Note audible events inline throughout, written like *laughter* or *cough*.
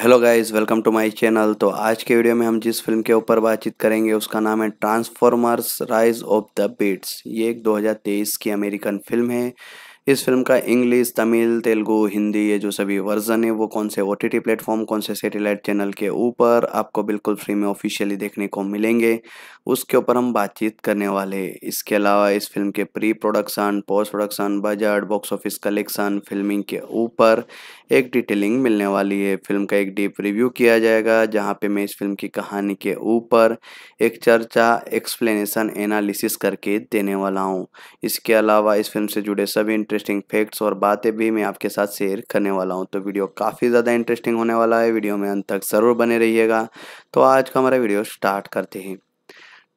hello guys welcome to my channel तो आज के वीडियो में हम जिस फिल्म के ऊपर बातचीत करेंगे उसका नाम है Transformers rise of the beats ये एक 2023 की अमेरिकन फिल्म है इस फिल्म का इंग्लिश तमिल तेलुगु हिंदी ये जो सभी वर्जन है वो कौन से ओ टी टी प्लेटफॉर्म कौन से सेटेलाइट चैनल के ऊपर आपको बिल्कुल फ्री में ऑफिशियली देखने को मिलेंगे उसके ऊपर हम बातचीत करने वाले इसके अलावा इस फिल्म के pre production post production budget box office collection filming के ऊपर एक डिटेलिंग मिलने वाली है फिल्म का एक डीप रिव्यू किया जाएगा जहाँ पे मैं इस फिल्म की कहानी के ऊपर एक चर्चा एक्सप्लेनेशन एनालिसिस करके देने वाला हूँ इसके अलावा इस फिल्म से जुड़े सभी इंटरेस्टिंग फैक्ट्स और बातें भी मैं आपके साथ शेयर करने वाला हूँ तो वीडियो काफ़ी ज़्यादा इंटरेस्टिंग होने वाला है वीडियो में अंत तक ज़रूर बने रहिएगा तो आज का हमारा वीडियो स्टार्ट करते हैं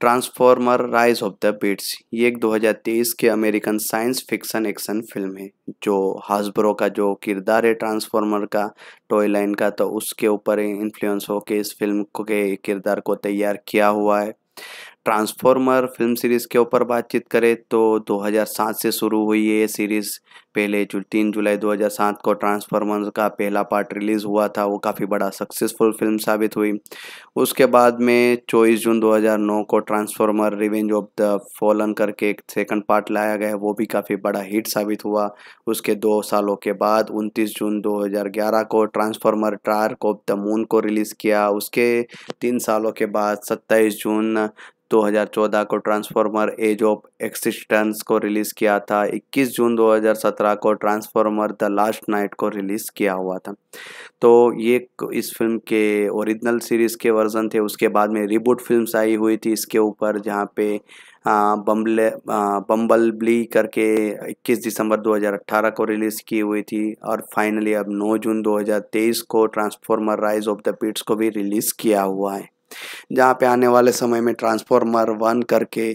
transformer rise of the beats ये एक 2023 के American science fiction action film है जो हाजब्रो का जो किरदार है ट्रांसफॉर्मर का टॉय लाइन का तो उसके ऊपर इन्फ्लुएंस होकर इस फिल्म के किरदार को तैयार किया हुआ है ट्रांसफॉर्मर फिल्म सीरीज़ के ऊपर बातचीत करें तो 2007 से शुरू हुई ये सीरीज़ पहले जो तीन जुलाई 2007 को ट्रांसफॉर्मर का पहला पार्ट रिलीज़ हुआ था वो काफ़ी बड़ा सक्सेसफुल फिल्म साबित हुई उसके बाद में 24 जून 2009 को transformer revenge of the fallen करके एक सेकंड पार्ट लाया गया वो भी काफ़ी बड़ा हिट साबित हुआ उसके दो सालों के बाद उनतीस जून दो को ट्रांसफॉर्मर ट्रार्क ऑफ द मून को रिलीज़ किया उसके तीन सालों के बाद सत्ताईस जून 2014 को ट्रांसफॉर्मर एज ऑफ एक्सिस्टेंस को रिलीज़ किया था 21 जून 2017 को ट्रांसफॉर्मर द लास्ट नाइट को रिलीज़ किया हुआ था तो ये इस फिल्म के ओरिजिनल सीरीज़ के वर्जन थे उसके बाद में रिबूट फिल्म्स आई हुई थी इसके ऊपर जहाँ पे बम्बले बम्बल ब्ली करके 21 दिसंबर 2018 को रिलीज़ की हुई थी और फाइनली अब 9 जून 2023 को transformer rise of the Pitt's को भी रिलीज़ किया हुआ है जहाँ पे आने वाले समय में ट्रांसफॉर्मर वन करके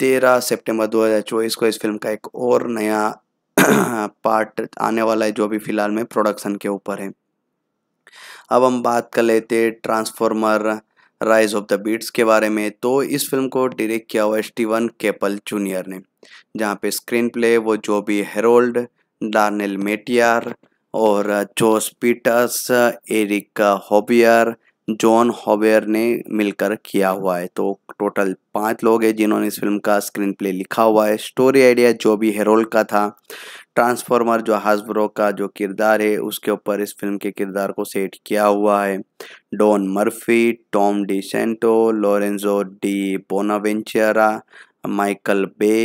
तेरह सितंबर 2024 को इस फिल्म का एक और नया पार्ट *clears throat* आने वाला है जो अभी फ़िलहाल में प्रोडक्शन के ऊपर है अब हम बात कर लेते transformer rise of the beats के बारे में तो इस फिल्म को डायरेक्ट किया हुआ स्टीवन केपल जूनियर ने जहाँ पे स्क्रीन प्ले वो जो भी हेरोल्ड डार्नेल मेटियार और Josh Peters Erich Hoeber Jon Hoeber ने मिलकर किया हुआ है तो टोटल पांच लोग हैं जिन्होंने इस फिल्म का स्क्रीन प्ले लिखा हुआ है स्टोरी आइडिया जो भी हेरोल का था ट्रांसफॉर्मर जो हाजब्रो का जो किरदार है उसके ऊपर इस फिल्म के किरदार को सेट किया हुआ है Don Murphy Tom D CentOS Lorenzo di Bonaventura Michael Bay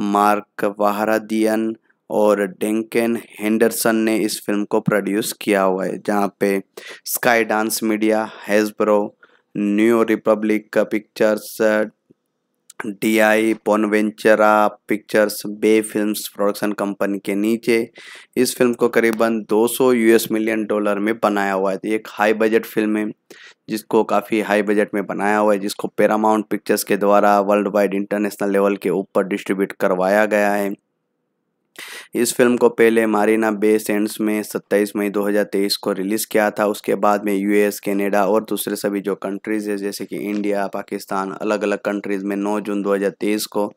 Mark Vahradian और डेंकन हेंडरसन ने इस फिल्म को प्रोड्यूस किया हुआ है जहाँ पे Skydance media Hasbro New Republic का pictures D I Bonaventura pictures Bay films production company के नीचे इस फिल्म को करीबन 200 यूएस मिलियन डॉलर में बनाया हुआ है तो एक हाई बजट फिल्म है जिसको काफ़ी हाई बजट में बनाया हुआ है जिसको पैरामाउंट पिक्चर्स के द्वारा वर्ल्ड वाइड इंटरनेशनल लेवल के ऊपर डिस्ट्रीब्यूट करवाया गया है इस फिल्म को पहले मारीना बे सेंट्स में 27 मई 2023 को रिलीज़ किया था उसके बाद में यूएस कनाडा और दूसरे सभी जो कंट्रीज़ है जैसे कि इंडिया पाकिस्तान अलग अलग कंट्रीज़ में 9 जून 2023 को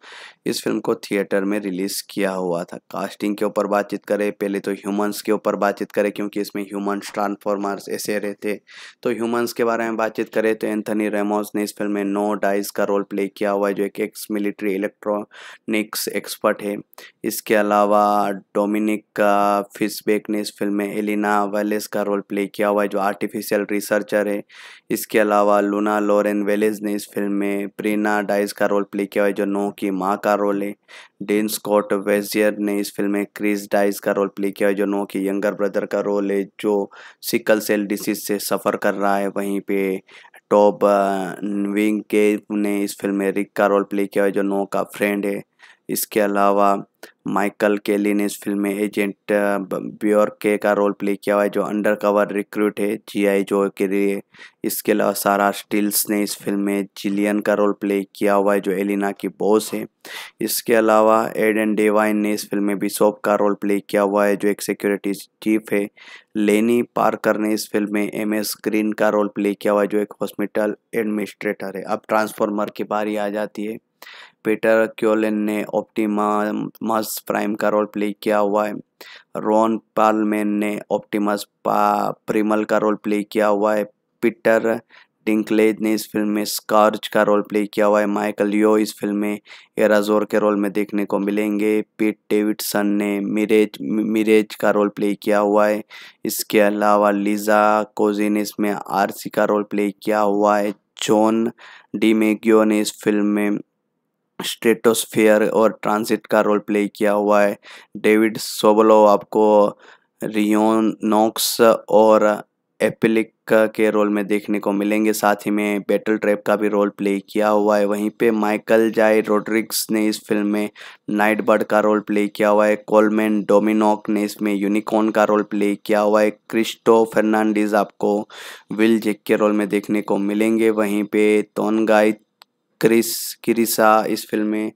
इस फिल्म को थिएटर में रिलीज़ किया हुआ था कास्टिंग के ऊपर बातचीत करें पहले तो ह्यूमंस के ऊपर बातचीत करें क्योंकि इसमें ह्यूमन्स ट्रांसफॉर्मर्स ऐसे रहते तो ह्यूमन्स के बारे में बातचीत करें तो एंथनी रेमोस ने इस फिल्म में नो डाइज का रोल प्ले किया हुआ है जो एक एक्स मिलिट्री इलेक्ट्रॉनिक्स एक्सपर्ट है इसके अलावा अलावा डोमिनिक का फिशबेक ने इस फिल्म में एलिना वेलेस का रोल प्ले किया हुआ है जो आर्टिफिशियल रिसर्चर है इसके अलावा लूना लॉरेन वेलेस ने इस फिल्म में प्रीना डाइस का रोल प्ले किया हुआ है जो नो की माँ का रोल है डेन स्कॉट वेजियर ने इस फिल्म में क्रिस डाइस का रोल प्ले किया है जो नो की यंगर ब्रदर का रोल है जो सिकल सेल डिसीज से सफ़र कर रहा है वहीं पे टॉप विंग के ने इस फिल्म में रिक का रोल प्ले किया है जो नो का फ्रेंड है इसके अलावा माइकल केली ने इस फिल्म में एजेंट ब्योरके का रोल प्ले किया हुआ है जो अंडर कवर रिक्रूट है जी आई जो के लिए इसके अलावा सारा स्टील्स ने इस फिल्म में जिलियन का रोल प्ले किया हुआ है जो एलिना की बॉस है इसके अलावा एडन डेवाइन ने इस फिल्म में बिशोप का रोल प्ले किया हुआ है जो एक सिक्योरिटी चीफ है लेनी पार्कर ने इस फिल्म में एम एस ग्रीन का रोल प्ले किया हुआ है जो एक हॉस्पिटल एडमिनिस्ट्रेटर है अब ट्रांसफॉर्मर की बारी आ जाती है पीटर क्योलिन ने ऑप्टिमस प्राइम का रोल प्ले किया हुआ है रॉन पालमेन ने ऑप्टिमस प्रिमल का रोल प्ले किया हुआ है पीटर डिंकलेज ने इस फिल्म में स्कॉर्च का रोल प्ले किया हुआ है माइकल यो इस फिल्म में एराजोर के रोल में देखने को मिलेंगे पीट डेविडसन ने मिरेज मिरेज का रोल प्ले किया हुआ है इसके अलावा लिजा कोजी ने इसमें आरसी का रोल प्ले किया हुआ है जॉन डी मेग्यो ने इस फिल्म में स्टेटोस्फेयर और ट्रांसिट का रोल प्ले किया हुआ है डेविड सोबलो आपको रियोनोक्स और एपिलिक के रोल में देखने को मिलेंगे साथ ही में बैटल ट्रैप का भी रोल प्ले किया हुआ है वहीं पे माइकल जाय रोड्रिक्स ने इस फिल्म में नाइट बर्ड का रोल प्ले किया हुआ है कोलमैन डोमिनोक ने इसमें यूनिकॉर्न का रोल प्ले किया हुआ है क्रिस्टो फर्नांडीज आपको विल जेक के रोल में देखने को मिलेंगे वहीं पे तोनगाई क्रिस क्रिसा इस फिल्म में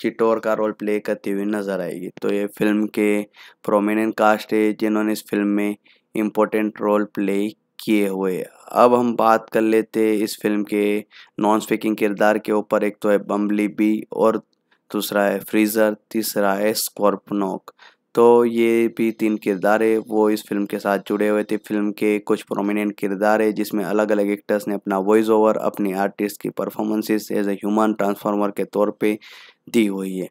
चिटोर का रोल प्ले करती हुई नज़र आएगी तो ये फिल्म के प्रोमिनेंट कास्ट है जिन्होंने इस फिल्म में इम्पोर्टेंट रोल प्ले किए हुए अब हम बात कर लेते इस फिल्म के नॉन स्पीकिंग किरदार के ऊपर एक तो है बम्बली बी और दूसरा है फ्रीज़र तीसरा है स्कॉर्पनोक तो ये भी तीन किरदार है वो इस फिल्म के साथ जुड़े हुए थे फिल्म के कुछ प्रोमिनेंट किरदार है जिसमें अलग अलग एक्टर्स ने अपना वॉइस ओवर अपने आर्टिस्ट की performances as a human transformer के तौर पे दी हुई है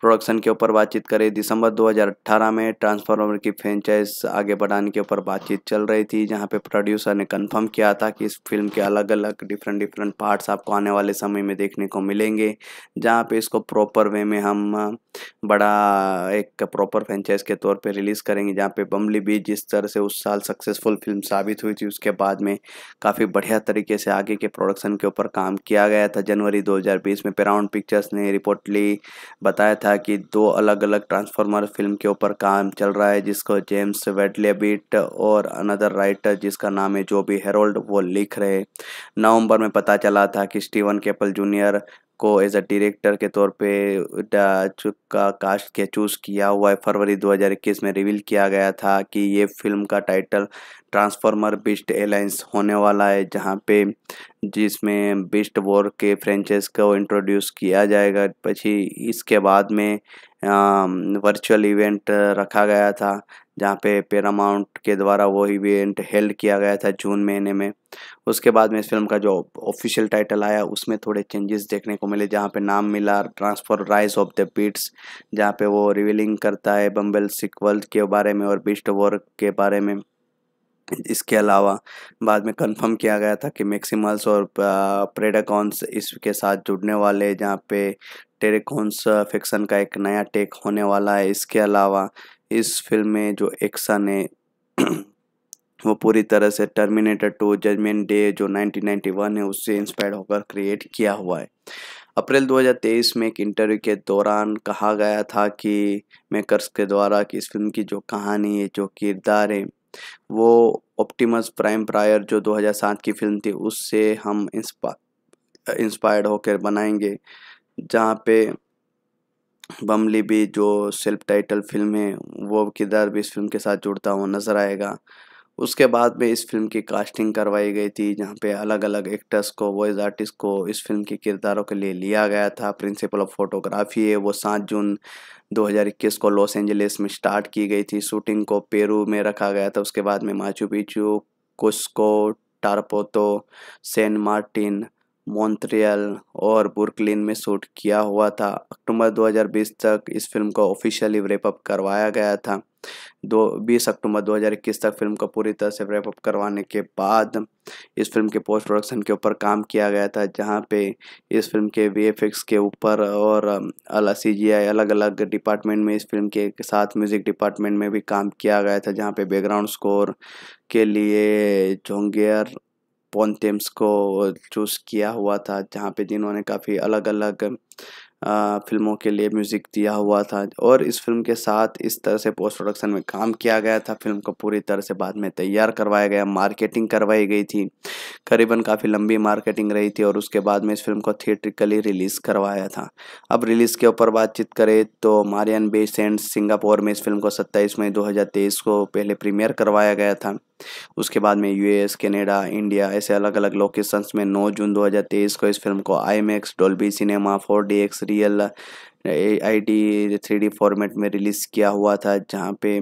प्रोडक्शन के ऊपर बातचीत करें दिसंबर 2018 में ट्रांसफार्मर की फ्रेंचाइज आगे बढ़ाने के ऊपर बातचीत चल रही थी जहां पे प्रोड्यूसर ने कंफर्म किया था कि इस फिल्म के अलग अलग डिफरेंट डिफरेंट पार्ट्स आपको आने वाले समय में देखने को मिलेंगे जहाँ पे इसको प्रॉपर वे में हम बड़ा एक प्रॉपर फ्रेंचाइज के तौर पर रिलीज़ करेंगे जहाँ पे बम्बली बीच जिस तरह से उस साल सक्सेसफुल फिल्म साबित हुई थी उसके बाद में काफ़ी बढ़िया तरीके से आगे के प्रोडक्शन के ऊपर काम किया गया था जनवरी दो में पेराउंड पिक्चर्स ने रिपोर्टली बताया बताया था कि दो अलग अलग ट्रांसफार्मर फिल्म के ऊपर काम चल रहा है जिसको जेम्स वेडलेबिट और अनदर राइटर जिसका नाम है जो भी हेरोल्ड वो लिख रहे नवंबर में पता चला था कि स्टीवन केपल जूनियर को एज अ डायरेक्टर के तौर पे का कास्ट के चूज़ किया हुआ है फरवरी 2021 में रिवील किया गया था कि ये फिल्म का टाइटल ट्रांसफॉर्मर बिस्ट एलाइंस होने वाला है जहाँ पे जिसमें बिस्ट वॉर के फ्रेंचाइज को इंट्रोड्यूस किया जाएगा पची इसके बाद में वर्चुअल इवेंट रखा गया था जहाँ पे पैरामाउंट के द्वारा वो इवेंट हेल्ड किया गया था जून महीने में उसके बाद में इस फिल्म का जो ऑफिशियल टाइटल आया उसमें थोड़े चेंजेस देखने को मिले जहाँ पे नाम मिला transfer rise of the beats जहाँ पे वो रिवीलिंग करता है बम्बल सिक्वल के बारे में और बीस्ट वर्क के बारे में इसके अलावा बाद में कंफर्म किया गया था कि मैक्सिमल्स और प्रेडाकॉन्स इसके साथ जुड़ने वाले जहाँ पे टेरेकॉन्स फिक्शन का एक नया टेक होने वाला है इसके अलावा इस फिल्म में जो एक्शन है *clears throat* वो पूरी तरह से टर्मिनेटर टू जजमेंट डे जो 1991 है उससे इंस्पायर होकर क्रिएट किया हुआ है अप्रैल 2023 में एक इंटरव्यू के दौरान कहा गया था कि मेकर्स के द्वारा कि इस फिल्म की जो कहानी है जो किरदार है वो ऑप्टिमस प्राइम प्रायर जो 2007 की फिल्म थी उससे हम इंस्पा इंस्पायर्ड होकर बनाएंगे जहाँ पे बमली भी जो सेल्फ टाइटल फिल्म है वो किरदार भी इस फिल्म के साथ जुड़ता हुआ नज़र आएगा उसके बाद में इस फिल्म की कास्टिंग करवाई गई थी जहाँ पे अलग अलग एक्टर्स को वॉइस आर्टिस्ट को इस फिल्म के किरदारों के लिए लिया गया था प्रिंसिपल ऑफ फोटोग्राफी है वो सात जून 2021 को लॉस एंजलिस में स्टार्ट की गई थी शूटिंग को पेरू में रखा गया था उसके बाद में Machu Picchu Cusco Tarapoto Saint Martin Montreal और बुर्कलिन में शूट किया हुआ था अक्टूबर 2020 तक इस फिल्म को ऑफिशियली रेपअप करवाया गया था दो बीस अक्टूबर 2021 तक फिल्म को पूरी तरह से रैपअप करवाने के बाद इस फिल्म के पोस्ट प्रोडक्शन के ऊपर काम किया गया था जहाँ पे इस फिल्म के वी के ऊपर और अला सी जी आई अलग अलग डिपार्टमेंट में इस फिल्म के साथ म्यूज़िक डिपार्टमेंट में भी काम किया गया था जहाँ पे बैकग्राउंड स्कोर के लिए जोंगियर पॉन्टेम्स को चूज़ किया हुआ था जहाँ पे जिन्होंने काफ़ी अलग अलग फिल्मों के लिए म्यूज़िक दिया हुआ था और इस फिल्म के साथ इस तरह से पोस्ट प्रोडक्शन में काम किया गया था फिल्म को पूरी तरह से बाद में तैयार करवाया गया मार्केटिंग करवाई गई थी करीबन काफ़ी लंबी मार्केटिंग रही थी और उसके बाद में इस फिल्म को थिएट्रिकली रिलीज़ करवाया था अब रिलीज़ के ऊपर बातचीत करें तो मारियन बेसेंट सिंगापुर में इस फिल्म को सत्ताईस मई दो को पहले प्रीमियर करवाया गया था उसके बाद में यूएस कनाडा इंडिया ऐसे अलग अलग लोकेशंस में 9 जून 2023 को इस फिल्म को IMAX Dolby cinema four D X real I D three D format में रिलीज़ किया हुआ था जहाँ पे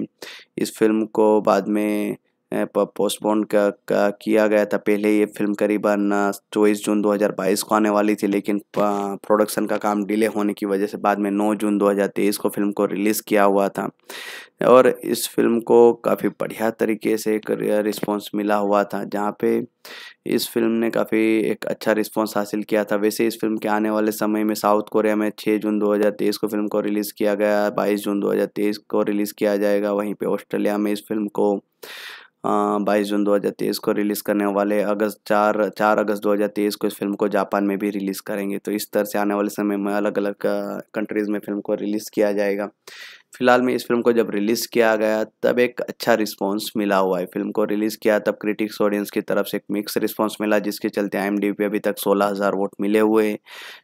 इस फिल्म को बाद में पोस्टपोन किया गया था पहले ये फिल्म करीबन चौबीस जून 2022 को आने वाली थी लेकिन प्रोडक्शन का काम डिले होने की वजह से बाद में 9 जून 2023 को फिल्म को रिलीज़ किया हुआ था और इस फिल्म को काफ़ी बढ़िया तरीके से एक रिस्पॉन्स मिला हुआ था जहाँ पे इस फिल्म ने काफ़ी एक अच्छा रिस्पॉन्स हासिल किया था वैसे इस फिल्म के आने वाले समय में साउथ कोरिया में 6 जून 2023 को फिल्म को रिलीज़ किया गया 22 जून 2023 को रिलीज़ किया जाएगा वहीं पे ऑस्ट्रेलिया में इस फिल्म को हाँ, बाईस जून 2023 को रिलीज़ करने वाले अगस्त चार चार अगस्त 2023 को इस फिल्म को जापान में भी रिलीज़ करेंगे तो इस तरह से आने वाले समय में अलग अलग कंट्रीज़ में फिल्म को रिलीज़ किया जाएगा फिलहाल में इस फिल्म को जब रिलीज़ किया गया तब एक अच्छा रिस्पांस मिला हुआ है फिल्म को रिलीज़ किया तब क्रिटिक्स ऑडियंस की तरफ से एक मिक्स रिस्पांस मिला जिसके चलते आई पे अभी तक सोलह हज़ार वोट मिले हुए हैं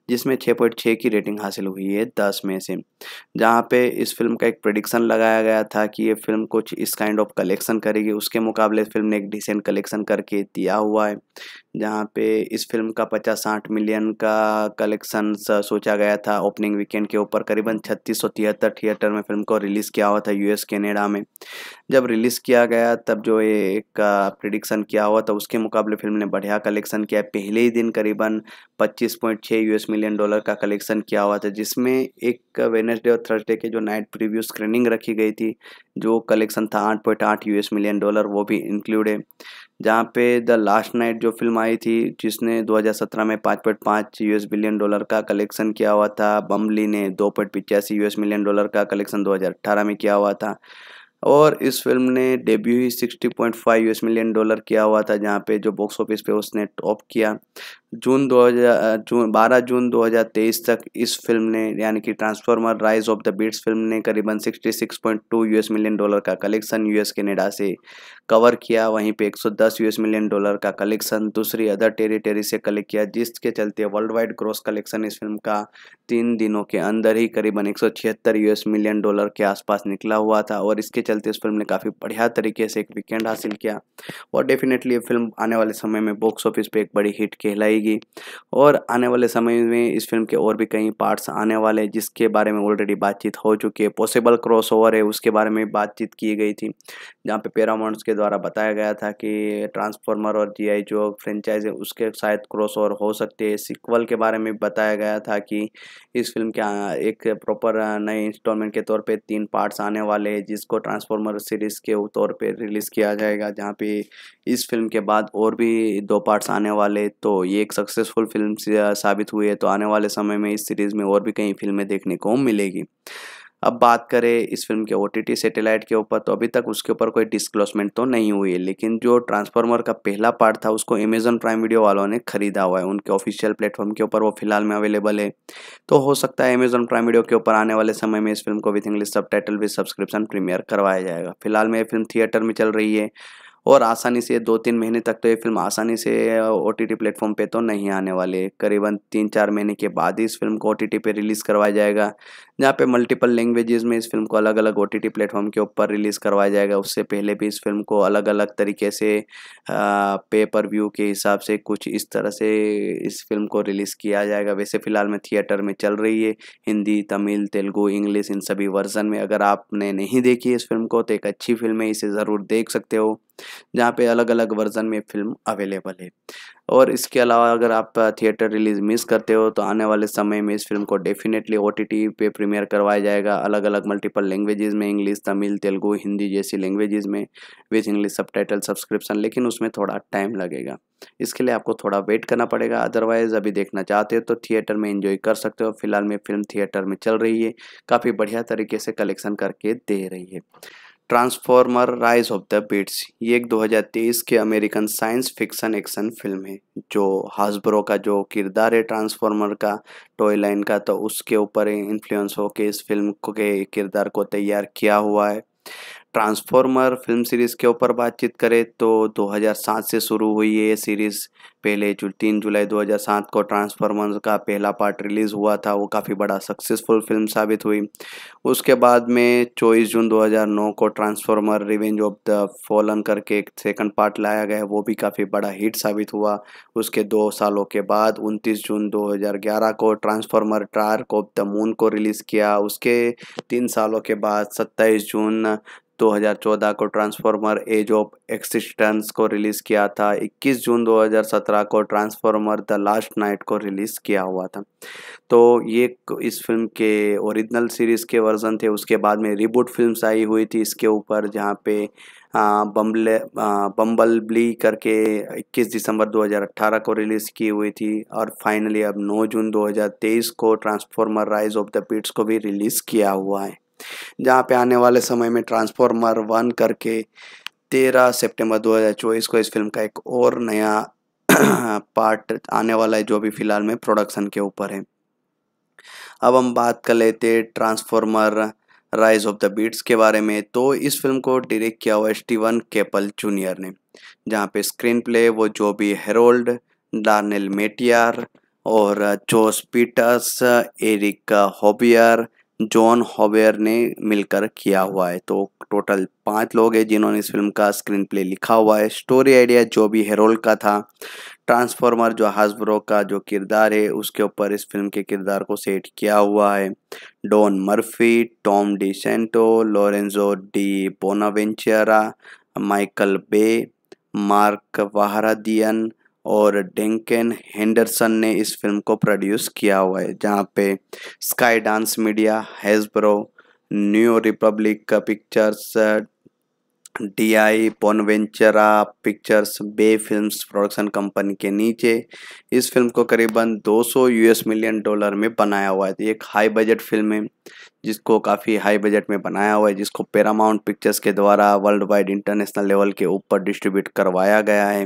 जिसमें छः पॉइंट छः की रेटिंग हासिल हुई है दस में से जहाँ पे इस फिल्म का एक प्रडिक्शन लगाया गया था कि ये फिल्म कुछ इस काइंड ऑफ कलेक्शन करेगी उसके मुकाबले फिल्म ने एक डिसेंट कलेक्शन करके दिया हुआ है जहाँ पे इस फिल्म का पचास साठ मिलियन का कलेक्शन सोचा गया था ओपनिंग वीकेंड के ऊपर करीबन छत्तीस सौ तिहत्तर थिएटर में फिल्म फिल्म को रिलीज़ किया हुआ था यूएस कनाडा में जब रिलीज़ किया गया तब जो ये एक प्रिडिक्शन किया हुआ था उसके मुकाबले फिल्म ने बढ़िया कलेक्शन किया पहले ही दिन करीबन 25.6 यूएस मिलियन डॉलर का कलेक्शन किया हुआ था जिसमें एक वेनसडे और थर्सडे के जो नाइट प्रीव्यू स्क्रीनिंग रखी गई थी जो कलेक्शन था आठ यूएस मिलियन डॉलर वो भी इंक्लूड है जहाँ पे द लास्ट नाइट जो फिल्म आई थी जिसने 2017 में पाँच पॉइंट पाँच यूएस बिलियन डॉलर का कलेक्शन किया हुआ था बम्बली ने दो पॉइंट पिचासी यूएस मिलियन डॉलर का कलेक्शन 2018 में किया हुआ था और इस फिल्म ने डेब्यू ही 60.5 यूएस मिलियन डॉलर किया हुआ था जहाँ पे जो बॉक्स ऑफिस पे उसने टॉप किया जून दो हज़ार जून बारह जून 2023 तक इस फिल्म ने यानी कि transformer rise of the beats film ने करीबन 66.2 यूएस मिलियन डॉलर का कलेक्शन यूएस कनाडा से कवर किया वहीं पे 110 यूएस मिलियन डॉलर का कलेक्शन दूसरी अदर टेरिटरी से कलेक्ट किया जिसके चलते वर्ल्ड वाइड क्रॉस कलेक्शन इस फिल्म का तीन दिनों के अंदर ही करीबन एक यूएस मिलियन डॉलर के आसपास निकला हुआ था और इसके चलते इस फिल्म ने काफ़ी बढ़िया तरीके से एक वीकेंड हासिल किया और डेफिनेटली ये फिल्म आने वाले समय में बॉक्स ऑफिस पर एक बड़ी हिट कहलाई रहेगी और आने वाले समय में इस फिल्म के और भी कई पार्ट्स आने वाले हैं जिसके बारे में ऑलरेडी बातचीत हो चुकी है पॉसिबल क्रॉस है उसके बारे में बातचीत की गई थी जहाँ पे पैरामाउंट्स के द्वारा बताया गया था कि ट्रांसफॉर्मर और जी आई जो फ्रेंचाइज है उसके शायद क्रॉस हो सकते हैं सिक्वल के बारे में बताया गया था कि इस फिल्म के एक प्रॉपर नए इंस्टॉलमेंट के तौर पर तीन पार्ट्स आने वाले हैं जिसको ट्रांसफॉर्मर सीरीज़ के तौर पर रिलीज़ किया जाएगा जहाँ पे इस फिल्म के बाद और भी दो पार्ट्स आने वाले तो ये एक सक्सेसफुल फिल्म साबित हुई है तो आने वाले समय में इस सीरीज़ में और भी कई फिल्में देखने को मिलेगी अब बात करें इस फिल्म के ओ सैटेलाइट के ऊपर तो अभी तक उसके ऊपर कोई डिस्क्लोसमेंट तो नहीं हुई है लेकिन जो ट्रांसफॉर्मर का पहला पार्ट था उसको अमेजन प्राइम वीडियो वालों ने खरीदा हुआ है उनके ऑफिशियल प्लेटफॉर्म के ऊपर वो फिलहाल में अवेलेबल है तो हो सकता है अमेजन प्राइम वीडियो के ऊपर आने वाले समय में इस फिल्म को with English subtitle subscription premiere करवाया जाएगा फिलहाल में ये फिल्म थिएटर में चल रही है और आसानी से दो तीन महीने तक तो ये फिल्म आसानी से ओ टी टी प्लेटफॉर्म पर तो नहीं आने वाले करीबन तीन चार महीने के बाद ही इस फिल्म को ओ टी टी पे रिलीज़ करवाया जाएगा जहाँ पे मल्टीपल लैंग्वेजेस में इस फिल्म को अलग अलग ओ टी टी प्लेटफॉर्म के ऊपर रिलीज़ करवाया जाएगा उससे पहले भी इस फिल्म को अलग अलग तरीके से पे पर व्यू के हिसाब से कुछ इस तरह से इस फिल्म को रिलीज़ किया जाएगा वैसे फ़िलहाल में थिएटर में चल रही है हिंदी तमिल तेलुगु इंग्लिश इन सभी वर्जन में अगर आपने नहीं देखी इस फिल्म को तो एक अच्छी फिल्म है इसे ज़रूर देख सकते हो जहाँ पे अलग अलग वर्जन में फिल्म अवेलेबल है और इसके अलावा अगर आप थिएटर रिलीज़ मिस करते हो तो आने वाले समय में इस फिल्म को डेफिनेटली ओ पे प्रीमियर करवाया जाएगा अलग अलग मल्टीपल लैंग्वेजेस में इंग्लिश तमिल तेलुगू हिंदी जैसी लैंग्वेजेस में विथ इंग्लिश सब सब्सक्रिप्शन लेकिन उसमें थोड़ा टाइम लगेगा इसके लिए आपको थोड़ा वेट करना पड़ेगा अदरवाइज़ अभी देखना चाहते हो तो थिएटर में इन्जॉय कर सकते हो फिलहाल में फिल्म थिएटर में चल रही है काफ़ी बढ़िया तरीके से कलेक्शन करके दे रही है transformer rise of the beats ये एक 2023 के American science fiction action film है जो हासब्रो का जो किरदार है ट्रांसफॉर्मर का टॉय लाइन का तो उसके ऊपर इन्फ्लुएंस होकर इस फिल्म के किरदार को तैयार किया हुआ है ट्रांसफॉर्मर फिल्म सीरीज़ के ऊपर बातचीत करें तो 2007 से शुरू हुई ये सीरीज़ पहले जो तीन जुलाई 2007 को ट्रांसफॉर्मर का पहला पार्ट रिलीज़ हुआ था वो काफ़ी बड़ा सक्सेसफुल फिल्म साबित हुई उसके बाद में 24 जून 2009 को transformer revenge of the fallen करके एक सेकंड पार्ट लाया गया वो भी काफ़ी बड़ा हिट साबित हुआ उसके दो सालों के बाद उनतीस जून दो को ट्रांसफॉर्मर ट्रार्क ऑफ द मून को रिलीज़ किया उसके तीन सालों के बाद सत्ताईस जून 2014 को ट्रांसफॉर्मर एज ऑफ एक्सिस्टेंस को रिलीज़ किया था 21 जून 2017 को ट्रांसफॉर्मर द लास्ट नाइट को रिलीज़ किया हुआ था तो ये इस फिल्म के ओरिजिनल सीरीज़ के वर्जन थे उसके बाद में रिबूट फिल्म्स आई हुई थी इसके ऊपर जहाँ पे बम्बले बम्बल ब्ली करके 21 दिसंबर 2018 को रिलीज़ की हुई थी और फाइनली अब 9 जून 2023 को transformer rise of the Pitt's को भी रिलीज़ किया हुआ है जहाँ पे आने वाले समय में ट्रांसफॉर्मर वन करके तेरह सितंबर 2024 को इस फिल्म का एक और नया पार्ट *clears throat* आने वाला है जो अभी फ़िलहाल में प्रोडक्शन के ऊपर है अब हम बात कर लेते transformer rise of the beats के बारे में तो इस फिल्म को डायरेक्ट किया हुआ स्टीवन केपल जूनियर ने जहाँ पे स्क्रीन प्ले वो जो भी हेरोल्ड डार्नेल मेटियार और Josh Peters Erich Hoeber Jon Hoeber ने मिलकर किया हुआ है तो टोटल पांच लोग हैं जिन्होंने इस फिल्म का स्क्रीन प्ले लिखा हुआ है स्टोरी आइडिया जो भी हेरोल का था ट्रांसफॉर्मर जो हाजब्रो का जो किरदार है उसके ऊपर इस फिल्म के किरदार को सेट किया हुआ है Don Murphy Tom D CentOS Lorenzo di Bonaventura Michael Bay Mark Vahradian और डेंकेन हेंडरसन ने इस फिल्म को प्रोड्यूस किया हुआ है जहाँ पे Skydance media Hasbro New Republic का pictures D I Bonaventura pictures Bay film production company के नीचे इस फिल्म को करीबन 200 यूएस मिलियन डॉलर में बनाया हुआ है तो एक हाई बजट फिल्म है जिसको काफ़ी हाई बजट में बनाया हुआ है जिसको पैरामाउंट पिक्चर्स के द्वारा वर्ल्ड वाइड इंटरनेशनल लेवल के ऊपर डिस्ट्रीब्यूट करवाया गया है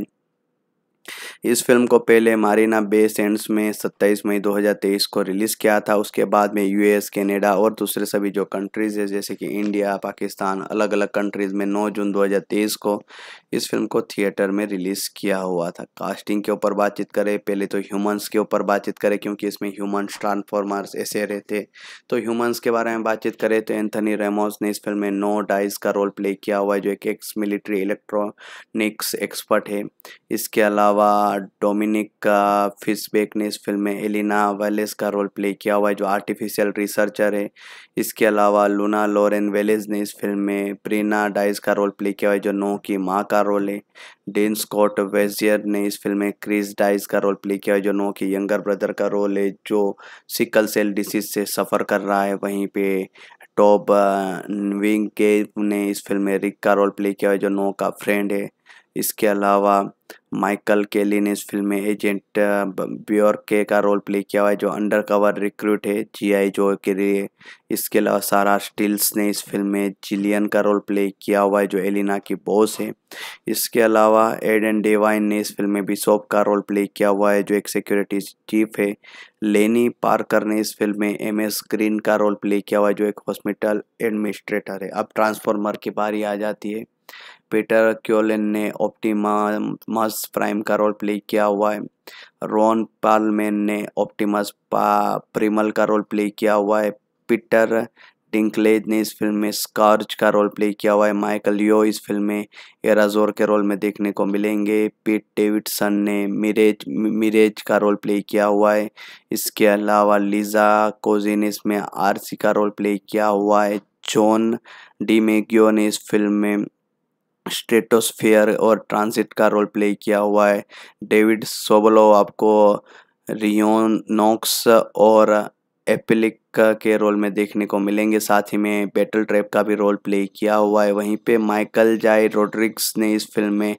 इस फिल्म को पहले मारीना बे सेंट्स में 27 मई 2023 को रिलीज़ किया था उसके बाद में यूएस कनाडा और दूसरे सभी जो कंट्रीज़ है जैसे कि इंडिया पाकिस्तान अलग अलग कंट्रीज़ में 9 जून 2023 को इस फिल्म को थिएटर में रिलीज़ किया हुआ था कास्टिंग के ऊपर बातचीत करें पहले तो ह्यूमंस के ऊपर बातचीत करें क्योंकि इसमें ह्यूमन्स ट्रांसफॉर्मर्स ऐसे रहते तो ह्यूमन्स के बारे में बातचीत करें तो एंथनी रेमोस ने इस फिल्म में नो डाइज का रोल प्ले किया हुआ है जो एक एक्स मिलिट्री इलेक्ट्रॉनिक्स एक्सपर्ट है इसके अलावा अलावा डोमिनिक का फिश बेक ने इस फिल्म में एलिना वेलेस का रोल प्ले किया हुआ है जो आर्टिफिशियल रिसर्चर है इसके अलावा लूना लॉरेन वेलेस ने इस फिल्म में प्रीना डाइस का रोल प्ले किया हुआ है जो नो की माँ का रोल है डेन स्कॉट वेजियर ने इस फिल्म में क्रिस डाइस का रोल प्ले किया है जो नो की यंगर ब्रदर का रोल है जो सिकल सेल डिसीज से सफ़र कर रहा है वहीं पे टॉप विंग के ने इस फिल्म में रिक का रोल प्ले किया है जो नो का फ्रेंड है इसके अलावा माइकल केली ने इस फिल्म में एजेंट ब्योरके का रोल प्ले किया हुआ है जो अंडर कवर रिक्रूट है जी आई जो के लिए इसके अलावा सारा स्टिल्स ने इस फिल्म में जिलियन का रोल प्ले किया हुआ है जो एलिना की बॉस है इसके अलावा एड एंड डेवाइन ने इस फिल्म में बिशोप का रोल प्ले किया हुआ है जो एक सिक्योरिटी चीफ है लेनी पार्कर ने इस फिल्म में एम एस ग्रीन का रोल प्ले किया हुआ है जो एक हॉस्पिटल एडमिनिस्ट्रेटर है अब ट्रांसफॉर्मर की बारी आ जाती है पीटर क्योलिन ने ऑप्टिमस प्राइम का रोल प्ले किया हुआ है रॉन पालमेन ने ऑप्टिमस प्रिमल का रोल प्ले किया हुआ है पीटर डिंकलेज ने इस फिल्म में स्कॉर्च का रोल प्ले किया हुआ है माइकल यो इस फिल्म में एराजोर के रोल में देखने को मिलेंगे पीट डेविडसन ने मिरेज मिरेज का रोल प्ले किया हुआ है इसके अलावा लीजा कोजी ने इसमें आरसी का रोल प्ले किया हुआ है जॉन डी मेग्यो ने इस फिल्म में स्ट्रेटोस्फेयर और ट्रांसिट का रोल प्ले किया हुआ है डेविड सोबलो आपको रियोनोक्स और एपिलिक के रोल में देखने को मिलेंगे साथ ही में बैटल ट्रैप का भी रोल प्ले किया हुआ है वहीं पे माइकल जाय रोड्रिक्स ने इस फिल्म में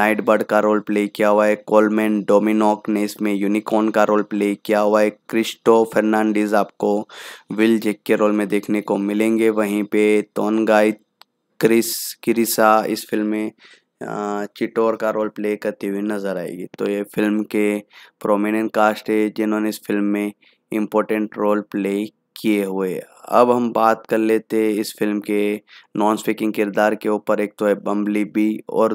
नाइट बर्ड का रोल प्ले किया हुआ है कोलमैन डोमिनोक ने इसमें यूनिकॉर्न का रोल प्ले किया हुआ है क्रिस्टो फर्नांडीज आपको विल जेक के रोल में देखने को मिलेंगे वहीं पे तोनगाइट क्रिस क्रिसा इस फिल्म में चिटोर का रोल प्ले करती हुई नज़र आएगी तो ये फिल्म के प्रोमिनेंट कास्ट है जिन्होंने इस फिल्म में इम्पोर्टेंट रोल प्ले किए हुए अब हम बात कर लेते इस फिल्म के नॉन स्पीकिंग किरदार के ऊपर एक तो है बम्बली बी और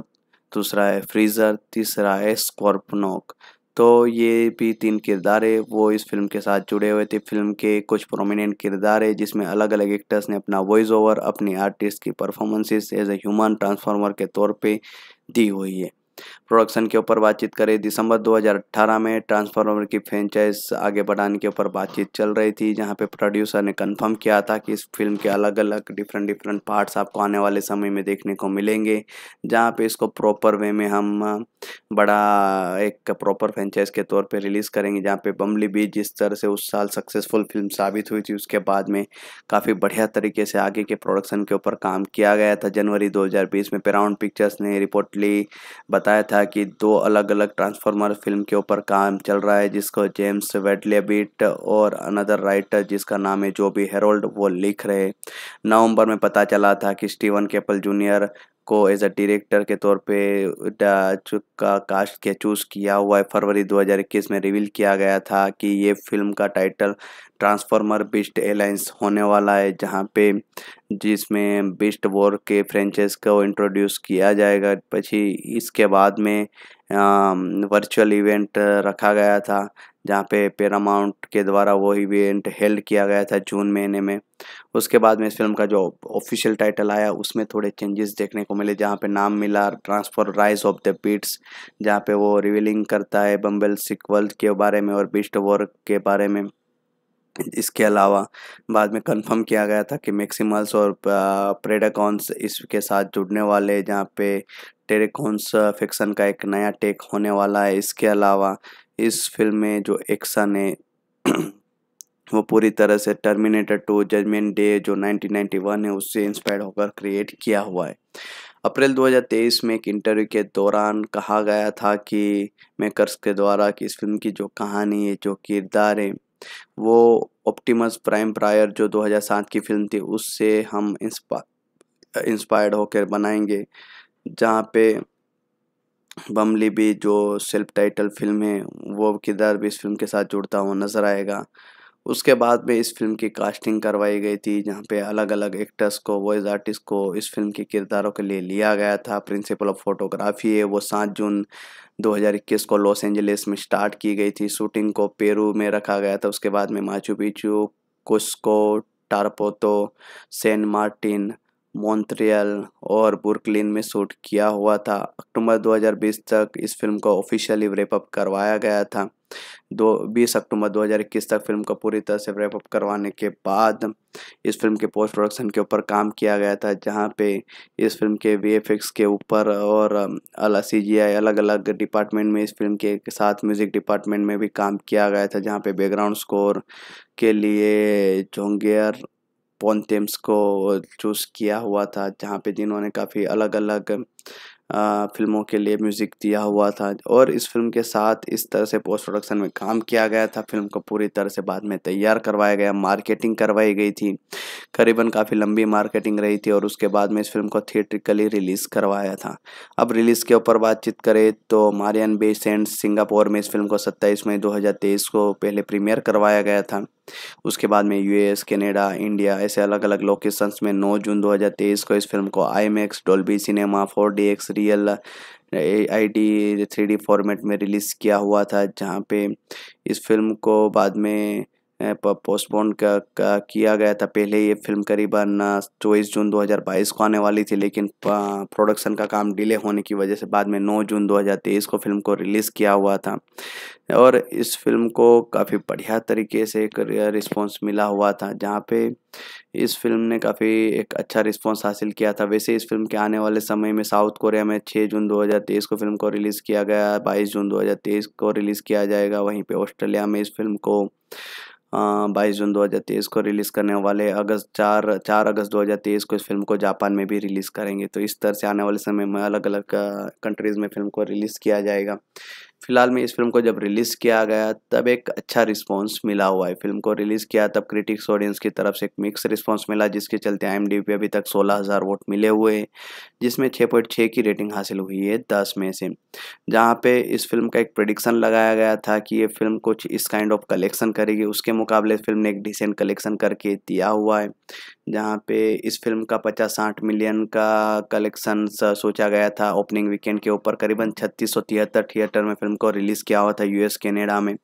दूसरा है फ्रीज़र तीसरा है स्कॉर्पनोक तो ये भी तीन किरदार है वो इस फिल्म के साथ जुड़े हुए थे फिल्म के कुछ प्रोमिनेंट किरदार है जिसमें अलग अलग एक्टर्स ने अपना वॉइस ओवर अपने आर्टिस्ट की performances as a human transformer के तौर पे दी हुई है प्रोडक्शन के ऊपर बातचीत करें दिसंबर 2018 में ट्रांसफार्मर की फ्रेंचाइज आगे बढ़ाने के ऊपर बातचीत चल रही थी जहां पे प्रोड्यूसर ने कंफर्म किया था कि इस फिल्म के अलग अलग डिफरेंट डिफरेंट पार्ट्स आपको आने वाले समय में देखने को मिलेंगे जहाँ पे इसको प्रॉपर वे में हम बड़ा एक प्रॉपर फ्रेंचाइज के तौर पर रिलीज़ करेंगे जहाँ पे बम्बली बीच जिस तरह से उस साल सक्सेसफुल फिल्म साबित हुई थी उसके बाद में काफ़ी बढ़िया तरीके से आगे के प्रोडक्शन के ऊपर काम किया गया था जनवरी दो में पेराउंड पिक्चर्स ने रिपोर्टली बता बताया था कि दो अलग अलग ट्रांसफार्मर फिल्म के ऊपर काम चल रहा है जिसको जेम्स वेडलेबिट और अनदर राइटर जिसका नाम है जो भी हेरोल्ड वो लिख रहे नवंबर में पता चला था कि स्टीवन केपल जूनियर को एज अ डायरेक्टर के तौर पे का कास्ट के चूज़ किया हुआ है फरवरी 2021 में रिवील किया गया था कि ये फिल्म का टाइटल ट्रांसफॉर्मर बिस्ट एलाइंस होने वाला है जहाँ पे जिसमें बिस्ट वॉर के फ्रेंचाइज को इंट्रोड्यूस किया जाएगा पची इसके बाद में वर्चुअल इवेंट रखा गया था जहाँ पे पैरामाउंट के द्वारा वो इवेंट हेल्ड किया गया था जून महीने में उसके बाद में इस फिल्म का जो ऑफिशियल टाइटल आया उसमें थोड़े चेंजेस देखने को मिले जहाँ पे नाम मिला transfer rise of the beats जहाँ पे वो रिवीलिंग करता है बम्बल सिक्वल के बारे में और बीस्ट वॉर के बारे में इसके अलावा बाद में कंफर्म किया गया था कि मैक्सिमल्स और प्रेडाकॉन्स इसके साथ जुड़ने वाले जहाँ पे टेरेकॉन्स फिक्सन का एक नया टेक होने वाला है इसके अलावा इस फिल्म में जो एक्शन है वो पूरी तरह से टर्मिनेटर टू जजमेंट डे जो 1991 है उससे इंस्पायर होकर क्रिएट किया हुआ है अप्रैल 2023 में एक इंटरव्यू के दौरान कहा गया था कि मेकर्स के द्वारा कि इस फिल्म की जो कहानी है जो किरदार है वो ऑप्टिमस प्राइम प्रायर जो 2007 की फिल्म थी उससे हम इंस्पा इंस्पायर्ड होकर बनाएंगे जहाँ पे बमली भी जो सेल्फ टाइटल फिल्म है वो किरदार भी इस फिल्म के साथ जुड़ता हुआ नज़र आएगा उसके बाद में इस फिल्म की कास्टिंग करवाई गई थी जहाँ पे अलग अलग एक्टर्स को वॉइस आर्टिस्ट को इस फिल्म के किरदारों के लिए लिया गया था प्रिंसिपल ऑफ फोटोग्राफी है वो सात जून 2021 को लॉस एंजलिस में स्टार्ट की गई थी शूटिंग को पेरू में रखा गया था उसके बाद में Machu Picchu Cusco Tarapoto Saint Martin Montreal और बुर्कलिन में शूट किया हुआ था अक्टूबर 2020 तक इस फिल्म को ऑफिशियली रेपअप करवाया गया था दो बीस अक्टूबर 2021 तक फिल्म को पूरी तरह से रेपअप करवाने के बाद इस फिल्म के पोस्ट प्रोडक्शन के ऊपर काम किया गया था जहाँ पे इस फिल्म के वी के ऊपर और अल सी जी आई अलग अलग डिपार्टमेंट में इस फिल्म के साथ म्यूज़िक डिपार्टमेंट में भी काम किया गया था जहाँ पे बैकग्राउंड स्कोर के लिए जोंगियर टेम्स को चूज़ किया हुआ था जहाँ पे जिन्होंने काफ़ी अलग अलग फिल्मों के लिए म्यूज़िक दिया हुआ था और इस फिल्म के साथ इस तरह से पोस्ट प्रोडक्शन में काम किया गया था फिल्म को पूरी तरह से बाद में तैयार करवाया गया मार्केटिंग करवाई गई थी करीबन काफ़ी लंबी मार्केटिंग रही थी और उसके बाद में इस फिल्म को थिएट्रिकली रिलीज़ करवाया था अब रिलीज़ के ऊपर बातचीत करें तो मारियन बेसेंट सिंगापुर में इस फिल्म को सत्ताईस मई दो को पहले प्रीमियर करवाया गया था उसके बाद में यूएस कनाडा इंडिया ऐसे अलग अलग लोकेशंस में 9 जून 2023 को इस फिल्म को IMAX Dolby cinema four D X real I D three D format में रिलीज़ किया हुआ था जहाँ पे इस फिल्म को बाद में पोस्टपोन किया गया था पहले ये फिल्म करीबन चौबीस जून 2022 को आने वाली थी लेकिन प्रोडक्शन का काम डिले होने की वजह से बाद में 9 जून 2023 को फिल्म को रिलीज़ किया हुआ था और इस फिल्म को काफ़ी बढ़िया तरीके से एक रिस्पॉन्स मिला हुआ था जहाँ पे इस फिल्म ने काफ़ी एक अच्छा रिस्पॉन्स हासिल किया था वैसे इस फिल्म के आने वाले समय में साउथ कोरिया में 6 जून 2023 को फिल्म को रिलीज़ किया गया 22 जून 2023 को रिलीज़ किया जाएगा वहीं पे ऑस्ट्रेलिया में इस फिल्म को हाँ, बाईस जून 2023 को रिलीज़ करने वाले अगस्त चार चार अगस्त 2023 को इस फिल्म को जापान में भी रिलीज़ करेंगे तो इस तरह से आने वाले समय में अलग अलग कंट्रीज़ में फिल्म को रिलीज़ किया जाएगा फिलहाल में इस फिल्म को जब रिलीज़ किया गया तब एक अच्छा रिस्पांस मिला हुआ है फिल्म को रिलीज़ किया तब क्रिटिक्स ऑडियंस की तरफ से एक मिक्स रिस्पांस मिला जिसके चलते आई पे अभी तक सोलह हज़ार वोट मिले हुए हैं जिसमें छः पॉइंट छः की रेटिंग हासिल हुई है दस में से जहाँ पे इस फिल्म का एक प्रडिक्शन लगाया गया था कि ये फिल्म कुछ इस काइंड ऑफ कलेक्शन करेगी उसके मुकाबले फिल्म ने एक डिसेंट कलेक्शन करके दिया हुआ है जहाँ पे इस फिल्म का पचास साठ मिलियन का कलेक्शन सोचा गया था ओपनिंग वीकेंड के ऊपर करीबन छत्तीस सौ तिहत्तर थिएटर में फिल्म को रिलीज़ किया हुआ था यूएस कनाडा में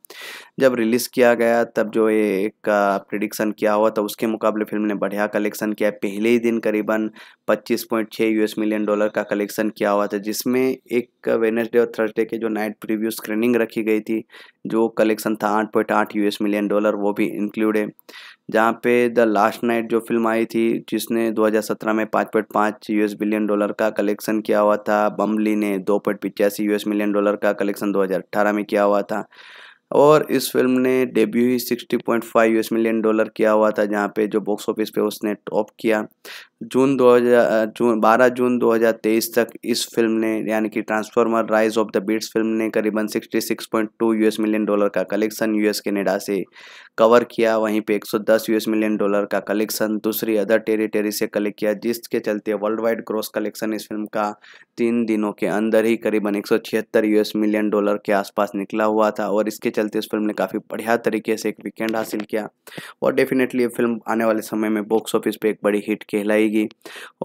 जब रिलीज़ किया गया तब जो ये एक प्रिडिक्शन किया हुआ था उसके मुकाबले फिल्म ने बढ़िया कलेक्शन किया पहले ही दिन करीबन पच्चीस पॉइंट छः यू मिलियन डॉलर का कलेक्शन किया हुआ था जिसमें एक वेनसडे और थर्सडे के जो नाइट प्रीव्यू स्क्रीनिंग रखी गई थी जो कलेक्शन था आठ पॉइंट आठ यू मिलियन डॉलर वो भी इंक्लूड है जहाँ पे द लास्ट नाइट जो फिल्म आई थी जिसने 2017 में पाँच पॉइंट पाँच यू बिलियन डॉलर का कलेक्शन किया हुआ था बम्बली ने दो पॉइंट पिचासी यू मिलियन डॉलर का कलेक्शन 2018 में किया हुआ था और इस फिल्म ने डेब्यू ही sixty point five US million dollar किया हुआ था जहाँ पे जो बॉक्स ऑफिस पे उसने टॉप किया जून दो हज़ार जून बारह जून 2023 तक इस फिल्म ने यानी कि transformer rise of the beats film ने करीबन 66.2 यूएस मिलियन डॉलर का कलेक्शन यूएस कनाडा से कवर किया वहीं पे 110 यूएस मिलियन डॉलर का कलेक्शन दूसरी अदर टेरिटरी से कलेक्ट किया जिसके चलते वर्ल्ड वाइड ग्रॉस कलेक्शन इस फिल्म का तीन दिनों के अंदर ही करीबन एक यूएस मिलियन डॉलर के आसपास निकला हुआ था और इसके चलते इस फिल्म ने काफ़ी बढ़िया तरीके से एक वीकेंड हासिल किया और डेफिनेटली ये फिल्म आने वाले समय में बॉक्स ऑफिस पर एक बड़ी हिट कहलाई रहेगी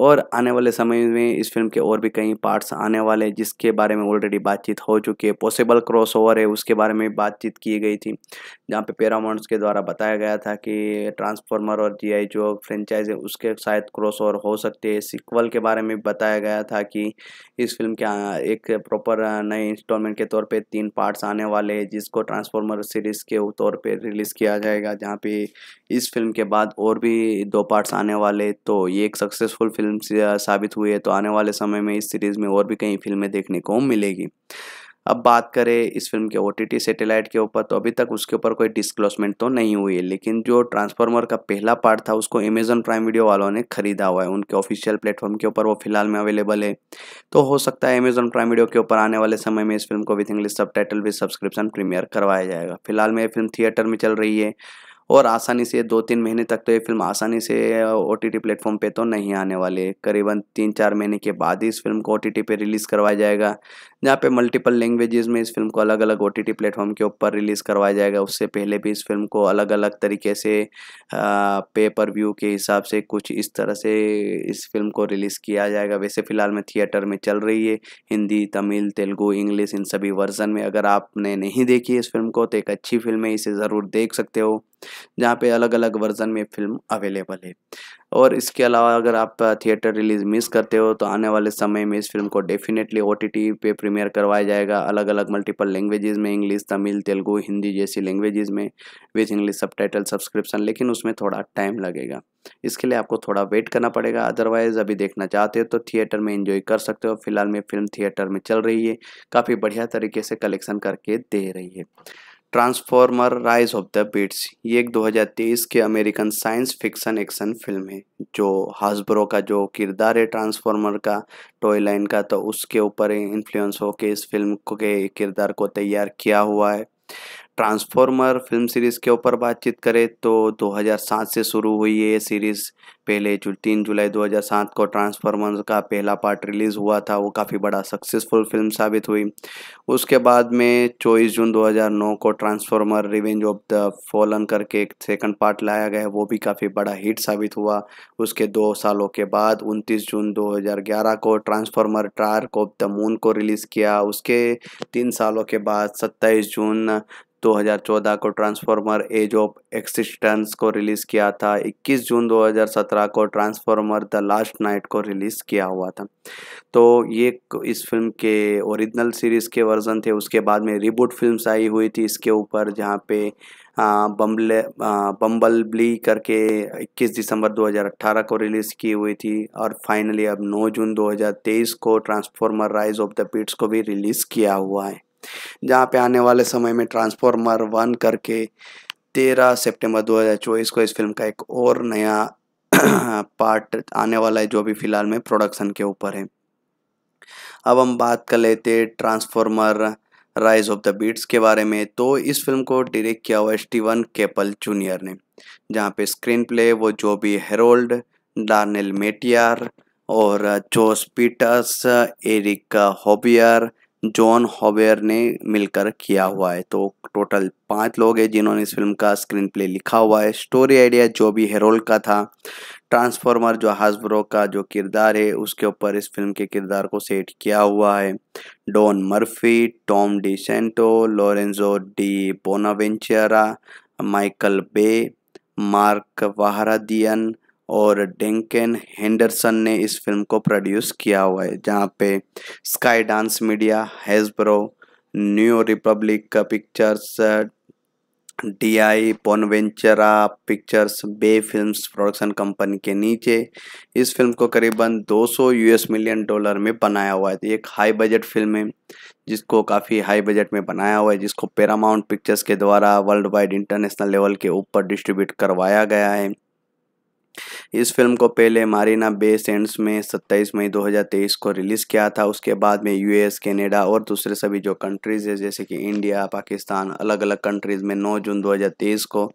और आने वाले समय में इस फिल्म के और भी कई पार्ट्स आने वाले हैं जिसके बारे में ऑलरेडी बातचीत हो चुकी है पॉसिबल क्रॉस है उसके बारे में बातचीत की गई थी जहाँ पे पेरामाउंट्स के द्वारा बताया गया था कि ट्रांसफॉर्मर और जी आई जो फ्रेंचाइज है उसके शायद क्रॉस हो सकते हैं सिक्वल के बारे में बताया गया था कि इस फिल्म के एक प्रॉपर नए इंस्टॉलमेंट के तौर पर तीन पार्ट्स आने वाले हैं जिसको ट्रांसफॉर्मर सीरीज़ के तौर पर रिलीज़ किया जाएगा जहाँ पे इस फिल्म के बाद और भी दो पार्ट्स आने वाले तो ये एक सक्सेसफुल फिल्म साबित हुई है तो आने वाले समय में इस सीरीज़ में और भी कई फिल्में देखने को मिलेगी अब बात करें इस फिल्म के ओ टी सैटेलाइट के ऊपर तो अभी तक उसके ऊपर कोई डिस्क्लोसमेंट तो नहीं हुई है लेकिन जो ट्रांसफॉर्मर का पहला पार्ट था उसको अमेजन प्राइम वीडियो वालों ने खरीदा हुआ है उनके ऑफिशियल प्लेटफॉर्म के ऊपर वो फिलहाल में अवेलेबल है तो हो सकता है अमेजन प्राइम वीडियो के ऊपर आने वाले समय में इस फिल्म को with English subtitle with subscription premiere करवाया जाएगा फिलहाल में ये फिल्म थिएटर में चल रही है और आसानी से दो तीन महीने तक तो ये फिल्म आसानी से ओ टी टी प्लेटफॉर्म पर तो नहीं आने वाली करीबन तीन चार महीने के बाद ही इस फिल्म को ओ टी टी पर रिलीज़ करवाया जाएगा जहाँ पे मल्टीपल लैंग्वेजेस में इस फिल्म को अलग अलग ओ टी टी प्लेटफॉर्म के ऊपर रिलीज़ करवाया जाएगा उससे पहले भी इस फिल्म को अलग अलग तरीके से पे पर व्यू के हिसाब से कुछ इस तरह से इस फिल्म को रिलीज़ किया जाएगा वैसे फ़िलहाल में थिएटर में चल रही है हिंदी तमिल तेलुगु इंग्लिश इन सभी वर्जन में अगर आपने नहीं देखी इस फिल्म को तो एक अच्छी फिल्म है इसे ज़रूर देख सकते हो जहाँ पे अलग अलग वर्जन में फिल्म अवेलेबल है और इसके अलावा अगर आप थिएटर रिलीज़ मिस करते हो तो आने वाले समय में इस फिल्म को डेफिनेटली ओ पे प्रीमियर करवाया जाएगा अलग अलग मल्टीपल लैंग्वेजेस में इंग्लिश तमिल तेलुगू हिंदी जैसी लैंग्वेजेस में विथ इंग्लिश सब सब्सक्रिप्शन लेकिन उसमें थोड़ा टाइम लगेगा इसके लिए आपको थोड़ा वेट करना पड़ेगा अदरवाइज़ अभी देखना चाहते हो तो थिएटर में इंजॉय कर सकते हो फिलहाल में फिल्म थिएटर में चल रही है काफ़ी बढ़िया तरीके से कलेक्शन करके दे रही है transformer rise of the beats ये एक 2023 के American science fiction action film है जो हासब्रो का जो किरदार है ट्रांसफॉर्मर का टॉय लाइन का तो उसके ऊपर इन्फ्लुएंस होकर इस फिल्म के किरदार को तैयार किया हुआ है ट्रांसफॉर्मर फिल्म सीरीज़ के ऊपर बातचीत करें तो 2007 से शुरू हुई ये सीरीज़ पहले जो तीन जुलाई 2007 को ट्रांसफॉर्मर का पहला पार्ट रिलीज़ हुआ था वो काफ़ी बड़ा सक्सेसफुल फिल्म साबित हुई उसके बाद में 24 जून 2009 को transformer revenge of the fallen करके एक सेकंड पार्ट लाया गया वो भी काफ़ी बड़ा हिट साबित हुआ उसके दो सालों के बाद उनतीस जून दो को ट्रांसफॉर्मर ट्रार ऑफ द मून को रिलीज़ किया उसके तीन सालों के बाद सत्ताईस जून 2014 को ट्रांसफॉर्मर एज ऑफ एक्सिस्टेंस को रिलीज़ किया था 21 जून 2017 को ट्रांसफॉर्मर द लास्ट नाइट को रिलीज़ किया हुआ था तो ये इस फिल्म के ओरिजिनल सीरीज़ के वर्जन थे उसके बाद में रिबूट फिल्म्स आई हुई थी इसके ऊपर जहाँ पे बम्बले बम्बल ब्ली करके 21 दिसंबर 2018 को रिलीज़ की हुई थी और फाइनली अब 9 जून 2023 को transformer rise of the Pitt's को भी रिलीज़ किया हुआ है जहाँ पे आने वाले समय में ट्रांसफॉर्मर वन करके तेरह सितंबर 2024 को इस फिल्म का एक और नया पार्ट *clears throat* आने वाला है जो अभी फ़िलहाल में प्रोडक्शन के ऊपर है अब हम बात कर लेते transformer rise of the beats के बारे में तो इस फिल्म को डायरेक्ट किया हुआ स्टीवन केपल जूनियर ने जहाँ पे स्क्रीन प्ले वो जो भी हेरोल्ड डार्नेल मेटियार और Josh Peters Erich Hoeber Jon Hoeber ने मिलकर किया हुआ है तो टोटल पांच लोग हैं जिन्होंने इस फिल्म का स्क्रीन प्ले लिखा हुआ है स्टोरी आइडिया जो भी हेरोल का था ट्रांसफॉर्मर जो हाजब्रो का जो किरदार है उसके ऊपर इस फिल्म के किरदार को सेट किया हुआ है Don Murphy Tom D CentOS Lorenzo di Bonaventura Michael Bay Mark Vahradian और डेंकेन हेंडरसन ने इस फिल्म को प्रोड्यूस किया हुआ है जहाँ पे Skydance media Hasbro New Republic का pictures D I Bonaventura pictures Bay film production company के नीचे इस फिल्म को करीबन 200 यूएस मिलियन डॉलर में बनाया हुआ है तो एक हाई बजट फिल्म है जिसको काफ़ी हाई बजट में बनाया हुआ है जिसको पैरामाउंट पिक्चर्स के द्वारा वर्ल्ड वाइड इंटरनेशनल लेवल के ऊपर डिस्ट्रीब्यूट करवाया गया है इस फिल्म को पहले मारीना बे सेंट्स में 27 मई 2023 को रिलीज़ किया था उसके बाद में यूएस कनाडा और दूसरे सभी जो कंट्रीज़ है जैसे कि इंडिया पाकिस्तान अलग अलग कंट्रीज़ में 9 जून 2023 को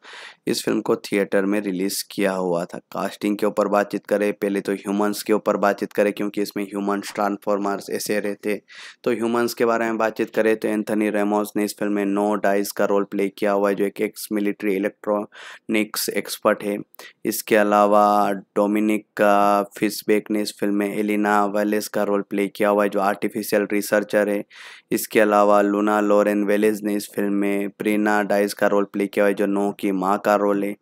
इस फिल्म को थिएटर में रिलीज़ किया हुआ था कास्टिंग के ऊपर बातचीत करें पहले तो ह्यूमन्स के ऊपर बातचीत करें क्योंकि इसमें ह्यूमन्स ट्रांसफॉर्मर्स ऐसे रहते तो ह्यूमन्स के बारे में बातचीत करें तो एंथनी रेमोस ने इस फिल्म में नो डाइज का रोल प्ले किया हुआ है जो एक एक्स मिलिट्री इलेक्ट्रॉनिक्स एक्सपर्ट है इसके अलावा अलावा डोमिनिक का फिशबेक ने इस फिल्म में एलिना वेलेस का रोल प्ले किया हुआ है जो आर्टिफिशियल रिसर्चर है इसके अलावा लूना लॉरेन वेलेस ने इस फिल्म में प्रीना डाइस का रोल प्ले किया हुआ है जो नो की माँ का रोल है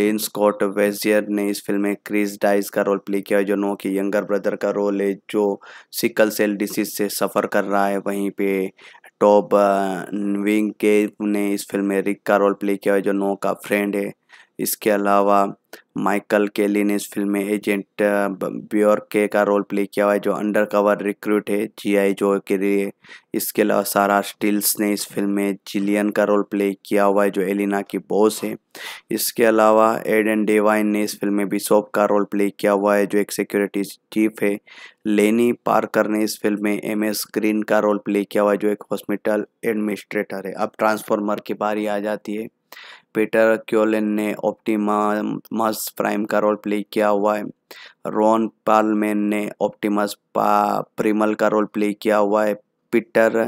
डेन स्कॉट वेजियर ने इस फिल्म में क्रिस डाइस का रोल प्ले किया है जो नो की यंगर ब्रदर का रोल है जो सिकल सेल डिसीज से सफ़र कर रहा है वहीं पे टॉप विंग के ने इस फिल्म में रिक का रोल प्ले किया है जो नो का फ्रेंड है इसके अलावा माइकल केली ने इस फिल्म में एजेंट ब्योरके का रोल प्ले किया हुआ है जो अंडर कवर रिक्रूट है जी आई जो के लिए इसके अलावा सारा स्टील्स ने इस फिल्म में जिलियन का रोल प्ले किया हुआ है जो एलिना की बॉस है इसके अलावा एडन डेवाइन ने इस फिल्म में बिशोप का रोल प्ले किया हुआ है जो एक सिक्योरिटी चीफ है लेनी पार्कर ने इस फिल्म में एम एस ग्रीन का रोल प्ले किया हुआ है जो एक हॉस्पिटल एडमिनिस्ट्रेटर है अब ट्रांसफॉर्मर की बारी आ जाती है पीटर क्योलिन ने ऑप्टिमस प्राइम का रोल प्ले किया हुआ है रॉन पालमेन ने ऑप्टिमस प्रिमल का रोल प्ले किया हुआ है पीटर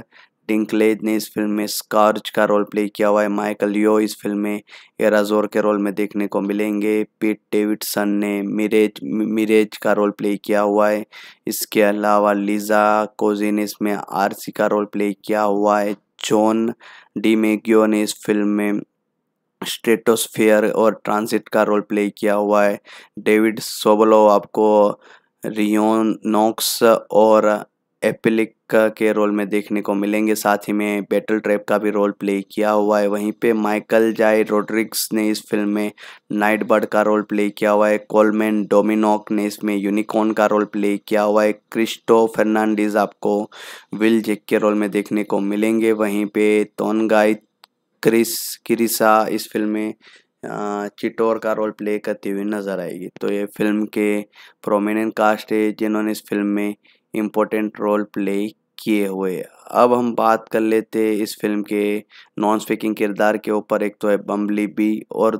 डिंकलेज ने इस फिल्म में स्कॉर्ज का रोल प्ले किया हुआ है माइकल यो इस फिल्म में एराजोर के रोल में देखने को मिलेंगे पीट डेविडसन ने मिरेज मिरेज का रोल प्ले किया हुआ है इसके अलावा लीजा कोजी ने इसमें आरसी का रोल प्ले किया हुआ है जॉन डी मेग्यो ने इस फिल्म में स्ट्रेटोस्फेयर और ट्रांसिट का रोल प्ले किया हुआ है डेविड सोबलो आपको रियोनोक्स और एपिलिक के रोल में देखने को मिलेंगे साथ ही में बैटल ट्रैप का भी रोल प्ले किया हुआ है वहीं पे माइकल जाय रोड्रिक्स ने इस फिल्म में नाइट बर्ड का रोल प्ले किया हुआ है कोलमैन डोमिनोक ने इसमें यूनिकॉर्न का रोल प्ले किया हुआ है क्रिस्टो फर्नांडिस आपको विल जेक के रोल में देखने को मिलेंगे वहीं पे गाइ क्रिस क्रिसा इस फिल्म में चिटोर का रोल प्ले करती हुई नज़र आएगी तो ये फिल्म के प्रोमिनेंट कास्ट है जिन्होंने इस फिल्म में इम्पोर्टेंट रोल प्ले किए हुए अब हम बात कर लेते इस फिल्म के नॉन स्पीकिंग किरदार के ऊपर एक तो है बम्बली बी और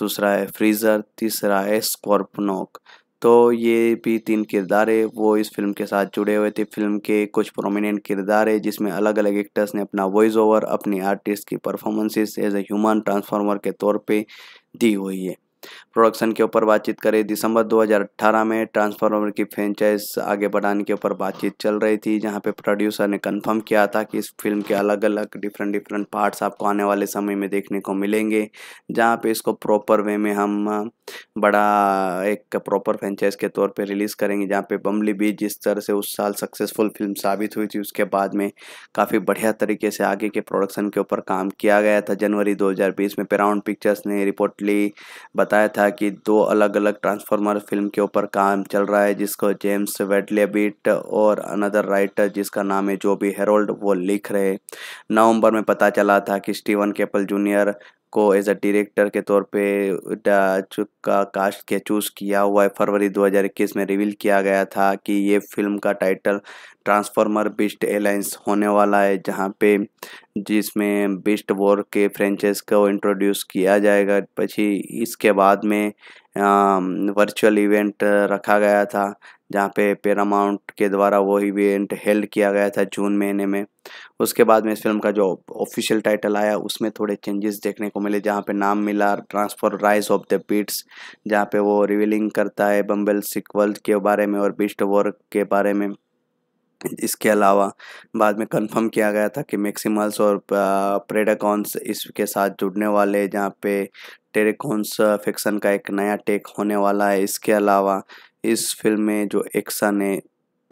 दूसरा है फ्रीज़र तीसरा है स्कॉर्पनोक तो ये भी तीन किरदार है वो इस फिल्म के साथ जुड़े हुए थे फिल्म के कुछ प्रोमिनेंट किरदार है जिसमें अलग अलग एक्टर्स ने अपना वॉइस ओवर अपने आर्टिस्ट की performances as a human transformer के तौर पे दी हुई है प्रोडक्शन के ऊपर बातचीत करें दिसंबर 2018 में ट्रांसफार्मर की फ्रेंचाइज आगे बढ़ाने के ऊपर बातचीत चल रही थी जहां पे प्रोड्यूसर ने कंफर्म किया था कि इस फिल्म के अलग अलग डिफरेंट डिफरेंट पार्ट्स आपको आने वाले समय में देखने को मिलेंगे जहाँ पे इसको प्रॉपर वे में हम बड़ा एक प्रॉपर फ्रेंचाइज के तौर पर रिलीज़ करेंगे जहाँ पे बम्बली बीच जिस तरह से उस साल सक्सेसफुल फिल्म साबित हुई थी उसके बाद में काफ़ी बढ़िया तरीके से आगे के प्रोडक्शन के ऊपर काम किया गया था जनवरी दो में पेराउंड पिक्चर्स ने रिपोर्टली बता बताया था कि दो अलग अलग ट्रांसफार्मर फिल्म के ऊपर काम चल रहा है जिसको जेम्स वेडलेबिट और अनदर राइटर जिसका नाम है जो भी हेरोल्ड वो लिख रहे नवंबर में पता चला था कि स्टीवन केपल जूनियर को एज अ डायरेक्टर के तौर पे का कास्ट के चूज़ किया हुआ है फरवरी 2021 में रिवील किया गया था कि ये फिल्म का टाइटल ट्रांसफॉर्मर बिस्ट एलाइंस होने वाला है जहाँ पे जिसमें बिस्ट वॉर के फ्रेंचाइज को इंट्रोड्यूस किया जाएगा पची इसके बाद में वर्चुअल इवेंट रखा गया था जहाँ पे पैरामाउंट के द्वारा वो इवेंट हेल्ड किया गया था जून महीने में उसके बाद में इस फिल्म का जो ऑफिशियल टाइटल आया उसमें थोड़े चेंजेस देखने को मिले जहाँ पे नाम मिला transfer rise of the beats जहाँ पे वो रिवीलिंग करता है बम्बल सिक्वल के बारे में और बीस्ट वर्क के बारे में इसके अलावा बाद में कंफर्म किया गया था कि मैक्सिमल्स और प्रेडाकॉन्स इसके साथ जुड़ने वाले जहाँ पे टेरेकॉन्स फिक्शन का एक नया टेक होने वाला है इसके अलावा इस फिल्म में जो एक्शन है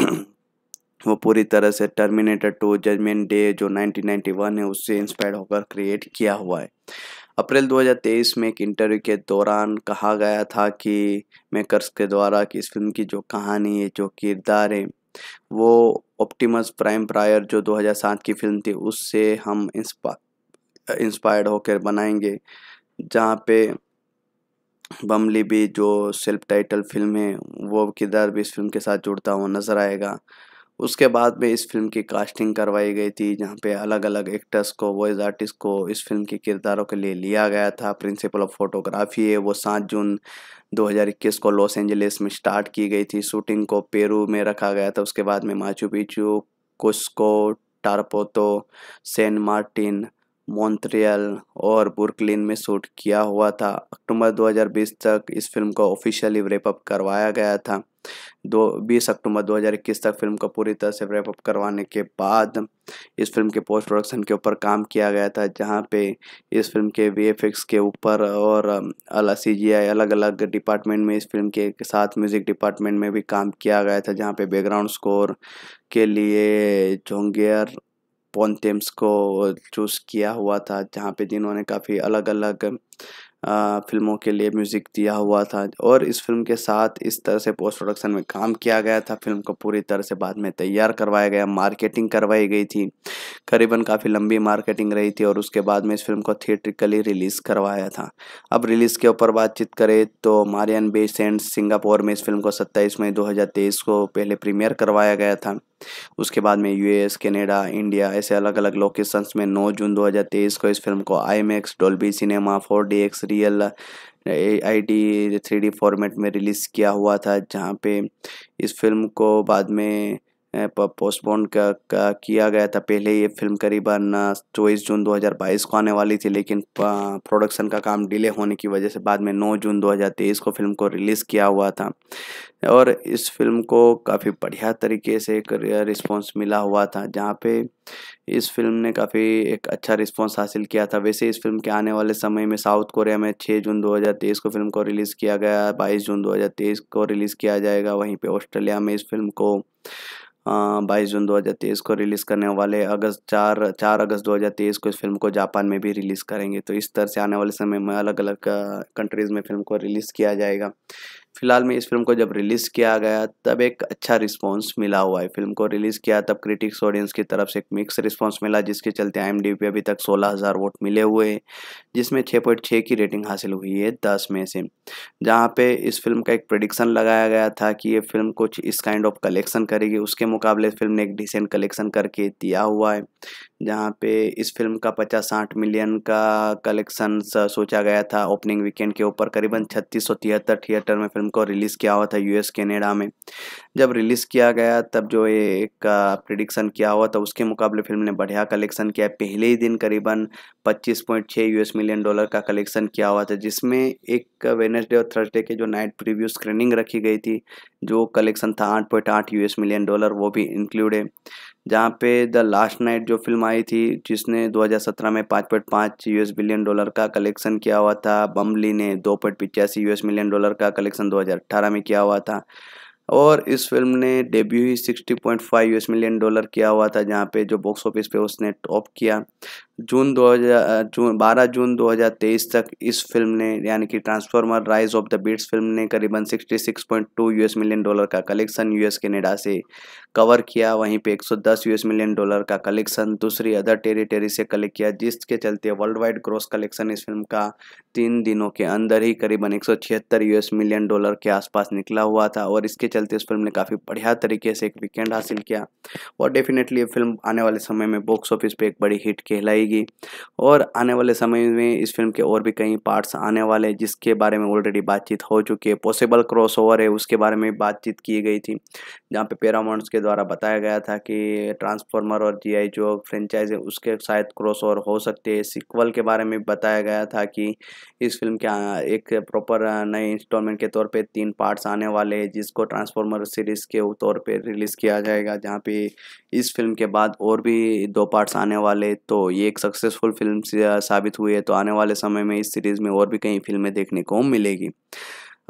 *clears throat* वो पूरी तरह से टर्मिनेटर टू जजमेंट डे जो 1991 है उससे इंस्पायर होकर क्रिएट किया हुआ है अप्रैल 2023 में एक इंटरव्यू के दौरान कहा गया था कि मेकर्स के द्वारा कि इस फिल्म की जो कहानी है जो किरदार है वो ऑप्टिमस प्राइम प्रायर जो 2007 की फिल्म थी उससे हम इंस्पा इंस्पायर्ड होकर बनाएंगे जहाँ पे बमली भी जो सेल्फ टाइटल फिल्म है वो किरदार भी इस फिल्म के साथ जुड़ता हुआ नज़र आएगा उसके बाद में इस फिल्म की कास्टिंग करवाई गई थी जहाँ पे अलग अलग एक्टर्स को वॉइस आर्टिस्ट को इस फिल्म के किरदारों के लिए लिया गया था प्रिंसिपल ऑफ फोटोग्राफी है वो सात जून 2021 को लॉस एंजलिस में स्टार्ट की गई थी शूटिंग को पेरू में रखा गया था उसके बाद में Machu Picchu Cusco Tarapoto Saint Martin Montreal और बुर्कलिन में शूट किया हुआ था अक्टूबर 2020 तक इस फिल्म को ऑफिशियली रेपअप करवाया गया था दो बीस अक्टूबर 2021 तक फिल्म को पूरी तरह से रेपअप करवाने के बाद इस फिल्म के पोस्ट प्रोडक्शन के ऊपर काम किया गया था जहाँ पे इस फिल्म के वी के ऊपर और अल सी जी आई अलग अलग डिपार्टमेंट में इस फिल्म के साथ म्यूज़िक डिपार्टमेंट में भी काम किया गया था जहाँ पे बैकग्राउंड स्कोर के लिए जोंगियर पोनटेम्स को चूज़ किया हुआ था जहाँ पे जिन्होंने काफ़ी अलग अलग फिल्मों के लिए म्यूज़िक दिया हुआ था और इस फिल्म के साथ इस तरह से पोस्ट प्रोडक्शन में काम किया गया था फिल्म को पूरी तरह से बाद में तैयार करवाया गया मार्केटिंग करवाई गई थी करीबन काफ़ी लंबी मार्केटिंग रही थी और उसके बाद में इस फिल्म को थिएट्रिकली रिलीज़ करवाया था अब रिलीज़ के ऊपर बातचीत करें तो मारियन बेसेंट सिंगापुर में इस फिल्म को सत्ताईस मई दो को पहले प्रीमियर करवाया गया था उसके बाद में यूएस कनाडा इंडिया ऐसे अलग अलग लोकेशंस में 9 जून 2023 को इस फिल्म को IMAX Dolby cinema four D X real I D three D format में रिलीज़ किया हुआ था जहाँ पे इस फिल्म को बाद में पोस्टपोन किया गया था पहले ये फिल्म करीबन चौबीस जून 2022 को आने वाली थी लेकिन प्रोडक्शन का काम डिले होने की वजह से बाद में 9 जून 2023 को फिल्म को रिलीज़ किया हुआ था और इस फिल्म को काफ़ी बढ़िया तरीके से एक रिस्पॉन्स मिला हुआ था जहाँ पे इस फिल्म ने काफ़ी एक अच्छा रिस्पॉन्स हासिल किया था वैसे इस फिल्म के आने वाले समय में साउथ कोरिया में 6 जून 2023 को फिल्म को रिलीज़ किया गया 22 जून 2023 को रिलीज़ किया जाएगा वहीं पे ऑस्ट्रेलिया में इस फिल्म को हाँ, बाईस जून 2023 को रिलीज़ करने वाले अगस्त चार चार अगस्त 2023 को इस फिल्म को जापान में भी रिलीज़ करेंगे तो इस तरह से आने वाले समय में अलग अलग कंट्रीज़ में फिल्म को रिलीज़ किया जाएगा फिलहाल में इस फिल्म को जब रिलीज़ किया गया तब एक अच्छा रिस्पांस मिला हुआ है फिल्म को रिलीज़ किया तब क्रिटिक्स ऑडियंस की तरफ से एक मिक्स रिस्पांस मिला जिसके चलते आई पे अभी तक सोलह हज़ार वोट मिले हुए हैं जिसमें छः पॉइंट छः की रेटिंग हासिल हुई है दस में से जहाँ पे इस फिल्म का एक प्रडिक्शन लगाया गया था कि ये फिल्म कुछ इस काइंड ऑफ कलेक्शन करेगी उसके मुकाबले फिल्म ने एक डिसेंट कलेक्शन करके दिया हुआ है जहाँ पे इस फिल्म का पचास साठ मिलियन का कलेक्शन सोचा गया था ओपनिंग वीकेंड के ऊपर करीबन छत्तीस सौ तिहत्तर थिएटर में फिल्म को रिलीज़ किया हुआ था यूएस कनाडा में जब रिलीज़ किया गया तब जो ये एक प्रिडिक्शन किया हुआ था उसके मुकाबले फिल्म ने बढ़िया कलेक्शन किया पहले ही दिन करीबन 25.6 यूएस मिलियन डॉलर का कलेक्शन किया हुआ था जिसमें एक वेनसडे और थर्सडे के जो नाइट प्रीव्यू स्क्रीनिंग रखी गई थी जो कलेक्शन था 8.8 यूएस मिलियन डॉलर वो भी इंक्लूड है जहाँ पे द लास्ट नाइट जो फिल्म आई थी जिसने 2017 में 5.5 यूएस बिलियन डॉलर का कलेक्शन किया हुआ था बम्बली ने दो पॉइंट पिचासी यूएस मिलियन डॉलर का कलेक्शन 2018 में किया हुआ था और इस फिल्म ने डेब्यू ही 60.5 यूएस मिलियन डॉलर किया हुआ था जहाँ पे जो बॉक्स ऑफिस पे उसने टॉप किया जून दो हज़ार जून बारह जून 2023 तक इस फिल्म ने यानी कि transformer rise of the beats film ने करीबन 66.2 यूएस मिलियन डॉलर का कलेक्शन यूएस कनाडा से कवर किया वहीं पे 110 यूएस मिलियन डॉलर का कलेक्शन दूसरी अदर टेरिटरी से कलेक्ट किया जिसके चलते वर्ल्ड वाइड ग्रॉस कलेक्शन इस फिल्म का तीन दिनों के अंदर ही करीबन एक यूएस मिलियन डॉलर के आसपास निकला हुआ था और इसके चलते इस फिल्म ने काफ़ी बढ़िया तरीके से एक वीकेंड हासिल किया और डेफिनेटली ये फिल्म आने वाले समय में बॉक्स ऑफिस पर एक बड़ी हिट कहलाई जाएगी और आने वाले समय में इस फिल्म के और भी कई पार्ट्स आने वाले हैं जिसके बारे में ऑलरेडी बातचीत हो चुकी है पॉसिबल क्रॉस है उसके बारे में बातचीत की गई थी जहाँ पे पैरामाउंट्स के द्वारा बताया गया था कि ट्रांसफॉर्मर और जी आई जो फ्रेंचाइज है उसके शायद क्रॉस हो सकते हैं सिक्वल के बारे में बताया गया था कि इस फिल्म के एक प्रॉपर नए इंस्टॉलमेंट के तौर पर तीन पार्ट्स आने वाले हैं जिसको ट्रांसफॉर्मर सीरीज़ के तौर पर रिलीज़ किया जाएगा जहाँ पे इस फिल्म के बाद और भी दो पार्ट्स आने वाले तो ये एक सक्सेसफुल फिल्म साबित हुई है तो आने वाले समय में इस सीरीज़ में और भी कई फिल्में देखने को मिलेगी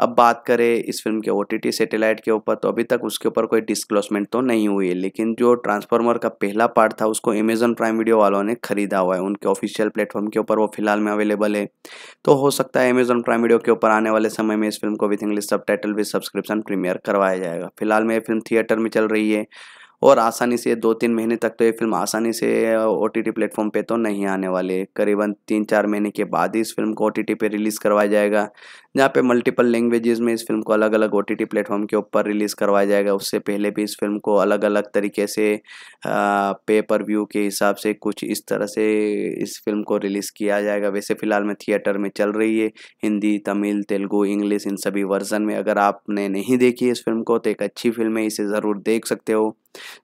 अब बात करें इस फिल्म के ओ टी सैटेलाइट के ऊपर तो अभी तक उसके ऊपर कोई डिस्क्लोसमेंट तो नहीं हुई है लेकिन जो ट्रांसफार्मर का पहला पार्ट था उसको अमेजन प्राइम वीडियो वालों ने खरीदा हुआ है उनके ऑफिशियल प्लेटफॉर्म के ऊपर वो फिलहाल में अवेलेबल है तो हो सकता है अमेजन प्राइम वीडियो के ऊपर आने वाले समय में इस फिल्म को with English subtitle subscription premiere करवाया जाएगा फिलहाल में ये फिल्म थिएटर में चल रही है और आसानी से दो तीन महीने तक तो ये फिल्म आसानी से ओ टी टी प्लेटफॉर्म पर तो नहीं आने वाली है करीबन तीन चार महीने के बाद ही इस फिल्म को ओ टी टी पर रिलीज़ करवाया जाएगा जहाँ पे मल्टीपल लैंग्वेजेस में इस फिल्म को अलग अलग ओ टी प्लेटफॉर्म के ऊपर रिलीज़ करवाया जाएगा उससे पहले भी इस फिल्म को अलग अलग तरीके से पे पर व्यू के हिसाब से कुछ इस तरह से इस फिल्म को रिलीज़ किया जाएगा वैसे फ़िलहाल में थिएटर में चल रही है हिंदी तमिल तेलुगु इंग्लिश इन सभी वर्जन में अगर आपने नहीं देखी इस फिल्म को तो एक अच्छी फिल्म है इसे ज़रूर देख सकते हो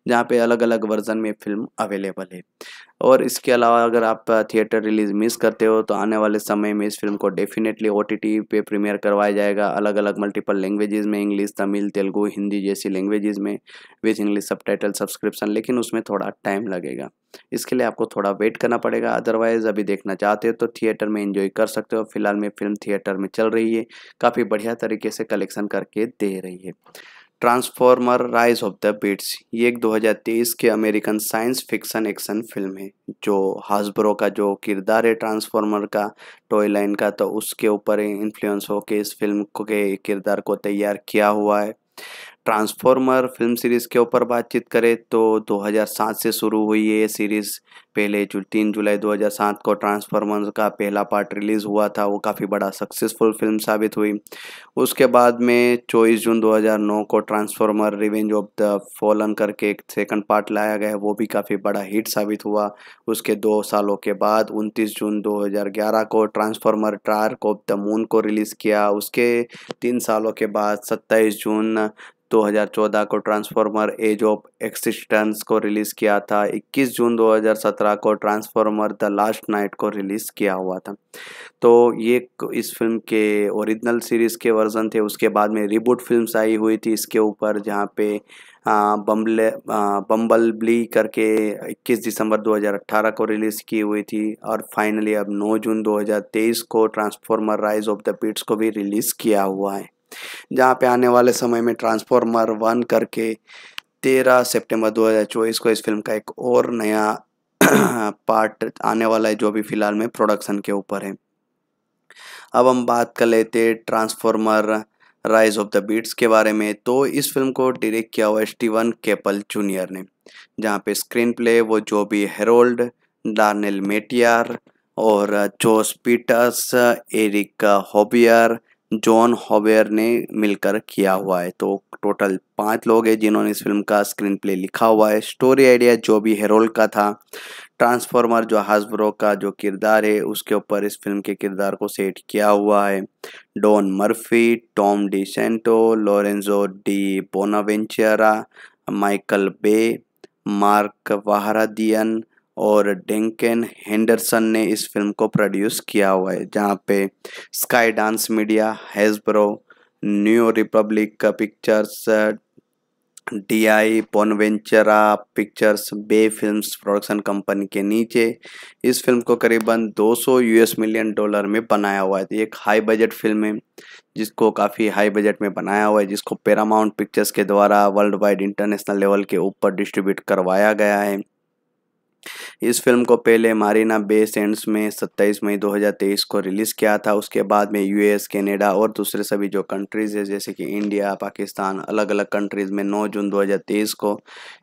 जहाँ पे अलग अलग वर्जन में फ़िल्म अवेलेबल है और इसके अलावा अगर आप थिएटर रिलीज़ मिस करते हो तो आने वाले समय में इस फिल्म को डेफिनेटली ओ पे प्रीमियर करवाया जाएगा अलग अलग मल्टीपल लैंग्वेजेस में इंग्लिश तमिल तेलुगू हिंदी जैसी लैंग्वेजेस में विथ इंग्लिश सब सब्सक्रिप्शन लेकिन उसमें थोड़ा टाइम लगेगा इसके लिए आपको थोड़ा वेट करना पड़ेगा अदरवाइज़ अभी देखना चाहते हो तो थिएटर में इंजॉय कर सकते हो फिलहाल में फिल्म थिएटर में चल रही है काफ़ी बढ़िया तरीके से कलेक्शन करके दे रही है transformer rise of the beats ये एक 2023 की American science fiction action film है जो हासब्रो का जो किरदार है ट्रांसफॉर्मर का टॉय लाइन का तो उसके ऊपर इन्फ्लुएंस होकर इस फिल्म के किरदार को तैयार किया हुआ है ट्रांसफॉर्मर फिल्म सीरीज़ के ऊपर बातचीत करें तो 2007 से शुरू हुई है ये सीरीज़ पहले जो तीन जुलाई 2007 को ट्रांसफॉर्मर का पहला पार्ट रिलीज़ हुआ था वो काफ़ी बड़ा सक्सेसफुल फिल्म साबित हुई उसके बाद में 24 जून 2009 को transformer revenge of the fallen करके एक सेकंड पार्ट लाया गया वो भी काफ़ी बड़ा हिट साबित हुआ उसके दो सालों के बाद उनतीस जून दो को ट्रांसफॉर्मर ट्रार्क ऑफ द मून को रिलीज़ किया उसके तीन सालों के बाद सत्ताईस जून 2014 को ट्रांसफार्मर एज ऑफ एक्सिस्टेंस को रिलीज़ किया था 21 जून 2017 को ट्रांसफार्मर द लास्ट नाइट को रिलीज़ किया हुआ था तो ये इस फिल्म के ओरिजिनल सीरीज़ के वर्जन थे उसके बाद में रिबूट फिल्म्स आई हुई थी इसके ऊपर जहाँ पे बम्बले बम्बल ब्ली करके 21 दिसंबर 2018 को रिलीज़ की हुई थी और फाइनली अब 9 जून 2023 को transformer rise of the Pitt's को भी रिलीज़ किया हुआ है जहाँ पे आने वाले समय में ट्रांसफॉर्मर वन करके तेरह सितंबर 2024 को इस फिल्म का एक और नया पार्ट *clears throat* आने वाला है जो अभी फ़िलहाल में प्रोडक्शन के ऊपर है अब हम बात कर लेते transformer rise of the beats के बारे में तो इस फिल्म को डायरेक्ट किया हुआ स्टीवन केपल जूनियर ने जहाँ पे स्क्रीन प्ले वो जो भी हेरोल्ड डार्नेल मेटियार और Josh Peters Erich Hoeber Jon Hoeber ने मिलकर किया हुआ है तो टोटल पांच लोग हैं जिन्होंने इस फिल्म का स्क्रीन प्ले लिखा हुआ है स्टोरी आइडिया जो भी हेरोल का था ट्रांसफॉर्मर जो हाजब्रो का जो किरदार है उसके ऊपर इस फिल्म के किरदार को सेट किया हुआ है Don Murphy Tom D CentOS Lorenzo di Bonaventura Michael Bay Mark Vahradian और डेंकेन हेंडरसन ने इस फिल्म को प्रोड्यूस किया हुआ है जहाँ पे Skydance media Hasbro New Republic का pictures D I Bonaventura pictures Bay films production company के नीचे इस फिल्म को करीबन 200 यूएस मिलियन डॉलर में बनाया हुआ है तो एक हाई बजट फिल्म है जिसको काफ़ी हाई बजट में बनाया हुआ है जिसको पैरामाउंट पिक्चर्स के द्वारा वर्ल्ड वाइड इंटरनेशनल लेवल के ऊपर डिस्ट्रीब्यूट करवाया गया है इस फिल्म को पहले मारीना बे सेंट्स में 27 मई 2023 को रिलीज़ किया था उसके बाद में यूएस कनाडा और दूसरे सभी जो कंट्रीज़ है जैसे कि इंडिया पाकिस्तान अलग अलग कंट्रीज़ में 9 जून 2023 को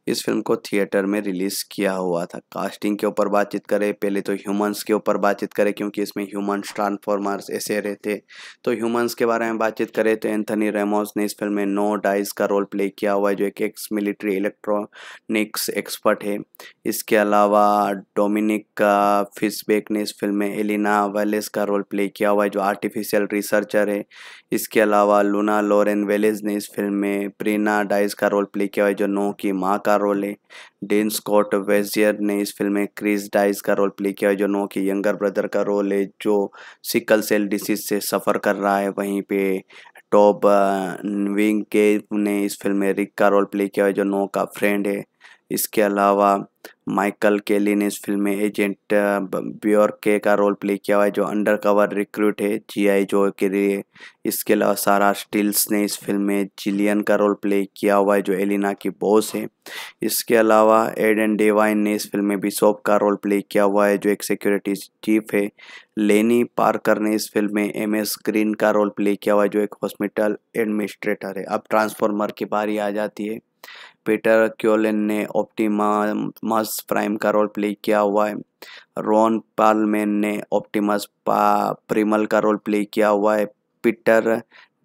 इस फिल्म को थिएटर में रिलीज़ किया हुआ था कास्टिंग के ऊपर बातचीत करें पहले तो ह्यूमंस के ऊपर बातचीत करें क्योंकि इसमें ह्यूमन्स ट्रांसफॉर्मर्स ऐसे रहते तो ह्यूमन्स के बारे में बातचीत करें तो एंथनी रेमोस ने इस फिल्म में नो डाइज का रोल प्ले किया हुआ है जो एक एक्स मिलिट्री इलेक्ट्रॉनिक्स एक्सपर्ट है इसके अलावा अलावा डोमिनिक का फिशबेक ने इस फिल्म में एलिना वेलेस का रोल प्ले किया हुआ है जो आर्टिफिशियल रिसर्चर है इसके अलावा लूना लॉरेन वेलेस ने इस फिल्म में प्रीना डाइस का रोल प्ले किया हुआ है जो नो की माँ का रोल है डेन स्कॉट वेजियर ने इस फिल्म में क्रिस डाइस का रोल प्ले किया है जो नो की यंगर ब्रदर का रोल है जो सिकल सेल डिसीज से सफ़र कर रहा है वहीं पे टॉप विंग के ने इस फिल्म में रिक का रोल प्ले किया है जो नो का फ्रेंड है इसके अलावा माइकल केली ने इस फिल्म में एजेंट ब्योरके का रोल प्ले किया हुआ है जो अंडर कवर रिक्रूट है जी आई जो के लिए इसके अलावा सारा स्टील्स ने इस फिल्म में जिलियन का रोल प्ले किया हुआ है जो एलिना की बॉस है इसके अलावा एड एंड डेवाइन ने इस फिल्म में बिशोप का रोल प्ले किया हुआ है जो एक सिक्योरिटी चीफ है लेनी पार्कर ने इस फिल्म में एम एस ग्रीन का रोल प्ले किया हुआ है जो एक हॉस्पिटल एडमिनिस्ट्रेटर है अब ट्रांसफॉर्मर की बारी आ जाती है पीटर क्योलिन ने ऑप्टिमस प्राइम का रोल प्ले किया हुआ है रॉन पालमैन ने ऑप्टिमस प्रिमल का रोल प्ले किया हुआ है पीटर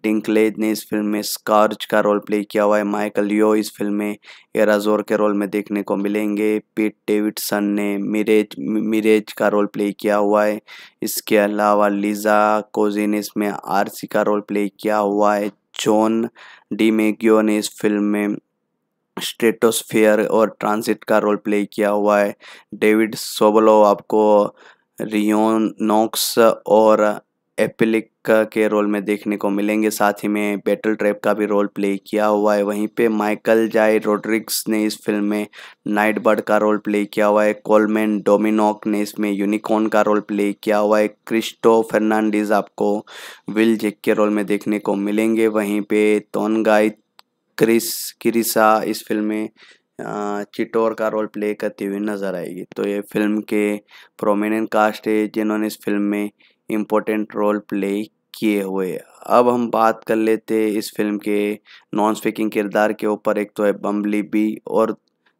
डिंकलेज ने इस फिल्म में स्कॉर्च का रोल प्ले किया हुआ है माइकल यो इस फिल्म में एराजोर के रोल में देखने को मिलेंगे पीट डेविडसन ने मिरेज मिरेज का रोल प्ले किया हुआ है इसके अलावा लीजा कोजी ने इसमें आरसी का रोल प्ले किया हुआ है जॉन डी मेग्यो ने इस फिल्म में स्टेटोसफेयर और ट्रांसिट का रोल प्ले किया हुआ है डेविड सोबलो आपको रियोनोक्स और एपिलिक के रोल में देखने को मिलेंगे साथ ही में बैटल ट्रैप का भी रोल प्ले किया हुआ है वहीं पे माइकल जाय रोड्रिक्स ने इस फिल्म में नाइट बर्ड का रोल प्ले किया हुआ है कोलमैन डोमिनोक ने इसमें यूनिकॉर्न का रोल प्ले किया हुआ है क्रिस्टो फर्नांडीज आपको विल जेक के रोल में देखने को मिलेंगे वहीं पे तोनगाई क्रिस क्रिसा इस फिल्म में चिटोर का रोल प्ले करती हुई नज़र आएगी तो ये फिल्म के प्रोमिनेंट कास्ट है जिन्होंने इस फिल्म में इम्पोर्टेंट रोल प्ले किए हुए अब हम बात कर लेते इस फिल्म के नॉन स्पीकिंग किरदार के ऊपर एक तो है बम्बली बी और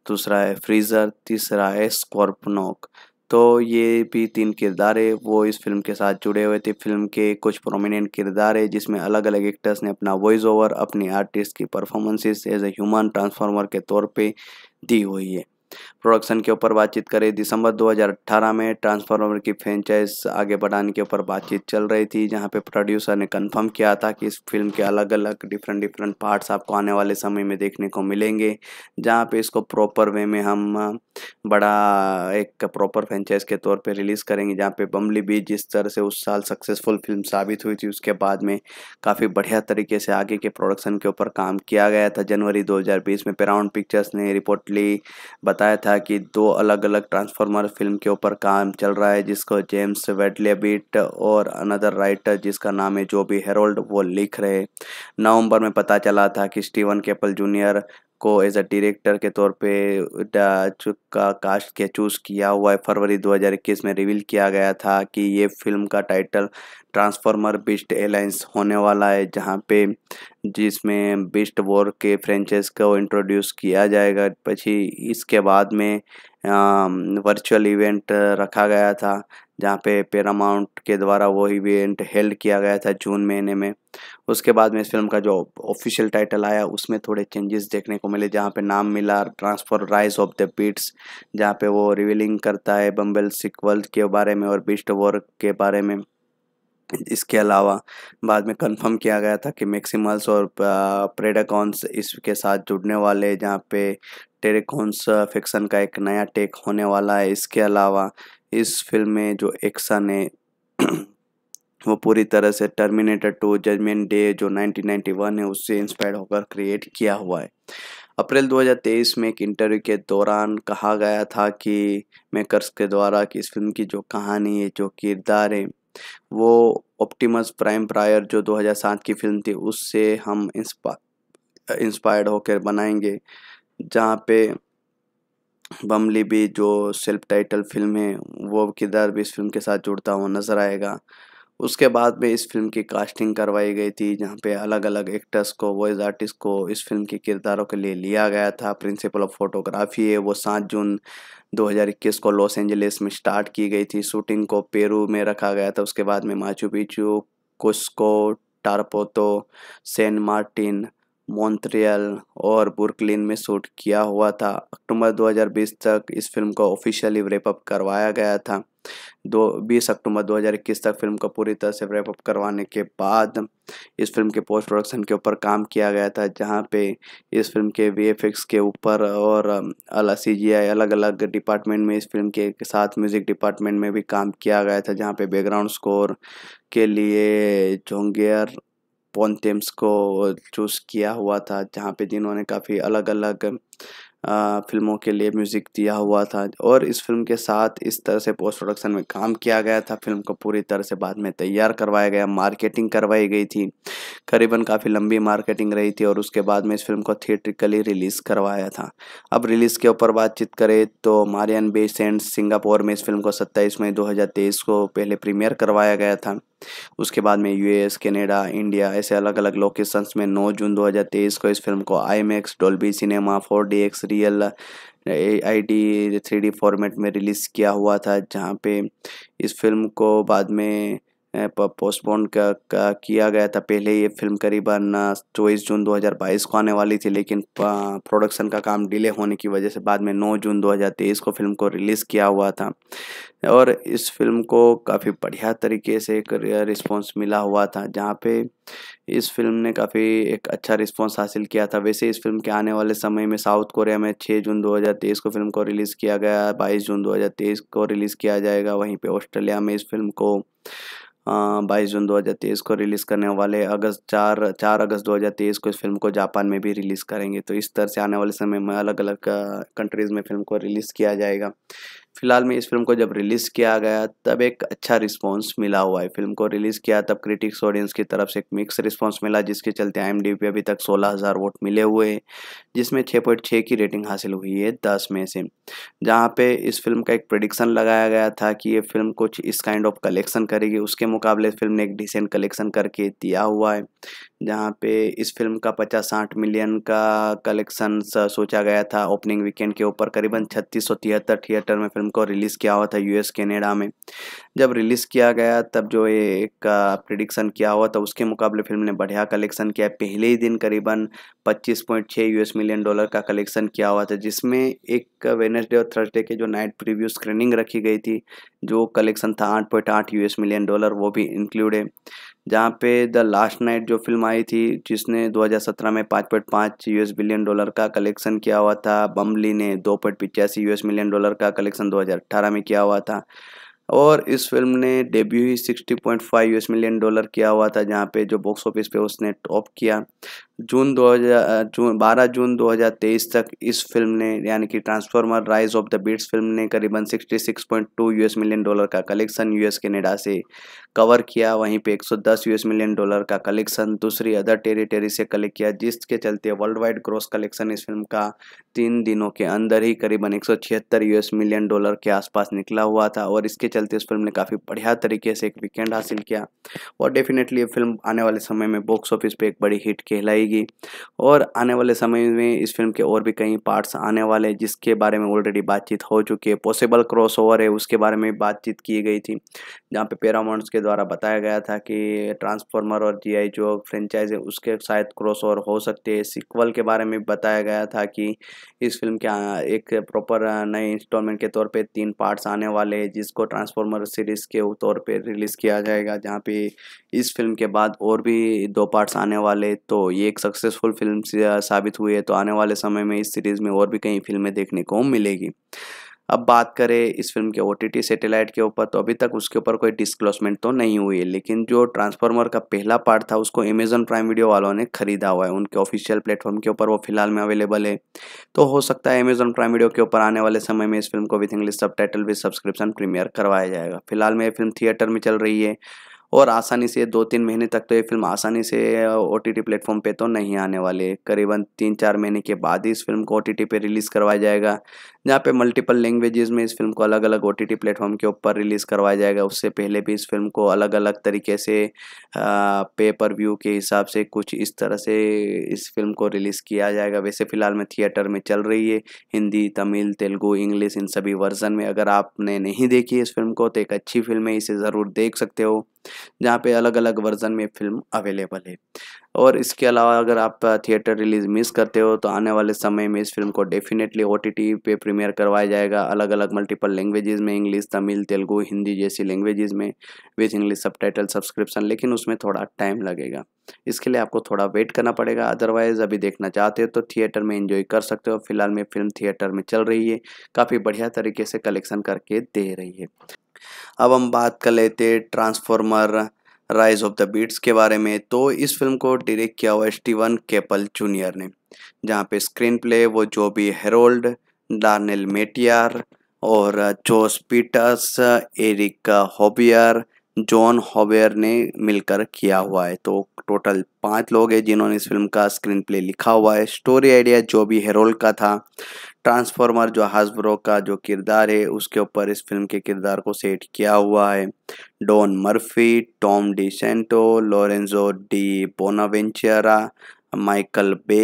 दूसरा है फ्रीज़र तीसरा है स्कॉर्पनोक तो ये भी तीन किरदार है वो इस फिल्म के साथ जुड़े हुए थे फिल्म के कुछ प्रोमिनेंट किरदार है जिसमें अलग अलग एक्टर्स ने अपना वॉइस ओवर अपनी आर्टिस्ट की performances as a human transformer के तौर पे दी हुई है प्रोडक्शन के ऊपर बातचीत करें दिसंबर 2018 में ट्रांसफार्मर की फ्रेंचाइज आगे बढ़ाने के ऊपर बातचीत चल रही थी जहां पे प्रोड्यूसर ने कंफर्म किया था कि इस फिल्म के अलग अलग डिफरेंट डिफरेंट पार्ट्स आपको आने वाले समय में देखने को मिलेंगे जहाँ पे इसको प्रॉपर वे में हम बड़ा एक प्रॉपर फ्रेंचाइज के तौर पर रिलीज़ करेंगे जहाँ पे बम्बली बीच जिस तरह से उस साल सक्सेसफुल फिल्म साबित हुई थी उसके बाद में काफ़ी बढ़िया तरीके से आगे के प्रोडक्शन के ऊपर काम किया गया था जनवरी दो में पेराउंड पिक्चर्स ने रिपोर्टली बता बताया था कि दो अलग अलग ट्रांसफार्मर फिल्म के ऊपर काम चल रहा है जिसको जेम्स वेडलेबिट और अनदर राइटर जिसका नाम है जो भी हेरोल्ड वो लिख रहे नवंबर में पता चला था कि स्टीवन केपल जूनियर को एज अ डायरेक्टर के तौर पे का कास्ट के चूज़ किया हुआ है फरवरी 2021 में रिवील किया गया था कि ये फिल्म का टाइटल ट्रांसफॉर्मर बिस्ट एलाइंस होने वाला है जहाँ पे जिसमें बिस्ट वॉर के फ्रेंचाइज को इंट्रोड्यूस किया जाएगा पची इसके बाद में वर्चुअल इवेंट रखा गया था जहाँ पे पैरामाउंट के द्वारा वो इवेंट हेल्ड किया गया था जून महीने में उसके बाद में इस फिल्म का जो ऑफिशियल टाइटल आया उसमें थोड़े चेंजेस देखने को मिले जहाँ पे नाम मिला transfer rise of the beats जहाँ पे वो रिवीलिंग करता है बम्बल सिक्वल के बारे में और बीस्ट वर्क के बारे में इसके अलावा बाद में कंफर्म किया गया था कि मैक्सिमल्स और प्रेडाकॉन्स इसके साथ जुड़ने वाले जहाँ पे टेरेकॉन्स फिक्सन का एक नया टेक होने वाला है इसके अलावा इस फिल्म में जो एक्शन है *clears throat* वो पूरी तरह से टर्मिनेटर टू जजमेंट डे जो 1991 है उससे इंस्पायर होकर क्रिएट किया हुआ है अप्रैल 2023 में एक इंटरव्यू के दौरान कहा गया था कि मेकर्स के द्वारा कि इस फिल्म की जो कहानी है जो किरदार है वो ऑप्टिमस प्राइम प्रायर जो 2007 की फिल्म थी उससे हम इंस्पा इंस्पायर्ड होकर बनाएंगे जहाँ पे बमली भी जो सेल्फ टाइटल फिल्म है वो किरदार भी इस फिल्म के साथ जुड़ता हुआ नज़र आएगा उसके बाद में इस फिल्म की कास्टिंग करवाई गई थी जहाँ पे अलग अलग एक्टर्स को वॉइस आर्टिस्ट को इस फिल्म के किरदारों के लिए लिया गया था प्रिंसिपल ऑफ फोटोग्राफी है वो सात जून 2021 को लॉस एंजलिस में स्टार्ट की गई थी शूटिंग को पेरू में रखा गया था उसके बाद में Machu Picchu Cusco Tarapoto Saint Martin Montreal और बुर्कलिन में शूट किया हुआ था अक्टूबर 2020 तक इस फिल्म को ऑफिशियली रेपअप करवाया गया था दो बीस अक्टूबर 2021 तक फिल्म को पूरी तरह से रैप अप करवाने के बाद इस फिल्म के पोस्ट प्रोडक्शन के ऊपर काम किया गया था जहाँ पे इस फिल्म के वी के ऊपर और अलग सी जी आई अलग अलग डिपार्टमेंट में इस फिल्म के साथ म्यूज़िक डिपार्टमेंट में भी काम किया गया था जहाँ पे बैकग्राउंड स्कोर के लिए जोंगियर पॉन्थेम्स को चूज़ किया हुआ था जहाँ पे जिन्होंने काफ़ी अलग अलग फिल्मों के लिए म्यूज़िक दिया हुआ था और इस फिल्म के साथ इस तरह से पोस्ट प्रोडक्शन में काम किया गया था फिल्म को पूरी तरह से बाद में तैयार करवाया गया मार्केटिंग करवाई गई थी करीबन काफ़ी लंबी मार्केटिंग रही थी और उसके बाद में इस फिल्म को थिएट्रिकली रिलीज़ करवाया था अब रिलीज़ के ऊपर बातचीत करें तो मारियन बेसेंट सिंगापुर में इस फिल्म को सत्ताईस मई दो को पहले प्रीमियर करवाया गया था उसके बाद में यूएस कनाडा इंडिया ऐसे अलग अलग लोकेशंस में 9 जून 2023 को इस फिल्म को I Dolby cinema four D X real I D three D format में रिलीज़ किया हुआ था जहाँ पे इस फिल्म को बाद में पोस्टपोन किया गया था पहले ये फिल्म करीबन चौबीस जून 2022 को आने वाली थी लेकिन प्रोडक्शन का काम डिले होने की वजह से बाद में 9 जून 2023 को फिल्म को रिलीज़ किया हुआ था और इस फिल्म को काफ़ी बढ़िया तरीके से एक रिस्पॉन्स मिला हुआ था जहाँ पे इस फिल्म ने काफ़ी एक अच्छा रिस्पॉन्स हासिल किया था वैसे इस फिल्म के आने वाले समय में साउथ कोरिया में 6 जून 2023 को फिल्म को रिलीज़ किया गया 22 जून 2023 को रिलीज़ किया जाएगा वहीं पे ऑस्ट्रेलिया में इस फिल्म को हाँ, बाईस जून 2023 को रिलीज़ करने वाले अगस्त चार चार अगस्त 2023 को इस फिल्म को जापान में भी रिलीज़ करेंगे तो इस तरह से आने वाले समय में अलग अलग कंट्रीज़ में फिल्म को रिलीज़ किया जाएगा फिलहाल में इस फिल्म को जब रिलीज़ किया गया तब एक अच्छा रिस्पांस मिला हुआ है फिल्म को रिलीज़ किया तब क्रिटिक्स ऑडियंस की तरफ से एक मिक्स रिस्पांस मिला जिसके चलते आई पे अभी तक 16000 वोट मिले हुए हैं जिसमें 6.6 की रेटिंग हासिल हुई है 10 में से जहाँ पे इस फिल्म का एक प्रडिक्शन लगाया गया था कि ये फिल्म कुछ इस काइंड ऑफ कलेक्शन करेगी उसके मुकाबले फिल्म ने एक डिसेंट कलेक्शन करके दिया हुआ है जहाँ पे इस फिल्म का पचास साठ मिलियन का कलेक्शन सोचा गया था ओपनिंग वीकेंड के ऊपर करीबन छत्तीस सौ थिएटर में फिल्म फिल्म को रिलीज़ किया हुआ था यूएस कनाडा में जब रिलीज़ किया गया तब जो ये एक प्रिडिक्शन किया हुआ था उसके मुकाबले फिल्म ने बढ़िया कलेक्शन किया पहले ही दिन करीबन 25.6 यूएस मिलियन डॉलर का कलेक्शन किया हुआ था जिसमें एक वेनसडे और थर्सडे के जो नाइट प्रीव्यू स्क्रीनिंग रखी गई थी जो कलेक्शन था आठ यूएस मिलियन डॉलर वो भी इंक्लूड है जहाँ पे द लास्ट नाइट जो फिल्म आई थी जिसने 2017 में पाँच पॉइंट पाँच यू बिलियन डॉलर का कलेक्शन किया हुआ था बम्बली ने दो पॉइंट पिचासी यू मिलियन डॉलर का कलेक्शन 2018 में किया हुआ था और इस फिल्म ने डेब्यू ही sixty point five you million dollar किया हुआ था जहाँ पे जो बॉक्स ऑफिस पे उसने टॉप किया जून 2000 जून 12 जून 2023 तक इस फिल्म ने यानी कि transformer rise of the beats film ने करीबन 66.2 यूएस मिलियन डॉलर का कलेक्शन यूएस कनाडा से कवर किया वहीं पे 110 यूएस मिलियन डॉलर का कलेक्शन दूसरी अदर टेरिटरी से कलेक्ट किया जिसके चलते वर्ल्ड वाइड ग्रॉस कलेक्शन इस फिल्म का तीन दिनों के अंदर ही करीबन एक यूएस मिलियन डॉलर के आसपास निकला हुआ था और इसके चलते इस फिल्म ने काफ़ी बढ़िया तरीके से एक वीकेंड हासिल किया और डेफिनेटली ये फिल्म आने वाले समय में बॉक्स ऑफिस पर एक बड़ी हिट कहलाई रहेगी और आने वाले समय में इस फिल्म के और भी कई पार्ट्स आने वाले हैं जिसके बारे में ऑलरेडी बातचीत हो चुकी है पॉसिबल क्रॉस है उसके बारे में बातचीत की गई थी जहाँ पे पेरामाउंट्स के द्वारा बताया गया था कि ट्रांसफॉर्मर और जी आई जो फ्रेंचाइज है उसके शायद क्रॉस हो सकते हैं सिक्वल के बारे में बताया गया था कि इस फिल्म के एक प्रॉपर नए इंस्टॉलमेंट के तौर पर तीन पार्ट्स आने वाले हैं जिसको ट्रांसफॉर्मर सीरीज़ के तौर पर रिलीज़ किया जाएगा जहाँ पे इस फिल्म के बाद और भी दो पार्ट्स आने वाले तो ये एक सक्सेसफुल फिल्म साबित हुई है तो आने वाले समय में इस सीरीज़ में और भी कई फिल्में देखने को मिलेगी अब बात करें इस फिल्म के ओ टी सैटेलाइट के ऊपर तो अभी तक उसके ऊपर कोई डिस्क्लोसमेंट तो नहीं हुई है लेकिन जो ट्रांसफार्मर का पहला पार्ट था उसको अमेजन प्राइम वीडियो वालों ने खरीदा हुआ है उनके ऑफिशियल प्लेटफॉर्म के ऊपर वो फिलहाल में अवेलेबल है तो हो सकता है अमेजन प्राइम वीडियो के ऊपर आने वाले समय में इस फिल्म को with English subtitle subscription premiere करवाया जाएगा फिलहाल में ये फिल्म थिएटर में चल रही है और आसानी से दो तीन महीने तक तो ये फिल्म आसानी से ओ टी टी प्लेटफॉर्म पर तो नहीं आने वाले करीबन तीन चार महीने के बाद ही इस फिल्म को ओ टी टी पर रिलीज़ करवाया जाएगा जहाँ पे मल्टीपल लैंग्वेजेस में इस फिल्म को अलग अलग ओ टी टी प्लेटफॉर्म के ऊपर रिलीज़ करवाया जाएगा उससे पहले भी इस फिल्म को अलग अलग तरीके से पे पर व्यू के हिसाब से कुछ इस तरह से इस फिल्म को रिलीज़ किया जाएगा वैसे फ़िलहाल में थिएटर में चल रही है हिंदी तमिल तेलुगु इंग्लिश इन सभी वर्जन में अगर आपने नहीं देखी इस फिल्म को तो एक अच्छी फिल्म है इसे ज़रूर देख सकते हो जहाँ पे अलग अलग वर्जन में फिल्म अवेलेबल है और इसके अलावा अगर आप थिएटर रिलीज मिस करते हो तो आने वाले समय में इस फिल्म को डेफिनेटली ओ पे प्रीमियर करवाया जाएगा अलग अलग मल्टीपल लैंग्वेजेस में इंग्लिश तमिल तेलुगू हिंदी जैसी लैंग्वेजेस में विथ इंग्लिश सब सब्सक्रिप्शन लेकिन उसमें थोड़ा टाइम लगेगा इसके लिए आपको थोड़ा वेट करना पड़ेगा अदरवाइज अभी देखना चाहते हो तो थिएटर में एंजॉय कर सकते हो फिलहाल में फिल्म थिएटर में चल रही है काफ़ी बढ़िया तरीके से कलेक्शन करके दे रही है अब हम बात कर लेते हैं transformer rise of the beats के बारे में तो इस फिल्म को डायरेक्ट किया हुआ स्टीवन केपल जूनियर ने जहाँ पे स्क्रीन प्ले वो जो भी हेरोल्ड डार्नल मेटियार और Josh Peters Erich Hoeber Jon Hoeber ने मिलकर किया हुआ है तो टोटल पांच लोग हैं जिन्होंने इस फिल्म का स्क्रीन प्ले लिखा हुआ है स्टोरी आइडिया जो भी हेरोल का था ट्रांसफॉर्मर जो हाजब्रो का जो किरदार है उसके ऊपर इस फिल्म के किरदार को सेट किया हुआ है Don Murphy Tom D CentOS Lorenzo di Bonaventura Michael Bay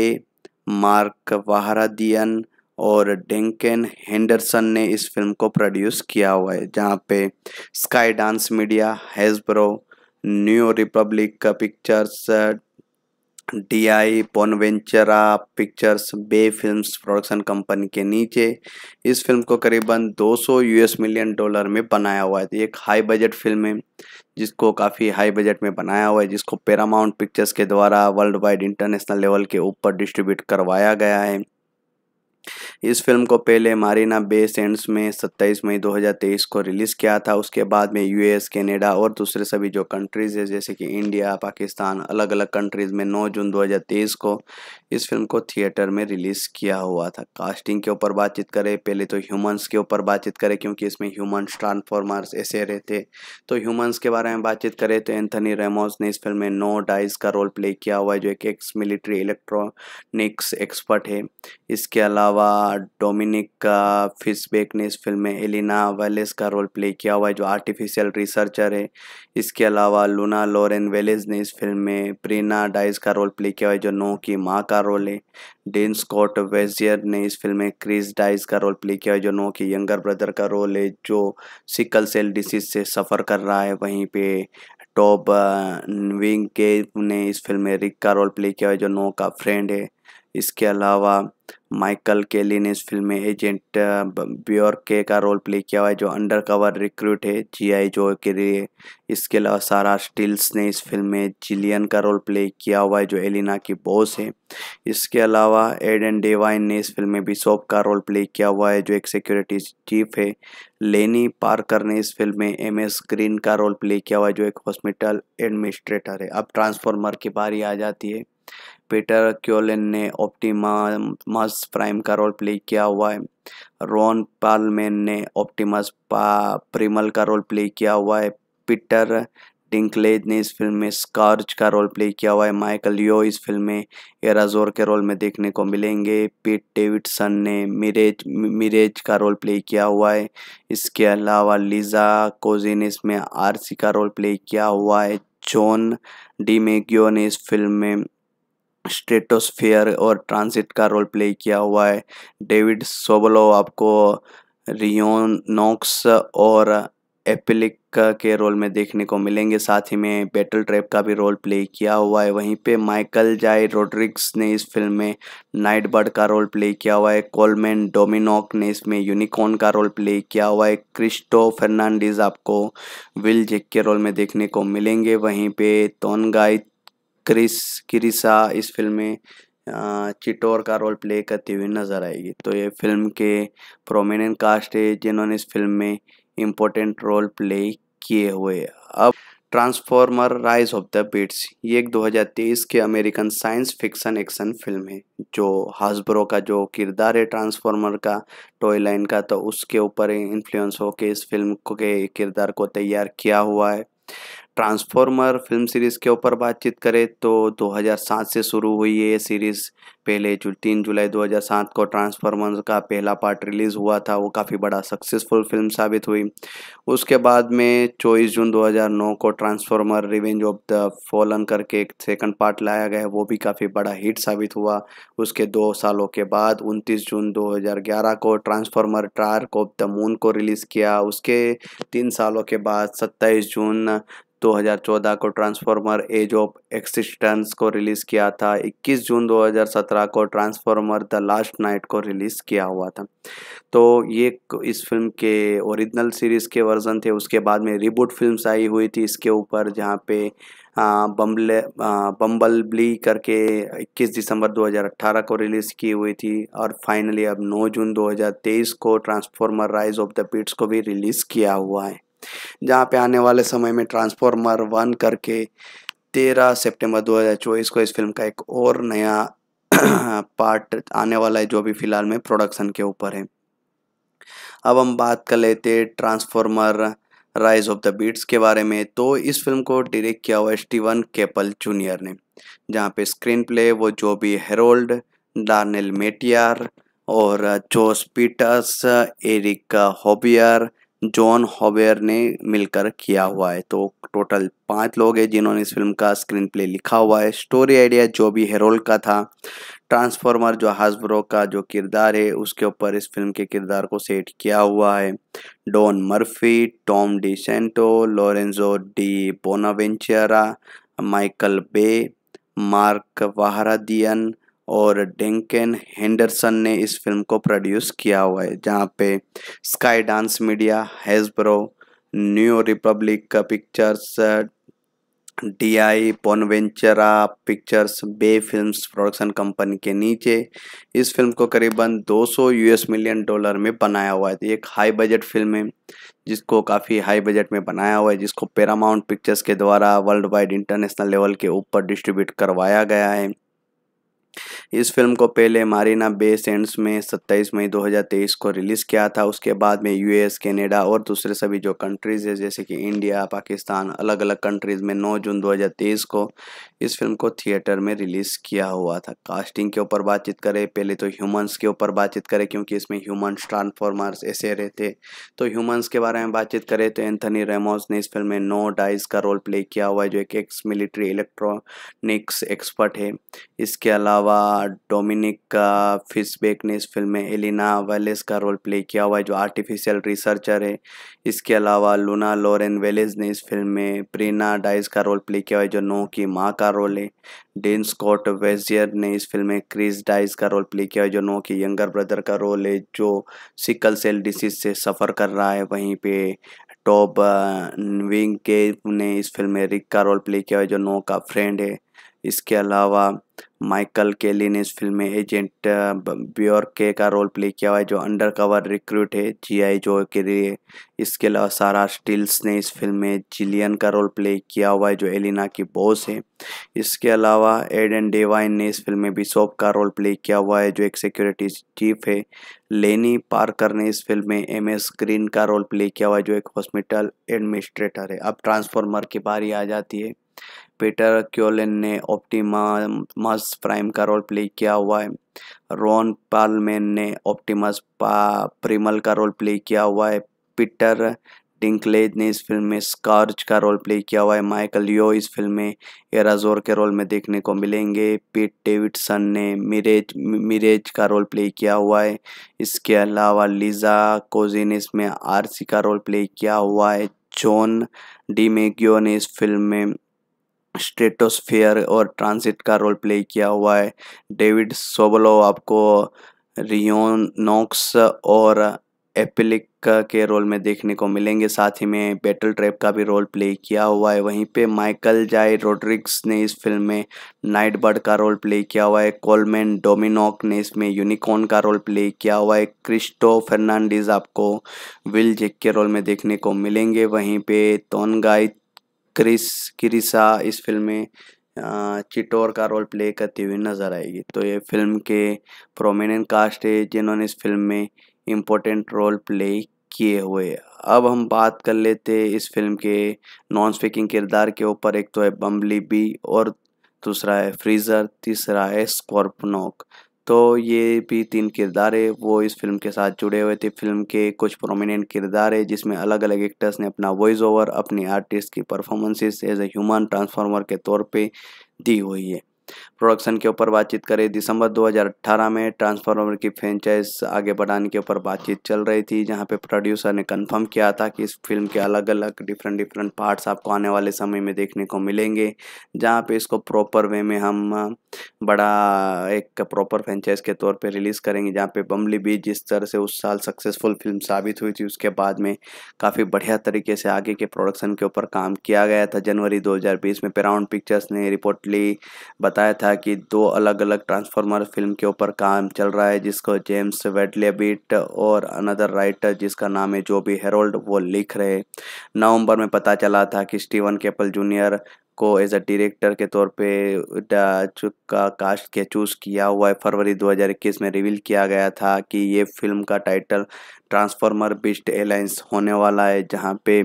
Mark Vahradian और डेंकेन हेंडरसन ने इस फिल्म को प्रोड्यूस किया हुआ है जहाँ पे Skydance media Hasbro New Republic का pictures D I Bonaventura pictures Bay films production company के नीचे इस फिल्म को करीबन 200 यूएस मिलियन डॉलर में बनाया हुआ है तो एक हाई बजट फिल्म है जिसको काफ़ी हाई बजट में बनाया हुआ है जिसको पैरामाउंट पिक्चर्स के द्वारा वर्ल्ड वाइड इंटरनेशनल लेवल के ऊपर डिस्ट्रीब्यूट करवाया गया है इस फिल्म को पहले मारीना बे सेंट्स में 27 मई 2023 को रिलीज़ किया था उसके बाद में यूएस कनाडा और दूसरे सभी जो कंट्रीज़ है जैसे कि इंडिया पाकिस्तान अलग अलग कंट्रीज़ में 9 जून 2023 को इस फिल्म को थिएटर में रिलीज़ किया हुआ था कास्टिंग के ऊपर बातचीत करें पहले तो ह्यूमंस के ऊपर बातचीत करें क्योंकि इसमें ह्यूमन्स ट्रांसफॉर्मर्स ऐसे रहते तो ह्यूमन्स के बारे में बातचीत करें तो एंथनी रेमोस ने इस फिल्म में नो डाइज का रोल प्ले किया हुआ है जो एक एक्स मिलिट्री इलेक्ट्रॉनिक्स एक्सपर्ट है इसके अलावा अलावा डोमिनिक का फिशबेक ने इस फिल्म में एलिना वेलेस का रोल प्ले किया हुआ है जो आर्टिफिशियल रिसर्चर है इसके अलावा लूना लॉरेन वेलेस ने इस फिल्म में प्रीना डाइस का रोल प्ले किया हुआ है जो नो की माँ का रोल है डेन स्कॉट वेजियर ने इस फिल्म में क्रिस डाइस का रोल प्ले किया है जो नो की यंगर ब्रदर का रोल है जो सिकल सेल डिसीज से सफ़र कर रहा है वहीं पे टॉप विंग के ने इस फिल्म में रिक का रोल प्ले किया है जो नो का फ्रेंड है इसके अलावा माइकल केली ने इस फिल्म में एजेंट ब्योरके uh, का रोल प्ले किया हुआ है जो अंडर कवर रिक्रूट है जी आई जो के लिए इसके अलावा सारा स्टिल्स ने इस फिल्म में जिलियन का रोल प्ले किया हुआ है जो एलिना की बॉस है इसके अलावा एडन डेवाइन ने इस फिल्म में भी बिशोप का रोल प्ले किया हुआ है जो एक सिक्योरिटी चीफ है लेनी पार्कर ने इस फिल्म में एम एस ग्रीन का रोल प्ले किया हुआ है जो एक हॉस्पिटल एडमिनिस्ट्रेटर है अब ट्रांसफॉर्मर की बारी आ जाती है पीटर क्योलिन ने ऑप्टिमस प्राइम का रोल प्ले किया हुआ है रॉन पालमेन ने ऑप्टिमस प्रिमल का रोल प्ले किया हुआ है पीटर डिंकलेज ने इस फिल्म में स्कॉर्च का रोल प्ले किया हुआ है माइकल यो इस फिल्म में एराजोर के रोल में देखने को मिलेंगे पीट डेविडसन ने मिरेज मिरेज का रोल प्ले किया हुआ है इसके अलावा लीजा कोजी ने इसमें आरसी का रोल प्ले किया हुआ है जॉन डी मेग्यो ने इस फिल्म में स्ट्रेटोस्फेयर और ट्रांसिट का रोल प्ले किया हुआ है डेविड सोबलो आपको रियोनोक्स और एपिलिक के रोल में देखने को मिलेंगे साथ ही में बैटल ट्रैप का भी रोल प्ले किया हुआ है वहीं पे माइकल जाय रोड्रिक्स ने इस फिल्म में नाइट बर्ड का रोल प्ले किया हुआ है कोलमैन डोमिनोक ने इसमें यूनिकॉर्न का रोल प्ले किया हुआ है क्रिस्टो फर्नांडिस आपको विल जेक के रोल में देखने को मिलेंगे वहीं पे तोनगाई क्रिस क्रिसा इस फिल्म में चिटोर का रोल प्ले करती हुई नज़र आएगी तो ये फिल्म के प्रोमिनेंट कास्ट है जिन्होंने इस फिल्म में इम्पोर्टेंट रोल प्ले किए हुए अब Transformer rise of the beats ये एक 2023 के American science fiction action film है जो हासब्रो का जो किरदार है ट्रांसफॉर्मर का टॉय लाइन का तो उसके ऊपर इन्फ्लुएंस होकर इस फिल्म को के किरदार को तैयार किया हुआ है ट्रांसफॉर्मर फिल्म सीरीज़ के ऊपर बातचीत करें तो 2007 से शुरू हुई है ये सीरीज़ पहले जो तीन जुलाई 2007 को ट्रांसफॉर्मर का पहला पार्ट रिलीज़ हुआ था वो काफ़ी बड़ा सक्सेसफुल फिल्म साबित हुई उसके बाद में 24 जून 2009 को transformer revenge of the fallen करके एक सेकंड पार्ट लाया गया वो भी काफ़ी बड़ा हिट साबित हुआ उसके दो सालों के बाद उनतीस जून दो को ट्रांसफॉर्मर ट्रार ऑफ द मून को रिलीज़ किया उसके तीन सालों के बाद सत्ताईस जून 2014 को ट्रांसफॉर्मर एज ऑफ एक्सिस्टेंस को रिलीज़ किया था 21 जून 2017 को ट्रांसफॉर्मर द लास्ट नाइट को रिलीज़ किया हुआ था तो ये इस फिल्म के ओरिजिनल सीरीज़ के वर्जन थे उसके बाद में रिबूट फिल्म्स आई हुई थी इसके ऊपर जहाँ पे बम्बले बम्बल ब्ली करके 21 दिसंबर 2018 को रिलीज़ की हुई थी और फाइनली अब 9 जून 2023 को transformer rise of the Pitt's को भी रिलीज़ किया हुआ है जहाँ पे आने वाले समय में ट्रांसफॉर्मर वन करके तेरह सितंबर 2024 को इस फिल्म का एक और नया पार्ट *clears throat* आने वाला है जो अभी फ़िलहाल में प्रोडक्शन के ऊपर है अब हम बात कर लेते transformer rise of the beats के बारे में तो इस फिल्म को डायरेक्ट किया हुआ स्टीवन केपल जूनियर ने जहाँ पे स्क्रीन प्ले वो जो भी हेरोल्ड डार्नेल मेटियार और Josh Peters Erich Hoeber Jon Hoeber ने मिलकर किया हुआ है तो टोटल पांच लोग हैं जिन्होंने इस फिल्म का स्क्रीन प्ले लिखा हुआ है स्टोरी आइडिया जो भी हेरोल का था ट्रांसफॉर्मर जो हाजब्रो का जो किरदार है उसके ऊपर इस फिल्म के किरदार को सेट किया हुआ है Don Murphy Tom D CentOS Lorenzo di Bonaventura Michael Bay Mark Vahradian और डेंकेन हेंडरसन ने इस फिल्म को प्रोड्यूस किया हुआ है जहाँ पे Skydance media Hasbro New Republic का pictures D I Bonaventura pictures Bay films production company के नीचे इस फिल्म को करीबन 200 यूएस मिलियन डॉलर में बनाया हुआ है तो एक हाई बजट फिल्म है जिसको काफ़ी हाई बजट में बनाया हुआ है जिसको पैरामाउंट पिक्चर्स के द्वारा वर्ल्ड वाइड इंटरनेशनल लेवल के ऊपर डिस्ट्रीब्यूट करवाया गया है इस फिल्म को पहले मारीना बे सेंट्स में 27 मई 2023 को रिलीज़ किया था उसके बाद में यूएस कनाडा और दूसरे सभी जो कंट्रीज़ है जैसे कि इंडिया पाकिस्तान अलग अलग कंट्रीज़ में 9 जून 2023 को इस फिल्म को थिएटर में रिलीज़ किया हुआ था कास्टिंग के ऊपर बातचीत करें पहले तो ह्यूमन्स के ऊपर बातचीत करें क्योंकि इसमें ह्यूमन्स ट्रांसफॉर्मर्स ऐसे रहते तो ह्यूमन्स के बारे में बातचीत करें तो एंथनी रेमोस ने इस फिल्म में नो डाइज का रोल प्ले किया हुआ है जो एक एक्स मिलिट्री इलेक्ट्रॉनिक्स एक्सपर्ट है इसके अलावा डोमिनिक का ने इस फिल्म में एलिना वेलेस का रोल प्ले किया हुआ है जो आर्टिफिशियल रिसर्चर है इसके अलावा लूना लॉरेन वेलेस ने इस फिल्म में प्रीना डाइस का रोल प्ले किया हुआ है जो नो की माँ का रोल है डेन स्कॉट वेजियर ने इस फिल्म में क्रिस डाइस का रोल प्ले किया है जो नो की यंगर ब्रदर का रोल है जो सिकल सेल डिसीज से सफ़र कर रहा है वहीं पे टॉप विंग के ने इस फिल्म में रिक का रोल प्ले किया है जो नो का फ्रेंड है इसके अलावा माइकल केली ने इस फिल्म में एजेंट ब्योरके का रोल प्ले किया हुआ है जो अंडर कवर रिक्रूट है जी आई जो के लिए इसके अलावा सारा स्टील्स ने इस फिल्म में जिलियन का रोल प्ले किया हुआ है जो एलिना की बॉस है इसके अलावा एडन डेवाइन ने इस फिल्म में बिशोप का रोल प्ले किया हुआ है जो एक सिक्योरिटी चीफ है लेनी पार्कर ने इस फिल्म में एम एस ग्रीन का रोल प्ले किया हुआ है जो एक हॉस्पिटल एडमिनिस्ट्रेटर है अब ट्रांसफॉर्मर की बारी आ जाती है पीटर क्योलिन ने ऑप्टिमस प्राइम का रोल प्ले किया हुआ है रॉन पालमैन ने ऑप्टिमस प्रिमल का रोल प्ले किया हुआ है पीटर डिंकलेज ने इस फिल्म में स्कॉर्च का रोल प्ले किया हुआ है माइकल यो इस फिल्म में एराजोर के रोल में देखने को मिलेंगे पीट डेविडसन ने मिरेज मिरेज का रोल प्ले किया हुआ है इसके अलावा लीजा कोजी ने इसमें आरसी का रोल प्ले किया हुआ है जॉन डी मेग्यो ने इस फिल्म में स्ट्रेटोस्फेयर और ट्रांसिट का रोल प्ले किया हुआ है डेविड सोबलो आपको रियोनोक्स और एपिलिक के रोल में देखने को मिलेंगे साथ ही में बैटल ट्रैप का भी रोल प्ले किया हुआ है वहीं पे माइकल जाय रोड्रिक्स ने इस फिल्म में नाइट बर्ड का रोल प्ले किया हुआ है कोलमैन डोमिनोक ने इसमें यूनिकॉर्न का रोल प्ले किया हुआ है क्रिस्टो फर्नांडीज आपको विल जेक के रोल में देखने को मिलेंगे वहीं पे तोनगाई क्रिस क्रिसा इस फिल्म में चिटोर का रोल प्ले करती हुई नज़र आएगी तो ये फिल्म के प्रोमिनेंट कास्ट है जिन्होंने इस फिल्म में इम्पोर्टेंट रोल प्ले किए हुए अब हम बात कर लेते इस फिल्म के नॉन स्पीकिंग किरदार के ऊपर एक तो है बम्बली बी और दूसरा है फ्रीज़र तीसरा है स्कॉर्पनोक तो ये भी तीन किरदार है वो इस फिल्म के साथ जुड़े हुए थे फिल्म के कुछ प्रोमिनेंट किरदार है जिसमें अलग अलग एक्टर्स ने अपना वॉइस ओवर अपनी आर्टिस्ट की performances as a human transformer के तौर पे दी हुई है प्रोडक्शन के ऊपर बातचीत करें दिसंबर 2018 में ट्रांसफार्मर की फ्रेंचाइज आगे बढ़ाने के ऊपर बातचीत चल रही थी जहां पे प्रोड्यूसर ने कंफर्म किया था कि इस फिल्म के अलग अलग डिफरेंट डिफरेंट पार्ट्स आपको आने वाले समय में देखने को मिलेंगे जहाँ पे इसको प्रॉपर वे में हम बड़ा एक प्रॉपर फ्रेंचाइज के तौर पर रिलीज़ करेंगे जहाँ पे बम्बली बीच जिस तरह से उस साल सक्सेसफुल फिल्म साबित हुई थी उसके बाद में काफ़ी बढ़िया तरीके से आगे के प्रोडक्शन के ऊपर काम किया गया था जनवरी दो में पेराउंड पिक्चर्स ने रिपोर्टली बता बताया था कि दो अलग अलग ट्रांसफार्मर फिल्म के ऊपर काम चल रहा है जिसको जेम्स वेडलेबिट और अनदर राइटर जिसका नाम है जो भी हेरोल्ड वो लिख रहे नवंबर में पता चला था कि स्टीवन केपल जूनियर को एज अ डायरेक्टर के तौर पे का कास्ट के चूज़ किया हुआ है फरवरी 2021 में रिवील किया गया था कि ये फिल्म का टाइटल ट्रांसफॉर्मर बिस्ट एलाइंस होने वाला है जहाँ पे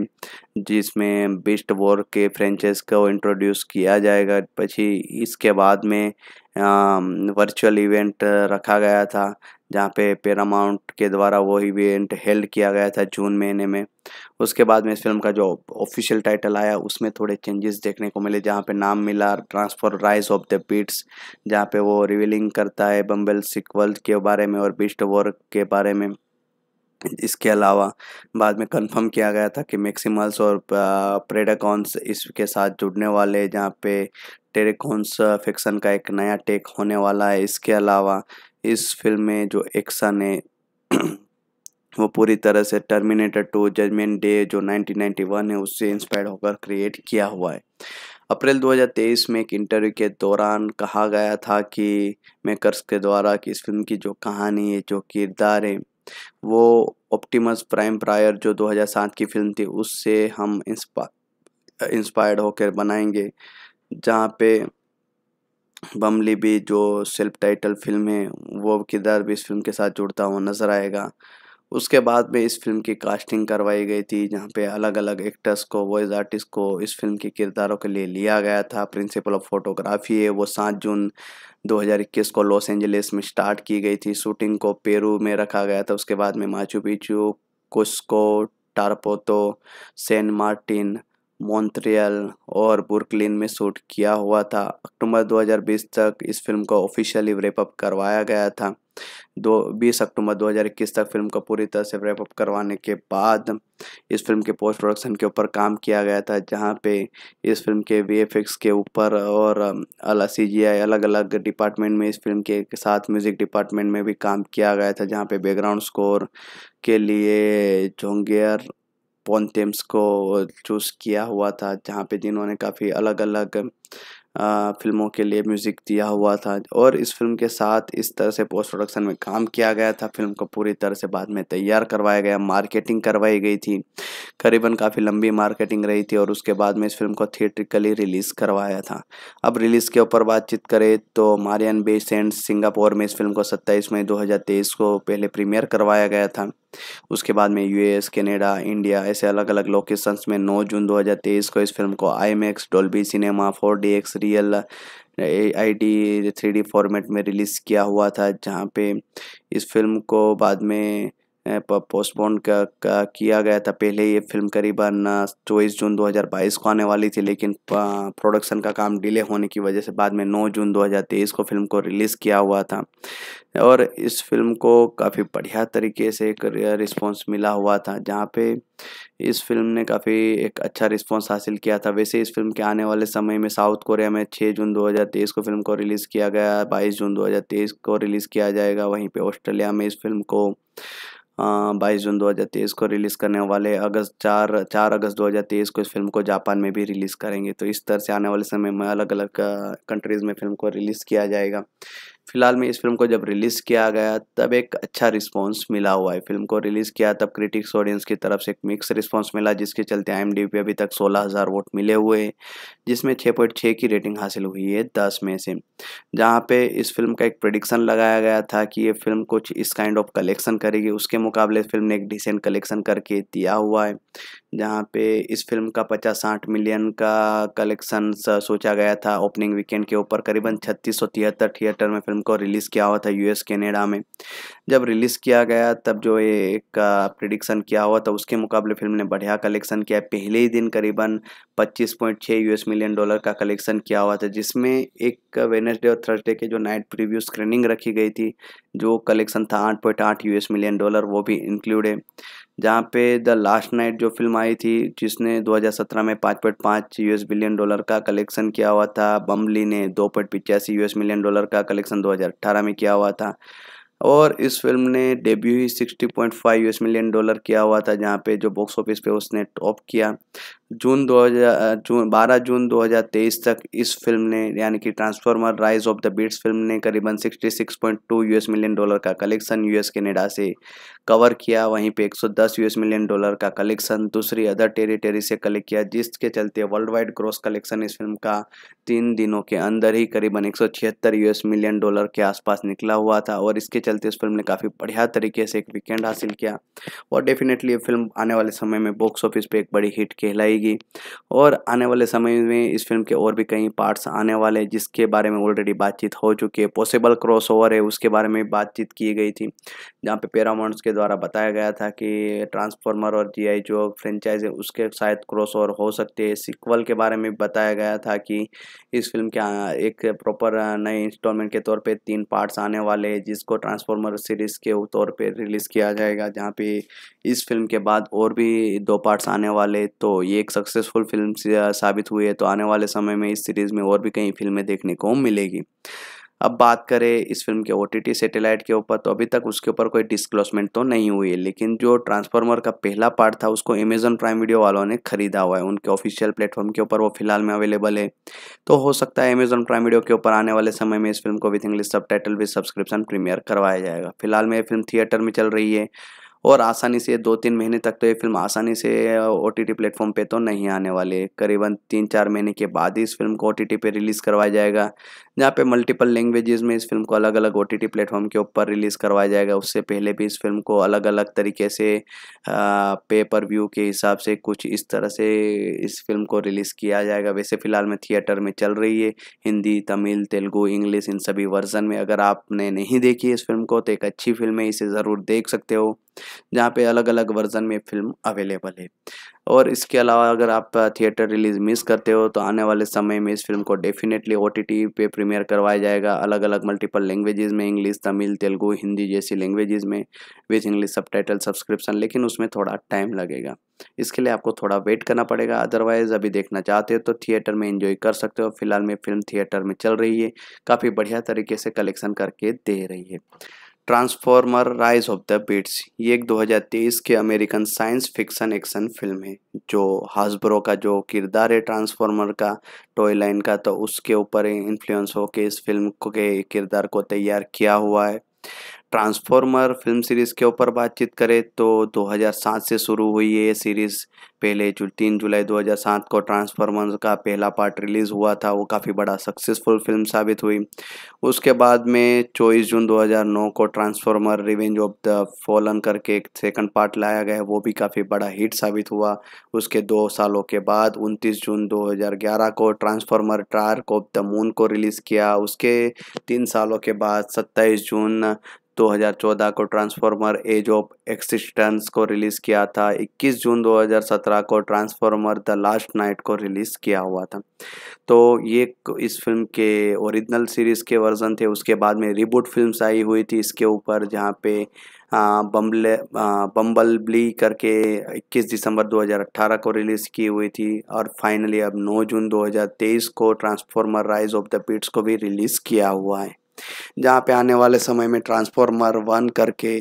जिसमें बिस्ट वॉर के फ्रेंचाइज को इंट्रोड्यूस किया जाएगा पची इसके बाद में वर्चुअल इवेंट रखा गया था जहाँ पे पैरामाउंट के द्वारा वो इवेंट हेल्ड किया गया था जून महीने में उसके बाद में इस फिल्म का जो ऑफिशियल टाइटल आया उसमें थोड़े चेंजेस देखने को मिले जहाँ पे नाम मिला transfer rise of the beats जहाँ पे वो रिवीलिंग करता है बम्बल सिक्वल के बारे में और बीस्ट वॉर के बारे में इसके अलावा बाद में कंफर्म किया गया था कि मैक्सिमल्स और प्रेडाकॉन्स इसके साथ जुड़ने वाले जहाँ पे टेरेकॉन्स फिक्सन का एक नया टेक होने वाला है इसके अलावा इस फिल्म में जो एक्शन है वो पूरी तरह से टर्मिनेटर टू जजमेंट डे जो 1991 है उससे इंस्पायर होकर क्रिएट किया हुआ है अप्रैल 2023 में एक इंटरव्यू के दौरान कहा गया था कि मेकर्स के द्वारा कि इस फिल्म की जो कहानी है जो किरदार है वो ऑप्टिमस प्राइम प्रायर जो 2007 की फिल्म थी उससे हम इंस्पा इंस्पायर्ड होकर बनाएंगे जहाँ पे बमली भी जो सेल्फ टाइटल फिल्म है वो किरदार भी इस फिल्म के साथ जुड़ता हुआ नज़र आएगा उसके बाद में इस फिल्म की कास्टिंग करवाई गई थी जहाँ पे अलग अलग एक्टर्स को वॉइस आर्टिस्ट को इस फिल्म के किरदारों के लिए लिया गया था प्रिंसिपल ऑफ फोटोग्राफी है वो सात जून 2021 को लॉस एंजलिस में स्टार्ट की गई थी शूटिंग को पेरू में रखा गया था उसके बाद में Machu Picchu Cusco Tarapoto Saint Martin Montreal और बुर्कलिन में शूट किया हुआ था अक्टूबर 2020 तक इस फिल्म को ऑफिशियली रेपअप करवाया गया था दो बीस अक्टूबर 2021 तक फिल्म को पूरी तरह से रेपअप करवाने के बाद इस फिल्म के पोस्ट प्रोडक्शन के ऊपर काम किया गया था जहाँ पे इस फिल्म के वी के ऊपर और अला सी जी आई अलग अलग डिपार्टमेंट में इस फिल्म के साथ म्यूज़िक डिपार्टमेंट में भी काम किया गया था जहाँ पे बैकग्राउंड स्कोर के लिए जोंगियर पॉन्टेम्स को चूज़ किया हुआ था जहाँ पे जिन्होंने काफ़ी अलग अलग फिल्मों के लिए म्यूज़िक दिया हुआ था और इस फिल्म के साथ इस तरह से पोस्ट प्रोडक्शन में काम किया गया था फिल्म को पूरी तरह से बाद में तैयार करवाया गया मार्केटिंग करवाई गई थी करीबन काफ़ी लंबी मार्केटिंग रही थी और उसके बाद में इस फिल्म को थिएट्रिकली रिलीज़ करवाया था अब रिलीज़ के ऊपर बातचीत करें तो मारियन बेसेंट सिंगापुर में इस फिल्म को सत्ताईस मई दो को पहले प्रीमियर करवाया गया था उसके बाद में यूएस कनाडा इंडिया ऐसे अलग अलग लोकेशंस में 9 जून 2023 को इस फिल्म को IMAX Dolby cinema four D X real I D three D format में रिलीज़ किया हुआ था जहाँ पे इस फिल्म को बाद में पोस्टपोन किया गया था पहले ये फिल्म करीबन चौबीस जून 2022 को आने वाली थी लेकिन प्रोडक्शन का काम डिले होने की वजह से बाद में 9 जून 2023 को फिल्म को रिलीज़ किया हुआ था और इस फिल्म को काफ़ी बढ़िया तरीके से एक रिस्पॉन्स मिला हुआ था जहाँ पे इस फिल्म ने काफ़ी एक अच्छा रिस्पॉन्स हासिल किया था वैसे इस फिल्म के आने वाले समय में साउथ कोरिया में 6 जून 2023 को फिल्म को रिलीज़ किया गया 22 जून 2023 को रिलीज़ किया जाएगा वहीं पे ऑस्ट्रेलिया में इस फिल्म को हाँ, बाईस जून 2023 को रिलीज़ करने वाले अगस्त चार चार अगस्त 2023 को इस फिल्म को जापान में भी रिलीज़ करेंगे तो इस तरह से आने वाले समय में अलग अलग कंट्रीज़ में फिल्म को रिलीज़ किया जाएगा फिलहाल में इस फिल्म को जब रिलीज़ किया गया तब एक अच्छा रिस्पांस मिला हुआ है फिल्म को रिलीज़ किया तब क्रिटिक्स ऑडियंस की तरफ से एक मिक्स रिस्पांस मिला जिसके चलते आई पे अभी तक सोलह हज़ार वोट मिले हुए हैं जिसमें छः पॉइंट छः की रेटिंग हासिल हुई है दस में से जहाँ पे इस फिल्म का एक प्रडिक्शन लगाया गया था कि ये फिल्म कुछ इस काइंड ऑफ कलेक्शन करेगी उसके मुकाबले फिल्म ने एक डिसेंट कलेक्शन करके दिया हुआ है जहाँ पे इस फिल्म का पचास साठ मिलियन का कलेक्शन सोचा गया था ओपनिंग वीकेंड के ऊपर करीबन छत्तीस सौ तिहत्तर थिएटर में फिल्म को रिलीज़ किया हुआ था यूएस कनाडा में जब रिलीज़ किया गया तब जो एक प्रिडिक्शन किया हुआ था उसके मुकाबले फिल्म ने बढ़िया कलेक्शन किया पहले ही दिन करीबन 25.6 यूएस मिलियन डॉलर का कलेक्शन किया हुआ था जिसमें एक वेनसडे और थर्सडे के जो नाइट प्रीव्यू स्क्रीनिंग रखी गई थी जो कलेक्शन था 8.8 यूएस मिलियन डॉलर वो भी इंक्लूड है जहाँ पे द लास्ट नाइट जो फिल्म आई थी जिसने 2017 में 5.5 यूएस बिलियन डॉलर का कलेक्शन किया हुआ था बम्बली ने दो यूएस मिलियन डॉलर का कलेक्शन दो में किया हुआ था और इस फिल्म ने डेब्यू ही sixty point five US million dollar किया हुआ था जहाँ पे जो बॉक्स ऑफिस पे उसने टॉप किया जून 2000 जून 12 जून 2023 तक इस फिल्म ने यानी कि transformer rise of the beats film ने करीबन 66.2 यूएस मिलियन डॉलर का कलेक्शन यूएस कनाडा से कवर किया वहीं पे 110 यूएस मिलियन डॉलर का कलेक्शन दूसरी अदर टेरिटरी से कलेक्ट किया जिसके चलते वर्ल्ड वाइड ग्रोस कलेक्शन इस फिल्म का तीन दिनों के अंदर ही करीबन एक यूएस मिलियन डॉलर के आसपास निकला हुआ था और इसके चलते इस फिल्म ने काफ़ी बढ़िया तरीके से एक वीकेंड हासिल किया और डेफिनेटली ये फिल्म आने वाले समय में बॉक्स ऑफिस पर एक बड़ी हिट कहलाई जाएगी और आने वाले समय में इस फिल्म के और भी कई पार्ट्स आने वाले हैं जिसके बारे में ऑलरेडी बातचीत हो चुकी है पॉसिबल क्रॉस है उसके बारे में बातचीत की गई थी जहाँ पे पैरामाउंट्स के द्वारा बताया गया था कि ट्रांसफॉर्मर और जी आई जो फ्रेंचाइज है उसके शायद क्रॉस हो सकते हैं सिक्वल के बारे में बताया गया था कि इस फिल्म के एक प्रॉपर नए इंस्टॉलमेंट के तौर पर तीन पार्ट्स आने वाले हैं जिसको ट्रांसफॉर्मर सीरीज़ के तौर पर रिलीज़ किया जाएगा जहाँ पे इस फिल्म के बाद और भी दो पार्ट्स आने वाले तो ये एक सक्सेसफुल फिल्म साबित हुई है तो आने वाले समय में इस सीरीज़ में और भी कई फिल्में देखने को मिलेगी अब बात करें इस फिल्म के ओ टी सैटेलाइट के ऊपर तो अभी तक उसके ऊपर कोई डिस्क्लोसमेंट तो नहीं हुई है लेकिन जो ट्रांसफार्मर का पहला पार्ट था उसको अमेजन प्राइम वीडियो वालों ने खरीदा हुआ है उनके ऑफिशियल प्लेटफॉर्म के ऊपर वो फिलहाल में अवेलेबल है तो हो सकता है अमेजन प्राइम वीडियो के ऊपर आने वाले समय में इस फिल्म को with English subtitle with subscription premiere करवाया जाएगा फिलहाल में ये फिल्म थिएटर में चल रही है और आसानी से दो तीन महीने तक तो ये फिल्म आसानी से ओ टी टी प्लेटफॉर्म पर तो नहीं आने वाली है करीबन तीन चार महीने के बाद ही इस फिल्म को ओ टी टी पर रिलीज़ करवाया जाएगा जहाँ पे मल्टीपल लैंग्वेजेस में इस फिल्म को अलग अलग ओ टी टी प्लेटफॉर्म के ऊपर रिलीज़ करवाया जाएगा उससे पहले भी इस फिल्म को अलग अलग तरीके से पे पर व्यू के हिसाब से कुछ इस तरह से इस फिल्म को रिलीज़ किया जाएगा वैसे फ़िलहाल में थिएटर में चल रही है हिंदी तमिल तेलुगु इंग्लिश इन सभी वर्जन में अगर आपने नहीं देखी इस फिल्म को तो एक अच्छी फिल्म है इसे ज़रूर देख सकते हो जहाँ पे अलग अलग वर्जन में फिल्म अवेलेबल है और इसके अलावा अगर आप थिएटर रिलीज मिस करते हो तो आने वाले समय में इस फिल्म को डेफिनेटली ओ पे प्रीमियर करवाया जाएगा अलग अलग मल्टीपल लैंग्वेजेज़ में इंग्लिश तमिल तेलुगू हिंदी जैसी लैंग्वेजेस में विथ इंग्लिश सब सब्सक्रिप्शन लेकिन उसमें थोड़ा टाइम लगेगा इसके लिए आपको थोड़ा वेट करना पड़ेगा अदरवाइज़ अभी देखना चाहते हो तो थिएटर में इंजॉय कर सकते हो फिलहाल में फिल्म थिएटर में चल रही है काफ़ी बढ़िया तरीके से कलेक्शन करके दे रही है transformer rise of the beats ये एक 2023 के American science fiction action film है जो हासब्रो का जो किरदार है ट्रांसफॉर्मर का टॉय लाइन का तो उसके ऊपर इन्फ्लुएंस होकर इस फिल्म के किरदार को तैयार किया हुआ है ट्रांसफॉर्मर फिल्म सीरीज़ के ऊपर बातचीत करें तो 2007 से शुरू हुई ये सीरीज़ पहले जो तीन जुलाई 2007 को ट्रांसफॉर्मर का पहला पार्ट रिलीज़ हुआ था वो काफ़ी बड़ा सक्सेसफुल फिल्म साबित हुई उसके बाद में 24 जून 2009 को transformer revenge of the fallen करके एक सेकंड पार्ट लाया गया वो भी काफ़ी बड़ा हिट साबित हुआ उसके दो सालों के बाद उनतीस जून दो को ट्रांसफॉर्मर ट्रार ऑफ द मून को रिलीज़ किया उसके तीन सालों के बाद सत्ताईस जून 2014 को ट्रांसफॉर्मर एज ऑफ एक्सिस्टेंस को रिलीज़ किया था 21 जून 2017 को ट्रांसफॉर्मर द लास्ट नाइट को रिलीज़ किया हुआ था तो ये इस फिल्म के ओरिजिनल सीरीज़ के वर्जन थे उसके बाद में रिबूट फिल्म्स आई हुई थी इसके ऊपर जहाँ पे बम्बले बम्बल ब्ली करके 21 दिसंबर 2018 को रिलीज़ की हुई थी और फाइनली अब 9 जून 2023 को transformer rise of the Pitt's को भी रिलीज़ किया हुआ है जहाँ पे आने वाले समय में ट्रांसफॉर्मर वन करके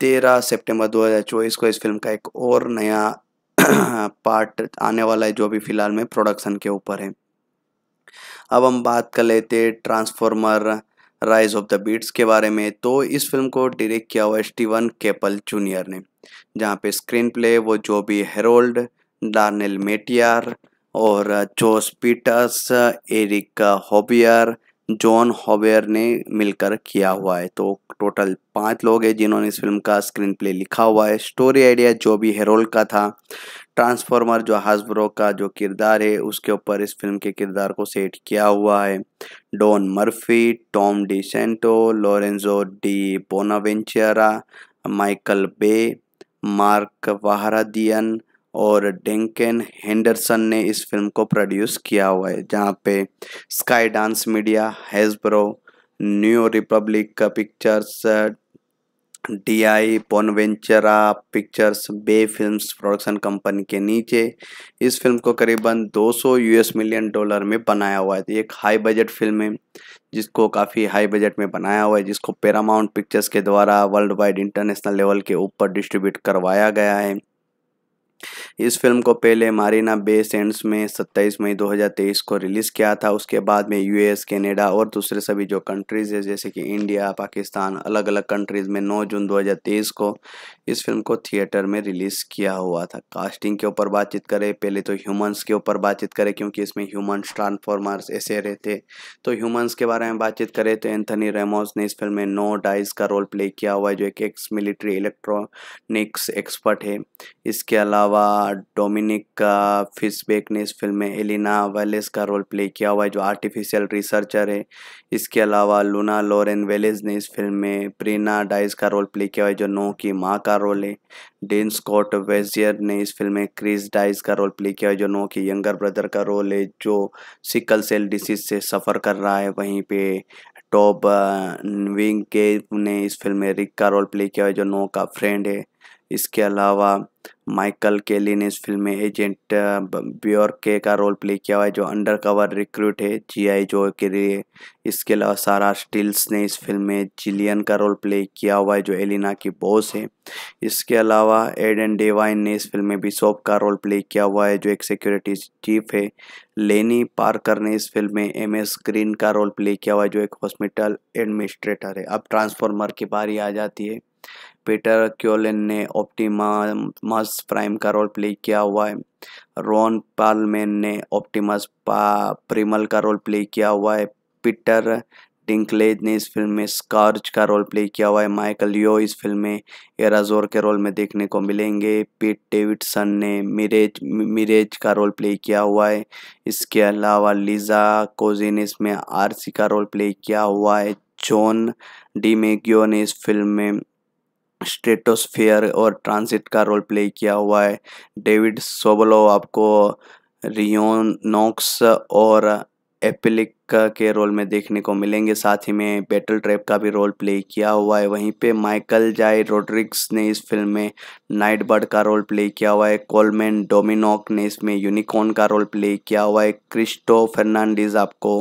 तेरह सितंबर 2024 को इस फिल्म का एक और नया पार्ट *clears throat* आने वाला है जो अभी फ़िलहाल में प्रोडक्शन के ऊपर है अब हम बात कर लेते transformer rise of the beats के बारे में तो इस फिल्म को डायरेक्ट किया हुआ स्टीवन केपल जूनियर ने जहाँ पे स्क्रीन प्ले वो जो भी हेरोल्ड डार्नेल मेटियार और Josh Peters Erich Hoeber Jon Hoeber ने मिलकर किया हुआ है तो टोटल पांच लोग हैं जिन्होंने इस फिल्म का स्क्रीन प्ले लिखा हुआ है स्टोरी आइडिया जो भी हेरोल का था ट्रांसफॉर्मर जो हाजब्रो का जो किरदार है उसके ऊपर इस फिल्म के किरदार को सेट किया हुआ है Don Murphy Tom D CentOS Lorenzo di Bonaventura Michael Bay Mark Vahradian और डेंकेन हेंडरसन ने इस फिल्म को प्रोड्यूस किया हुआ है जहाँ पे Skydance media Hasbro New Republic का pictures D I Bonaventura pictures Bay films production company के नीचे इस फिल्म को करीबन 200 यूएस मिलियन डॉलर में बनाया हुआ है तो एक हाई बजट फिल्म है जिसको काफ़ी हाई बजट में बनाया हुआ है जिसको पैरामाउंट पिक्चर्स के द्वारा वर्ल्ड वाइड इंटरनेशनल लेवल के ऊपर डिस्ट्रीब्यूट करवाया गया है इस फिल्म को पहले मारीना बे सेंट्स में 27 मई 2023 को रिलीज़ किया था उसके बाद में यूएस कनाडा और दूसरे सभी जो कंट्रीज़ है जैसे कि इंडिया पाकिस्तान अलग अलग कंट्रीज़ में 9 जून 2023 को इस फिल्म को थिएटर में रिलीज़ किया हुआ था कास्टिंग के ऊपर बातचीत करें पहले तो ह्यूमंस के ऊपर बातचीत करें क्योंकि इसमें ह्यूमन्स ट्रांसफॉर्मर्स ऐसे रहते तो ह्यूमन्स के बारे में बातचीत करें तो एंथनी रेमोस ने इस फिल्म में नो डाइज का रोल प्ले किया हुआ है जो एक एक्स मिलिट्री इलेक्ट्रॉनिक्स एक्सपर्ट है इसके अलावा अलावा डोमिनिक का इस फिल्म में एलिना वेलेस का रोल प्ले किया हुआ है जो आर्टिफिशियल रिसर्चर है इसके अलावा लूना लॉरेन वेलेस ने इस फिल्म में प्रीना डाइस का रोल प्ले किया हुआ है जो नो की माँ का रोल है डेन स्कॉट वेजियर ने इस फिल्म में क्रिस डाइस का रोल प्ले किया है जो नो की यंगर ब्रदर का रोल है जो सिकल सेल डिसीज से सफ़र कर रहा है वहीं पे टॉप विंग के ने इस फिल्म में रिक का रोल प्ले किया है जो नो का फ्रेंड है इसके अलावा माइकल केली ने इस फिल्म में एजेंट ब्योरके का रोल प्ले किया हुआ है जो अंडर कवर रिक्रूट है जी आई जो के लिए इसके अलावा सारा स्टिल्स ने इस फिल्म में जिलियन का रोल प्ले किया हुआ है जो एलिना की बॉस है इसके अलावा एडन डेवाइन ने इस फिल्म में बिशोप का रोल प्ले किया हुआ है जो एक सिक्योरिटी चीफ है लेनी पार्कर ने इस फिल्म में एम एस ग्रीन का रोल प्ले किया हुआ है जो एक हॉस्पिटल एडमिनिस्ट्रेटर है अब ट्रांसफॉर्मर की बारी आ जाती है पीटर क्योलिन ने ऑप्टिमस प्राइम का रोल प्ले किया हुआ है रॉन पालमैन ने ऑप्टिमस प्रिमल का रोल प्ले किया हुआ है पीटर डिंकलेज ने इस फिल्म में स्कॉर्च का रोल प्ले किया हुआ है माइकल यो इस फिल्म में एराजोर के रोल में देखने को मिलेंगे पीट डेविडसन ने मिरेज मिरेज का रोल प्ले किया हुआ है इसके अलावा लीजा कोजी ने इसमें आरसी का रोल प्ले किया हुआ है जॉन डी मेग्यो ने इस फिल्म में स्ट्रेटोस्फेयर और ट्रांसिट का रोल प्ले किया हुआ है डेविड सोबलो आपको रियोनोक्स और एपिलिक के रोल में देखने को मिलेंगे साथ ही में बैटल ट्रैप का भी रोल प्ले किया हुआ है वहीं पे माइकल जाय रोड्रिक्स ने इस फिल्म में नाइट बर्ड का रोल प्ले किया हुआ है कोलमैन डोमिनोक ने इसमें यूनिकॉर्न का रोल प्ले किया हुआ है क्रिस्टो फर्नांडिस आपको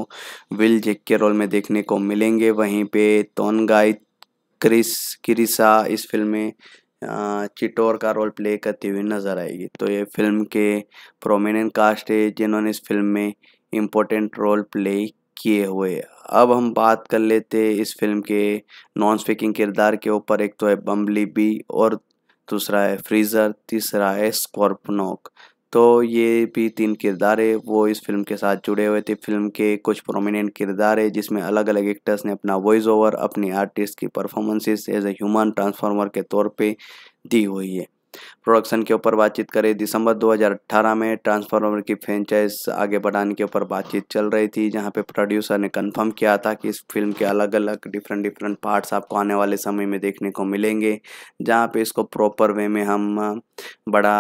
विल जेक के रोल में देखने को मिलेंगे वहीं पे तोनगाई क्रिस क्रिसा इस फिल्म में चिटोर का रोल प्ले करती हुई नज़र आएगी तो ये फिल्म के प्रोमिनेंट कास्ट है जिन्होंने इस फिल्म में इम्पोर्टेंट रोल प्ले किए हुए अब हम बात कर लेते इस फिल्म के नॉन स्पीकिंग किरदार के ऊपर एक तो है बम्बली बी और दूसरा है फ्रीज़र तीसरा है स्कॉर्पनोक तो ये भी तीन किरदार है वो इस फिल्म के साथ जुड़े हुए थे फिल्म के कुछ प्रोमिनेंट किरदार है जिसमें अलग अलग एक्टर्स ने अपना वॉइस ओवर अपनी आर्टिस्ट की performances as a human transformer के तौर पे दी हुई है प्रोडक्शन के ऊपर बातचीत करें दिसंबर 2018 में ट्रांसफार्मर की फ्रेंचाइज आगे बढ़ाने के ऊपर बातचीत चल रही थी जहां पे प्रोड्यूसर ने कंफर्म किया था कि इस फिल्म के अलग अलग डिफरेंट डिफरेंट पार्ट्स आपको आने वाले समय में देखने को मिलेंगे जहाँ पे इसको प्रॉपर वे में हम बड़ा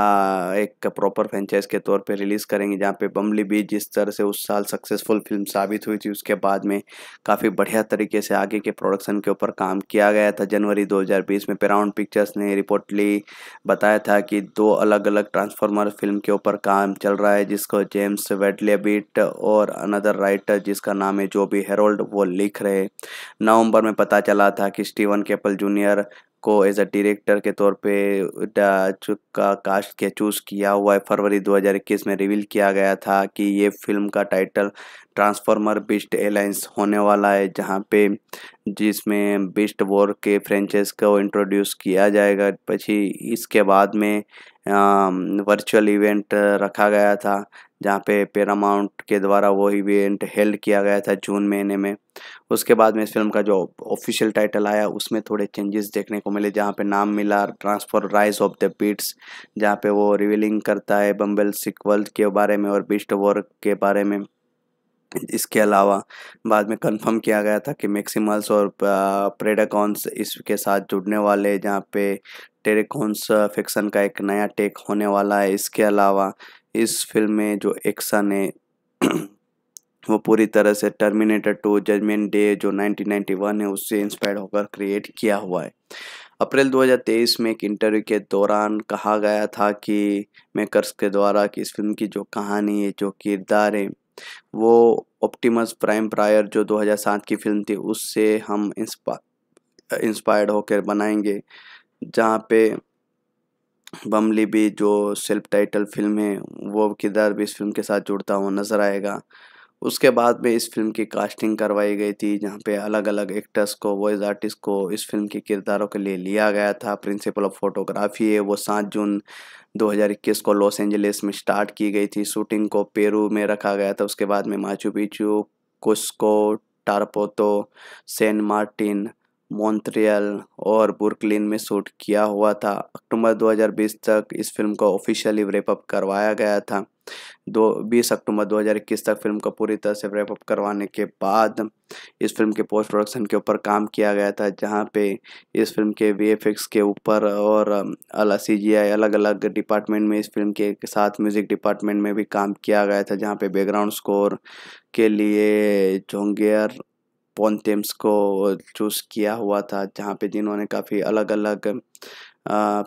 एक प्रॉपर फ्रेंचाइज के तौर पर रिलीज़ करेंगे जहाँ पे बम्बली बीच जिस तरह से उस साल सक्सेसफुल फिल्म साबित हुई थी उसके बाद में काफ़ी बढ़िया तरीके से आगे के प्रोडक्शन के ऊपर काम किया गया था जनवरी दो में पेराउंड पिक्चर्स ने रिपोर्टली बता बताया था कि दो अलग अलग ट्रांसफार्मर फिल्म के ऊपर काम चल रहा है जिसको जेम्स वेडलेबिट और अनदर राइटर जिसका नाम है जो भी हेरोल्ड वो लिख रहे नवंबर में पता चला था कि स्टीवन केपल जूनियर को एज अ डायरेक्टर के तौर पे का कास्ट के चूज़ किया हुआ है फरवरी 2021 में रिवील किया गया था कि ये फिल्म का टाइटल ट्रांसफॉर्मर बिस्ट एलाइंस होने वाला है जहाँ पे जिसमें बिस्ट वॉर के फ्रेंचाइज को इंट्रोड्यूस किया जाएगा पची इसके बाद में वर्चुअल इवेंट रखा गया था जहाँ पे पैरामाउंट के द्वारा वो इवेंट हेल्ड किया गया था जून महीने में उसके बाद में इस फिल्म का जो ऑफिशियल टाइटल आया उसमें थोड़े चेंजेस देखने को मिले जहाँ पे नाम मिला transfer rise of the beats जहाँ पे वो रिवीलिंग करता है बम्बल सिक्वल के बारे में और बिस्ट वर्क के बारे में इसके अलावा बाद में कंफर्म किया गया था कि मैक्सिमल्स और प्रेडाकॉन्स इसके साथ जुड़ने वाले जहाँ पे टेरेकॉन्स फिक्सन का एक नया टेक होने वाला है इसके अलावा इस फिल्म में जो एक्शन है *clears throat* वो पूरी तरह से टर्मिनेटर टू जजमेंट डे जो 1991 है उससे इंस्पायर होकर क्रिएट किया हुआ है अप्रैल 2023 में एक इंटरव्यू के दौरान कहा गया था कि मेकर्स के द्वारा कि इस फिल्म की जो कहानी है जो किरदार है वो ऑप्टिमस प्राइम प्रायर जो 2007 की फिल्म थी उससे हम इंस्पा इंस्पायर्ड होकर बनाएंगे जहाँ पे बमली भी जो सेल्फ टाइटल फिल्म है वो किरदार भी इस फिल्म के साथ जुड़ता हुआ नज़र आएगा उसके बाद में इस फिल्म की कास्टिंग करवाई गई थी जहाँ पे अलग अलग एक्टर्स को वॉइस आर्टिस्ट को इस फिल्म के किरदारों के लिए लिया गया था प्रिंसिपल ऑफ फोटोग्राफी है वो सात जून 2021 को लॉस एंजलिस में स्टार्ट की गई थी शूटिंग को पेरू में रखा गया था उसके बाद में Machu Picchu Cusco Tarapoto Saint Martin Montreal और बुर्कलिन में शूट किया हुआ था अक्टूबर 2020 तक इस फिल्म को ऑफिशियली रेपअप करवाया गया था दो बीस अक्टूबर 2021 तक फिल्म को पूरी तरह से रेपअप करवाने के बाद इस फिल्म के पोस्ट प्रोडक्शन के ऊपर काम किया गया था जहाँ पे इस फिल्म के वी के ऊपर और अलग सी जी आई अलग अलग डिपार्टमेंट में इस फिल्म के साथ म्यूज़िक डिपार्टमेंट में भी काम किया गया था जहाँ पे बैकग्राउंड स्कोर के लिए जोंगियर पोनटेम्स को चूज़ किया हुआ था जहाँ पे जिन्होंने काफ़ी अलग अलग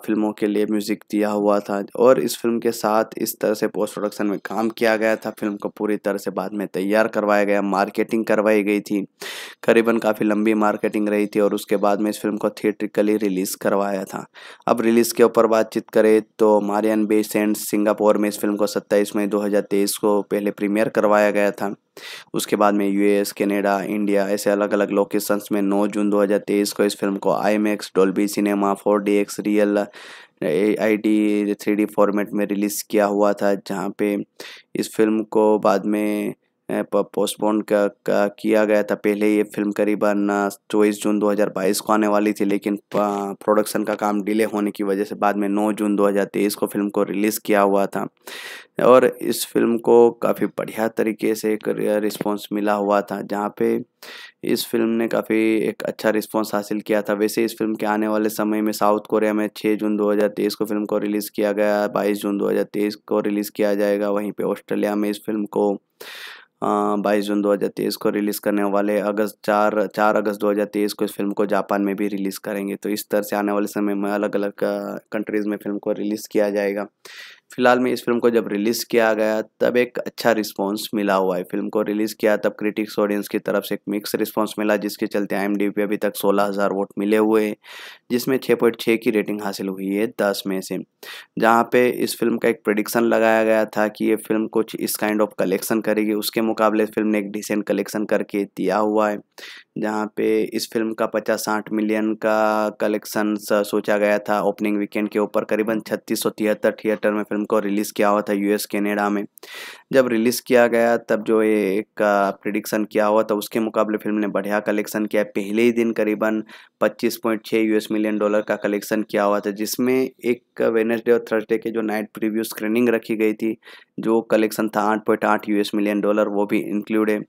फिल्मों के लिए म्यूज़िक दिया हुआ था और इस फिल्म के साथ इस तरह से पोस्ट प्रोडक्शन में काम किया गया था फिल्म को पूरी तरह से बाद में तैयार करवाया गया मार्केटिंग करवाई गई थी करीबन काफ़ी लंबी मार्केटिंग रही थी और उसके बाद में इस फिल्म को थिएट्रिकली रिलीज़ करवाया था अब रिलीज़ के ऊपर बातचीत करें तो मारियन बेसेंट सिंगापुर में इस फिल्म को सत्ताईस मई दो को पहले प्रीमियर करवाया गया था उसके बाद में यूएस कनाडा इंडिया ऐसे अलग अलग लोकेशंस में 9 जून 2023 को इस फिल्म को IMAX Dolby cinema four D X real I D three D format में रिलीज़ किया हुआ था जहाँ पे इस फिल्म को बाद में पोस्टपोन किया गया था पहले ये फिल्म करीबन चौबीस जून 2022 को आने वाली थी लेकिन प्रोडक्शन का काम डिले होने की वजह से बाद में 9 जून 2023 को फिल्म को रिलीज़ किया हुआ था और इस फिल्म को काफ़ी बढ़िया तरीके से एक रिस्पॉन्स मिला हुआ था जहाँ पे इस फिल्म ने काफ़ी एक अच्छा रिस्पॉन्स हासिल किया था वैसे इस फिल्म के आने वाले समय में साउथ कोरिया में 6 जून 2023 को फिल्म को रिलीज़ किया गया 22 जून 2023 को रिलीज़ किया जाएगा वहीं पे ऑस्ट्रेलिया में इस फिल्म को बाईस जून 2023 को रिलीज़ करने वाले अगस्त चार चार अगस्त 2023 को इस फिल्म को जापान में भी रिलीज़ करेंगे तो इस तरह से आने वाले समय में अलग अलग कंट्रीज़ में फिल्म को रिलीज़ किया जाएगा फिलहाल में इस फिल्म को जब रिलीज़ किया गया तब एक अच्छा रिस्पॉन्स मिला हुआ है फिल्म को रिलीज़ किया तब क्रिटिक्स ऑडियंस की तरफ से एक मिक्स रिस्पॉन्स मिला जिसके चलते आई पे अभी तक सोलह हज़ार वोट मिले हुए हैं जिसमें छः पॉइंट छः की रेटिंग हासिल हुई है दस में से जहाँ पे इस फिल्म का एक प्रडिक्शन लगाया गया था कि ये फिल्म कुछ इस काइंड ऑफ कलेक्शन करेगी उसके मुकाबले फिल्म ने एक डिसेंट कलेक्शन करके दिया हुआ है जहाँ पे इस फिल्म का पचास साठ मिलियन का कलेक्शन सोचा गया था ओपनिंग वीकेंड के ऊपर करीबन छत्तीस सौ तिहत्तर थिएटर में फिल्म फिल्म को रिलीज़ किया हुआ था यूएस कनाडा में जब रिलीज़ किया गया तब जो ये एक प्रिडिक्शन किया हुआ था उसके मुकाबले फिल्म ने बढ़िया कलेक्शन किया पहले ही दिन करीबन 25.6 यूएस मिलियन डॉलर का कलेक्शन किया हुआ था जिसमें एक वेनसडे और थर्सडे के जो नाइट प्रीव्यू स्क्रीनिंग रखी गई थी जो कलेक्शन था आठ पॉइंट आठ मिलियन डॉलर वो भी इंक्लूड है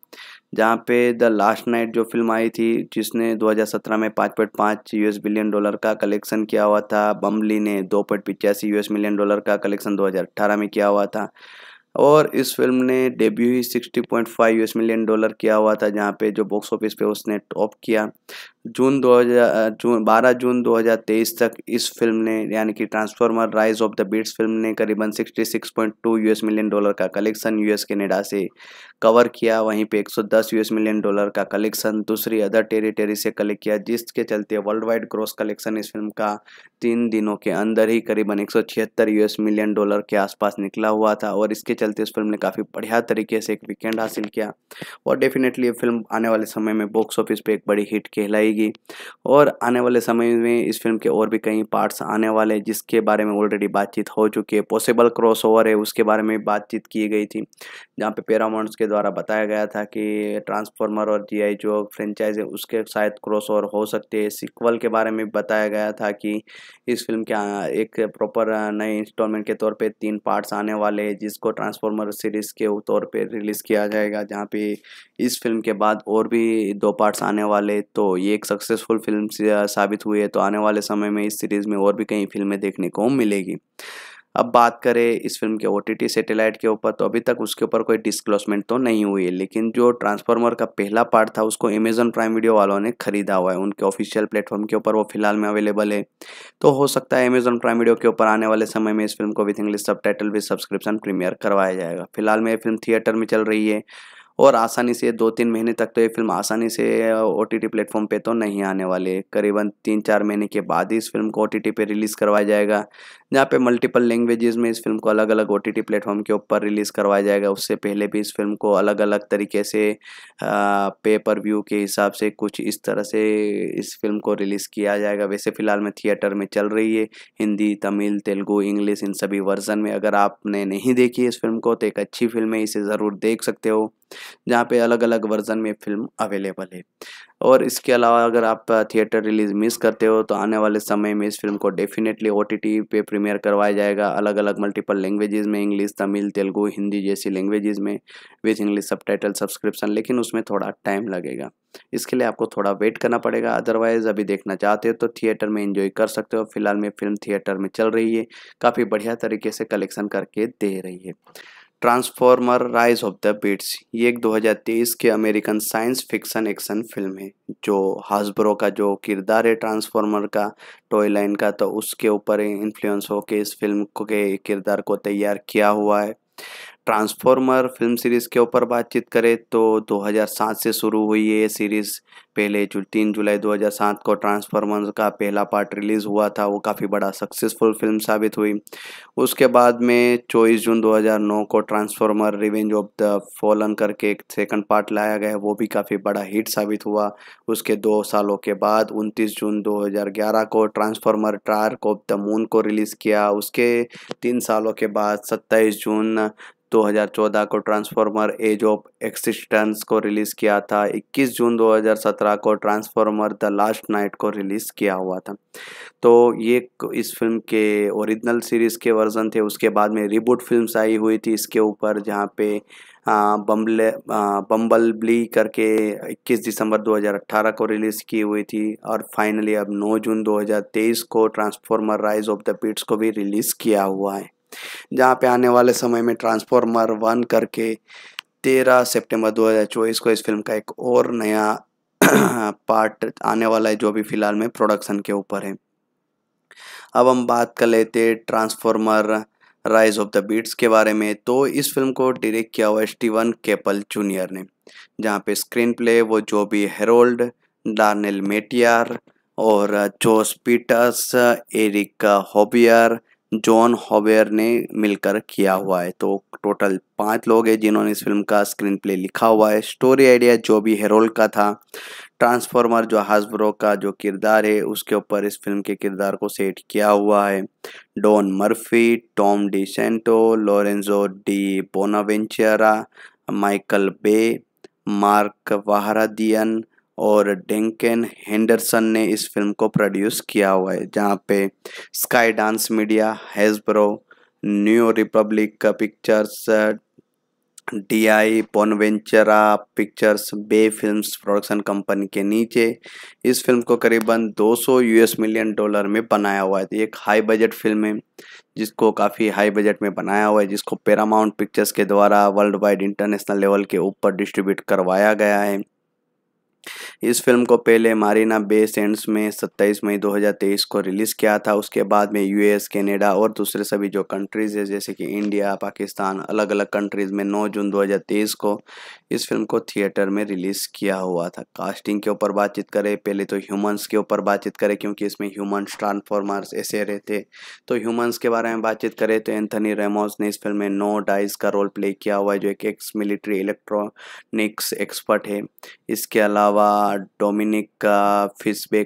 जहाँ पे द लास्ट नाइट जो फिल्म आई थी जिसने 2017 में पाँच पॉइंट पाँच यूएस बिलियन डॉलर का कलेक्शन किया हुआ था बम्बली ने दो पॉइंट पिचासी यूएस मिलियन डॉलर का कलेक्शन 2018 में किया हुआ था और इस फिल्म ने डेब्यू ही 60.5 यूएस मिलियन डॉलर किया हुआ था जहाँ पे जो बॉक्स ऑफिस पे उसने टॉप किया जून 2000 जून 12 जून 2023 तक इस फिल्म ने यानी कि transformer rise of the beats film ने करीबन 66.2 यूएस मिलियन डॉलर का कलेक्शन यूएस कनेडा से कवर किया वहीं पे 110 यूएस मिलियन डॉलर का कलेक्शन दूसरी अदर टेरिटरी से कलेक्ट किया जिसके चलते वर्ल्ड वाइड ग्रोस कलेक्शन इस फिल्म का तीन दिनों के अंदर ही करीबन एक यूएस मिलियन डॉलर के आसपास निकला हुआ था और इसके चलते इस फिल्म ने काफ़ी बढ़िया तरीके से एक वीकेंड हासिल किया और डेफिनेटली ये फिल्म आने वाले समय में बॉक्स ऑफिस पर एक बड़ी हिट कहलाई जाएगी और आने वाले समय में इस फिल्म के और भी कई पार्ट्स आने वाले जिसके बारे में ऑलरेडी बातचीत हो चुकी है पॉसिबल क्रॉस है उसके बारे में बातचीत की गई थी जहाँ पे पैरामाउंट्स के द्वारा बताया गया था कि ट्रांसफॉर्मर और जी आई जो फ्रेंचाइज है उसके शायद क्रॉस हो सकते हैं सिक्वल के बारे में बताया गया था कि इस फिल्म के एक प्रॉपर नए इंस्टॉलमेंट के तौर पर तीन पार्ट्स आने वाले हैं जिसको ट्रांसफॉर्मर सीरीज़ के तौर पे रिलीज़ किया जाएगा जहाँ पे इस फिल्म के बाद और भी दो पार्ट्स आने वाले तो ये एक सक्सेसफुल फिल्म साबित हुई है तो आने वाले समय में इस सीरीज़ में और भी कई फिल्में देखने को मिलेगी अब बात करें इस फिल्म के ओ टी सेटेलाइट के ऊपर तो अभी तक उसके ऊपर कोई डिस्क्लोसमेंट तो नहीं हुई है लेकिन जो ट्रांसफार्मर का पहला पार्ट था उसको अमेजन प्राइम वीडियो वालों ने खरीदा हुआ है उनके ऑफिशियल प्लेटफॉर्म के ऊपर वो फिलहाल में अवेलेबल है तो हो सकता है अमेजन प्राइम वीडियो के ऊपर आने वाले समय में इस फिल्म को with English subtitle with subscription premiere करवाया जाएगा फिलहाल में ये फिल्म थिएटर में चल रही है और आसानी से दो तीन महीने तक तो ये फिल्म आसानी से ओ टी टी प्लेटफॉर्म पर तो नहीं आने वाले करीबन तीन चार महीने के बाद ही इस फिल्म को ओ टी टी पर रिलीज़ करवाया जाएगा जहाँ पे मल्टीपल लैंग्वेजेस में इस फिल्म को अलग अलग ओ टी टी प्लेटफॉर्म के ऊपर रिलीज़ करवाया जाएगा उससे पहले भी इस फिल्म को अलग अलग तरीके से पे पर व्यू के हिसाब से कुछ इस तरह से इस फिल्म को रिलीज़ किया जाएगा वैसे फ़िलहाल में थिएटर में चल रही है हिंदी तमिल तेलुगु इंग्लिश इन सभी वर्जन में अगर आपने नहीं देखी इस फिल्म को तो एक अच्छी फिल्म है इसे ज़रूर देख सकते हो जहाँ पे अलग अलग वर्जन में फिल्म अवेलेबल है और इसके अलावा अगर आप थिएटर रिलीज मिस करते हो तो आने वाले समय में इस फिल्म को डेफिनेटली ओ पे प्रीमियर करवाया जाएगा अलग अलग मल्टीपल लैंग्वेजेस में इंग्लिश तमिल तेलुगु हिंदी जैसी लैंग्वेजेस में विथ इंग्लिश सब सब्सक्रिप्शन लेकिन उसमें थोड़ा टाइम लगेगा इसके लिए आपको थोड़ा वेट करना पड़ेगा अदरवाइज़ अभी देखना चाहते हो तो थिएटर में इंजॉय कर सकते हो फिलहाल में फिल्म थिएटर में चल रही है काफ़ी बढ़िया तरीके से कलेक्शन करके दे रही है transformer rise of the beats ये एक 2023 के American science fiction action film है जो हासब्रो का जो किरदार है ट्रांसफॉर्मर का टॉय लाइन का तो उसके ऊपर इन्फ्लुएंस होकर इस फिल्म के किरदार को तैयार किया हुआ है ट्रांसफॉर्मर फिल्म सीरीज़ के ऊपर बातचीत करें तो 2007 से शुरू हुई ये सीरीज़ पहले जो तीन जुलाई 2007 को ट्रांसफॉर्मर का पहला पार्ट रिलीज़ हुआ था वो काफ़ी बड़ा सक्सेसफुल फिल्म साबित हुई उसके बाद में 24 जून 2009 को transformer revenge of the fallen करके एक सेकंड पार्ट लाया गया वो भी काफ़ी बड़ा हिट साबित हुआ उसके दो सालों के बाद उनतीस जून दो को ट्रांसफॉर्मर ट्रार ऑफ द मून को रिलीज़ किया उसके तीन सालों के बाद सत्ताईस जून 2014 को ट्रांसफॉर्मर एज ऑफ एक्सिस्टेंस को रिलीज़ किया था 21 जून 2017 को ट्रांसफॉर्मर द लास्ट नाइट को रिलीज़ किया हुआ था तो ये इस फिल्म के ओरिजिनल सीरीज़ के वर्जन थे उसके बाद में रिबूट फिल्म्स आई हुई थी इसके ऊपर जहाँ पे बम्बले बम्बल ब्ली करके 21 दिसंबर 2018 को रिलीज़ की हुई थी और फाइनली अब 9 जून 2023 को transformer rise of the Pitt's को भी रिलीज़ किया हुआ है जहाँ पे आने वाले समय में ट्रांसफॉर्मर वन करके तेरह सितंबर 2024 को इस फिल्म का एक और नया पार्ट *clears throat* आने वाला है जो अभी फ़िलहाल में प्रोडक्शन के ऊपर है अब हम बात कर लेते transformer rise of the beats के बारे में तो इस फिल्म को डायरेक्ट किया हुआ स्टीवन केपल जूनियर ने जहाँ पे स्क्रीन प्ले वो जो भी हेरोल्ड डार्नेल मेटियार और Josh Peters Erich Hoeber Jon Hoeber ने मिलकर किया हुआ है तो टोटल पांच लोग हैं जिन्होंने इस फिल्म का स्क्रीन प्ले लिखा हुआ है स्टोरी आइडिया जो भी हेरोल का था ट्रांसफॉर्मर जो हाजब्रो का जो किरदार है उसके ऊपर इस फिल्म के किरदार को सेट किया हुआ है Don Murphy Tom D CentOS Lorenzo di Bonaventura Michael Bay Mark Vahradian और डेंकेन हेंडरसन ने इस फिल्म को प्रोड्यूस किया हुआ है जहाँ पे Skydance media Hasbro New Republic का pictures D I Bonaventura pictures Bay films production company के नीचे इस फिल्म को करीबन 200 यूएस मिलियन डॉलर में बनाया हुआ है तो एक हाई बजट फिल्म है जिसको काफ़ी हाई बजट में बनाया हुआ है जिसको पैरामाउंट पिक्चर्स के द्वारा वर्ल्ड वाइड इंटरनेशनल लेवल के ऊपर डिस्ट्रीब्यूट करवाया गया है इस फिल्म को पहले मारीना बे सेंट्स में 27 मई 2023 को रिलीज़ किया था उसके बाद में यूएस कनाडा और दूसरे सभी जो कंट्रीज़ है जैसे कि इंडिया पाकिस्तान अलग अलग कंट्रीज़ में 9 जून 2023 को इस फिल्म को थिएटर में रिलीज़ किया हुआ था कास्टिंग के ऊपर बातचीत करें पहले तो ह्यूमंस के ऊपर बातचीत करें क्योंकि इसमें ह्यूमन्स ट्रांसफॉर्मर्स ऐसे रहते तो ह्यूमन्स के बारे में बातचीत करें तो एंथनी रेमोस ने इस फिल्म में नो डाइज का रोल प्ले किया हुआ है जो एक एक्स मिलिट्री इलेक्ट्रॉनिक्स एक्सपर्ट है इसके अलावा अलावा डोमिनिक का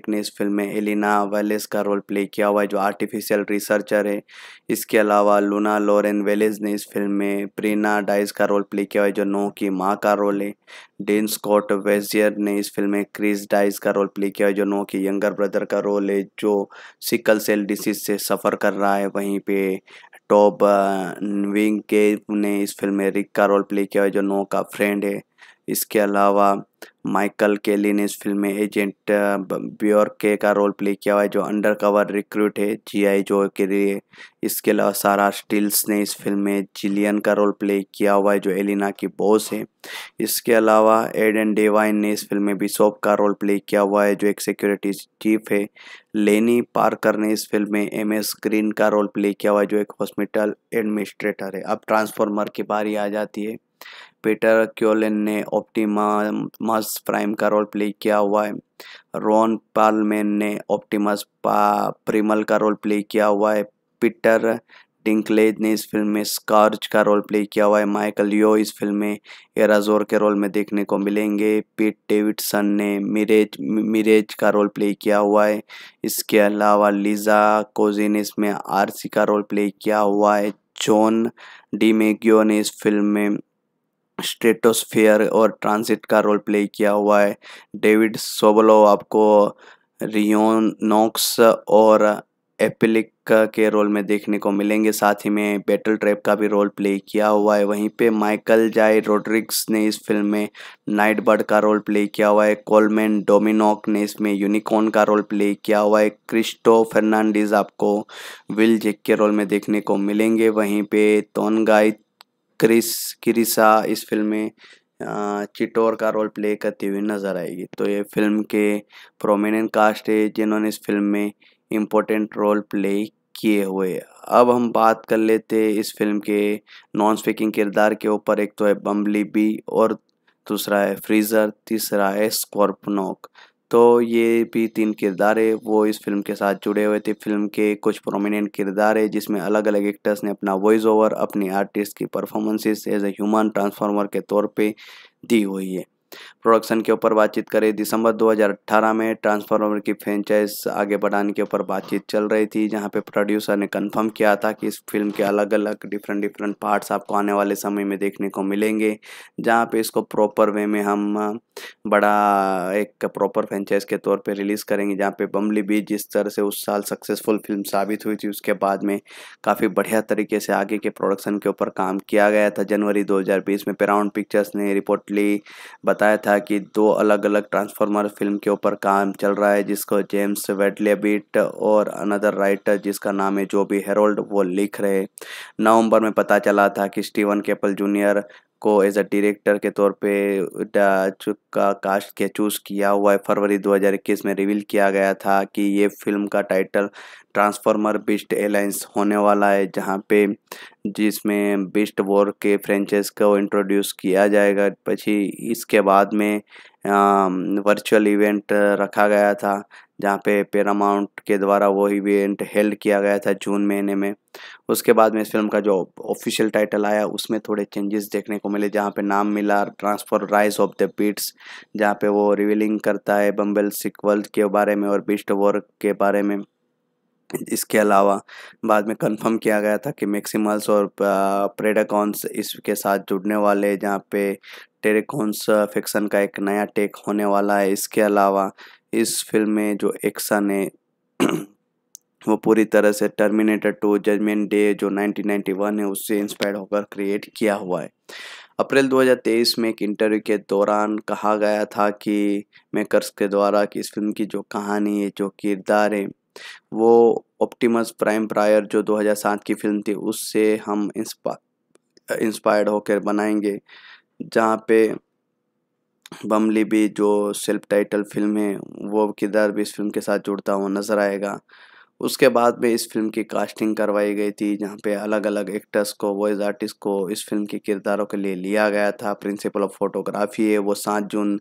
ने इस फिल्म में एलिना वेलेस का रोल प्ले किया हुआ है जो आर्टिफिशियल रिसर्चर है इसके अलावा लूना लॉरेन वेलेस ने इस फिल्म में प्रीना डाइस का रोल प्ले किया हुआ है जो नो की माँ का रोल है डेन स्कॉट वेजियर ने इस फिल्म में क्रिस डाइस का रोल प्ले किया है जो नो की यंगर ब्रदर का रोल है जो सिकल सेल डिसीज से सफ़र कर रहा है वहीं पे टॉप विंग के ने इस फिल्म में रिक का रोल प्ले किया है जो नो का फ्रेंड है इसके अलावा माइकल केली ने इस फिल्म में एजेंट ब्योर्के का रोल प्ले किया हुआ है जो अंडर कवर रिक्रूट है जी आई जो के लिए इसके अलावा सारा स्टिल्स ने इस फिल्म में जिलियन का रोल प्ले किया हुआ है जो एलिना की बॉस है इसके अलावा एडन डेवाइन ने इस फिल्म में बिशोप का रोल प्ले किया हुआ है जो एक सिक्योरिटी चीफ है लेनी पार्कर ने इस फिल्म में एम एस ग्रीन का रोल प्ले किया हुआ है जो एक हॉस्पिटल एडमिनिस्ट्रेटर है अब ट्रांसफॉर्मर की बारी आ जाती है पीटर क्योलिन ने ऑप्टिमस प्राइम का रोल प्ले किया हुआ है रॉन पालमेन ने ऑप्टिमस प्रिमल का रोल प्ले किया हुआ है पीटर डिंकलेज ने इस फिल्म में स्कॉर्च का रोल प्ले किया हुआ है माइकल यो इस फिल्म में एराजोर के रोल में देखने को मिलेंगे पीट डेविडसन ने मिरेज मिरेज का रोल प्ले किया हुआ है इसके अलावा लीजा कोजी ने इसमें आरसी का रोल प्ले किया हुआ है जॉन डी मेग्यो ने इस फिल्म में स्ट्रेटोस्फेयर और ट्रांसिट का रोल प्ले किया हुआ है डेविड सोबलो आपको रियोनोक्स और एपिलिक के रोल में देखने को मिलेंगे साथ ही में बैटल ट्रैप का भी रोल प्ले किया हुआ है वहीं पे माइकल जाय रोड्रिक्स ने इस फिल्म में नाइट बर्ड का रोल प्ले किया हुआ है कोलमैन डोमिनोक ने इसमें यूनिकॉर्न का रोल प्ले किया हुआ है क्रिस्टो फर्नांडिस आपको विल जेक के रोल में देखने को मिलेंगे वहीं पे तोनगाई क्रिस क्रिसा इस फिल्म में चिटोर का रोल प्ले करती हुई नज़र आएगी तो ये फिल्म के प्रोमिनेंट कास्ट है जिन्होंने इस फिल्म में इम्पोर्टेंट रोल प्ले किए हुए अब हम बात कर लेते इस फिल्म के नॉन स्पीकिंग किरदार के ऊपर एक तो है बम्बली बी और दूसरा है फ्रीज़र तीसरा है स्कॉर्पनोक तो ये भी तीन किरदार है वो इस फिल्म के साथ जुड़े हुए थे फिल्म के कुछ प्रोमिनेंट किरदार है जिसमें अलग अलग एक्टर्स ने अपना वॉइस ओवर अपने आर्टिस्ट की performances as a human transformer के तौर पे दी हुई है प्रोडक्शन के ऊपर बातचीत करें दिसंबर 2018 में ट्रांसफार्मर की फ्रेंचाइज आगे बढ़ाने के ऊपर बातचीत चल रही थी जहां पे प्रोड्यूसर ने कंफर्म किया था कि इस फिल्म के अलग अलग डिफरेंट डिफरेंट पार्ट्स आपको आने वाले समय में देखने को मिलेंगे जहाँ पे इसको प्रॉपर वे में हम बड़ा एक प्रॉपर फ्रेंचाइज के तौर पर रिलीज़ करेंगे जहाँ पे बम्बली बीच जिस तरह से उस साल सक्सेसफुल फिल्म साबित हुई थी उसके बाद में काफ़ी बढ़िया तरीके से आगे के प्रोडक्शन के ऊपर काम किया गया था जनवरी दो में पेराउंड पिक्चर्स ने रिपोर्टली बता बताया था कि दो अलग अलग ट्रांसफार्मर फिल्म के ऊपर काम चल रहा है जिसको जेम्स वेडलेबिट और अनदर राइटर जिसका नाम है जो भी हेरोल्ड वो लिख रहे नवंबर में पता चला था कि स्टीवन केपल जूनियर को एज अ डायरेक्टर के तौर पे का कास्ट के चूज़ किया हुआ है फरवरी 2021 में रिवील किया गया था कि ये फिल्म का टाइटल ट्रांसफॉर्मर बिस्ट एलाइंस होने वाला है जहाँ पे जिसमें बिस्ट वॉर के फ्रेंचाइज को इंट्रोड्यूस किया जाएगा पची इसके बाद में वर्चुअल इवेंट रखा गया था जहाँ पे पैरामाउंट के द्वारा वो इवेंट हेल्ड किया गया था जून महीने में उसके बाद में इस फिल्म का जो ऑफिशियल टाइटल आया उसमें थोड़े चेंजेस देखने को मिले जहाँ पे नाम मिला transfer rise of the beats जहाँ पे वो रिवीलिंग करता है बम्बल सिक्वल के बारे में और बीस्ट वॉर के बारे में इसके अलावा बाद में कंफर्म किया गया था कि मैक्सिमल्स और प्रेडाकॉन्स इसके साथ जुड़ने वाले जहाँ पे टेरेकॉन्स फिक्सन का एक नया टेक होने वाला है इसके अलावा इस फिल्म में जो एक्सन ने वो पूरी तरह से टर्मिनेटर टू जजमेंट डे जो 1991 है उससे इंस्पायर होकर क्रिएट किया हुआ है अप्रैल 2023 में एक इंटरव्यू के दौरान कहा गया था कि मेकर्स के द्वारा कि इस फिल्म की जो कहानी है जो किरदार है वो ऑप्टिमस प्राइम प्रायर जो 2007 की फिल्म थी उससे हम इंस्पा इंस्पायर्ड होकर बनाएंगे जहाँ पे बमली भी जो सेल्फ टाइटल फिल्म है वो किरदार भी इस फिल्म के साथ जुड़ता हुआ नज़र आएगा उसके बाद में इस फिल्म की कास्टिंग करवाई गई थी जहाँ पे अलग अलग एक्टर्स को वॉइस आर्टिस्ट को इस फिल्म के किरदारों के लिए लिया गया था प्रिंसिपल ऑफ फोटोग्राफी है वो सात जून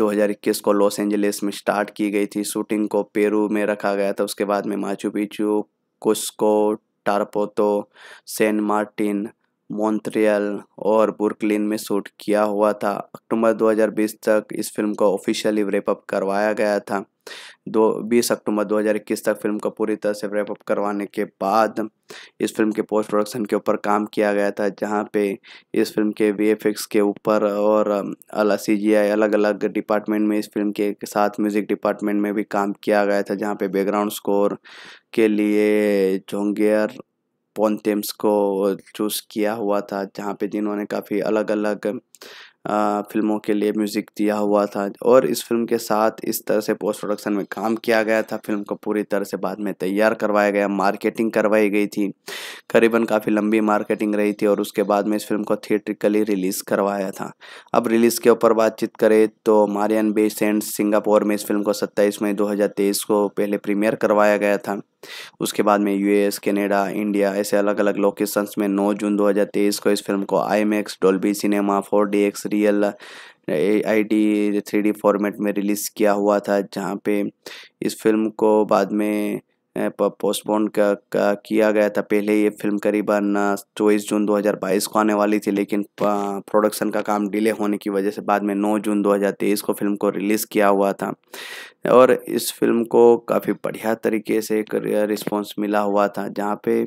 2021 को लॉस एंजलिस में स्टार्ट की गई थी शूटिंग को पेरू में रखा गया था उसके बाद में Machu Picchu Cusco Tarapoto Saint Martin Montreal और बुर्कलिन में शूट किया हुआ था अक्टूबर 2020 तक इस फिल्म को ऑफिशियली रेपअप करवाया गया था दो बीस अक्टूबर 2021 तक फिल्म को पूरी तरह से रेपअप करवाने के बाद इस फिल्म के पोस्ट प्रोडक्शन के ऊपर काम किया गया था जहाँ पे इस फिल्म के वी के ऊपर और अला सी जी आई अलग अलग डिपार्टमेंट में इस फिल्म के साथ म्यूज़िक डिपार्टमेंट में भी काम किया गया था जहाँ पे बैकग्राउंड स्कोर के लिए जोंगियर टेम्स को चूज़ किया हुआ था जहाँ पे जिन्होंने काफ़ी अलग अलग फिल्मों के लिए म्यूज़िक दिया हुआ था और इस फिल्म के साथ इस तरह से पोस्ट प्रोडक्शन में काम किया गया था फिल्म को पूरी तरह से बाद में तैयार करवाया गया मार्केटिंग करवाई गई थी करीबन काफ़ी लंबी मार्केटिंग रही थी और उसके बाद में इस फिल्म को थिएट्रिकली रिलीज़ करवाया था अब रिलीज़ के ऊपर बातचीत करें तो मारियन बेसेंट सिंगापुर में इस फिल्म को सत्ताईस मई दो को पहले प्रीमियर करवाया गया था उसके बाद में यूएस कनाडा इंडिया ऐसे अलग अलग लोकेशंस में 9 जून 2023 को इस फिल्म को IMAX Dolby cinema four D X real I D three D format में रिलीज़ किया हुआ था जहाँ पे इस फिल्म को बाद में पोस्टपोन किया गया था पहले ये फिल्म करीबन चौबीस जून 2022 को आने वाली थी लेकिन प्रोडक्शन का काम डिले होने की वजह से बाद में 9 जून 2023 को फिल्म को रिलीज़ किया हुआ था और इस फिल्म को काफ़ी बढ़िया तरीके से एक रिस्पॉन्स मिला हुआ था जहाँ पे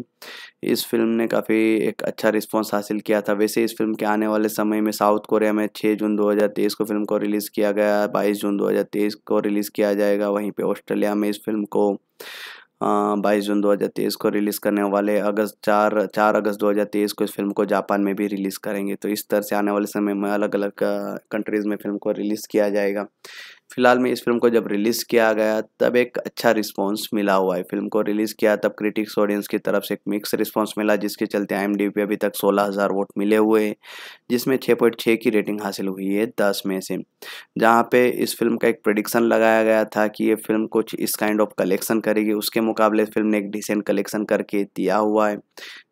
इस फिल्म ने काफ़ी एक अच्छा रिस्पॉन्स हासिल किया था वैसे इस फिल्म के आने वाले समय में साउथ कोरिया में 6 जून 2023 को फिल्म को रिलीज़ किया गया 22 जून 2023 को रिलीज़ किया जाएगा वहीं पे ऑस्ट्रेलिया में इस फिल्म को हाँ, बाईस जून 2023 को रिलीज़ करने वाले अगस्त चार चार अगस्त 2023 को इस फिल्म को जापान में भी रिलीज़ करेंगे तो इस तरह से आने वाले समय में अलग अलग कंट्रीज़ में फिल्म को रिलीज़ किया जाएगा फिलहाल में इस फिल्म को जब रिलीज़ किया गया तब एक अच्छा रिस्पॉन्स मिला हुआ है फिल्म को रिलीज़ किया तब क्रिटिक्स ऑडियंस की तरफ से एक मिक्स रिस्पॉन्स मिला जिसके चलते आई पे अभी तक सोलह हज़ार वोट मिले हुए हैं जिसमें छः पॉइंट छः की रेटिंग हासिल हुई है दस में से जहाँ पे इस फिल्म का एक प्रडिक्शन लगाया गया था कि ये फिल्म कुछ इस काइंड ऑफ कलेक्शन करेगी उसके मुकाबले फिल्म ने एक डिसेंट कलेक्शन करके दिया हुआ है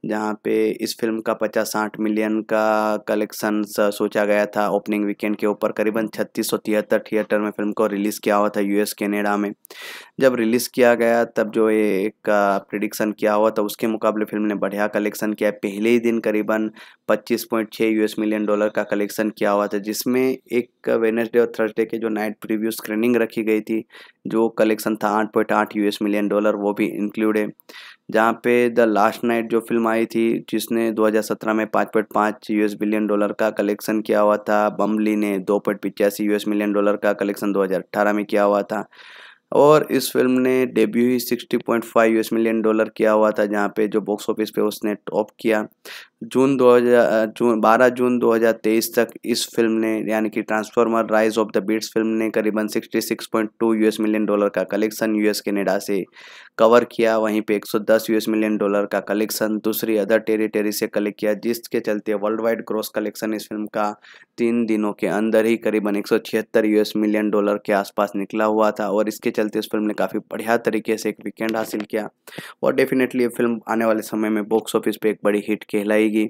जहाँ पे इस फिल्म का पचास साठ मिलियन का कलेक्शन सोचा गया था ओपनिंग वीकेंड के ऊपर करीबन छत्तीस सौ तिहत्तर थिएटर में फिल्म को रिलीज़ किया हुआ था यूएस कनाडा में जब रिलीज़ किया गया तब जो एक प्रिडिक्शन किया हुआ था उसके मुकाबले फिल्म ने बढ़िया कलेक्शन किया पहले ही दिन करीबन पच्चीस पॉइंट छः यूएस मिलियन डॉलर का कलेक्शन किया हुआ था जिसमें एक वेनसडे और थर्सडे के जो नाइट प्रीव्यू स्क्रीनिंग रखी गई थी जो कलेक्शन था आठ पॉइंट आठ यूएस मिलियन डॉलर वो भी इंक्लूड है जहाँ पे द लास्ट नाइट जो फिल्म आई थी जिसने 2017 में पाँच पॉइंट पाँच यू बिलियन डॉलर का कलेक्शन किया हुआ था बम्बली ने दो पॉइंट पिचासी यू मिलियन डॉलर का कलेक्शन 2018 में किया हुआ था और इस फिल्म ने डेब्यू ही sixty point five you million dollar किया हुआ था जहाँ पे जो बॉक्स ऑफिस पे उसने टॉप किया जून दो हजार जून बारह जून 2023 तक इस फिल्म ने यानी कि transformer rise of the beats film ने करीबन 66.2 यूएस मिलियन डॉलर का कलेक्शन यूएस कनेडा से कवर किया वहीं पे 110 यूएस मिलियन डॉलर का कलेक्शन दूसरी अदर टेरिटरी से कलेक्ट किया जिसके चलते वर्ल्ड वाइड ग्रोस कलेक्शन इस फिल्म का तीन दिनों के अंदर ही करीबन एक यूएस मिलियन डॉलर के आसपास निकला हुआ था और इसके चलते इस फिल्म ने काफ़ी बढ़िया तरीके से एक वीकेंड हासिल किया और डेफिनेटली ये फिल्म आने वाले समय में बॉक्स ऑफिस पर एक बड़ी हिट कहलाई जाएगी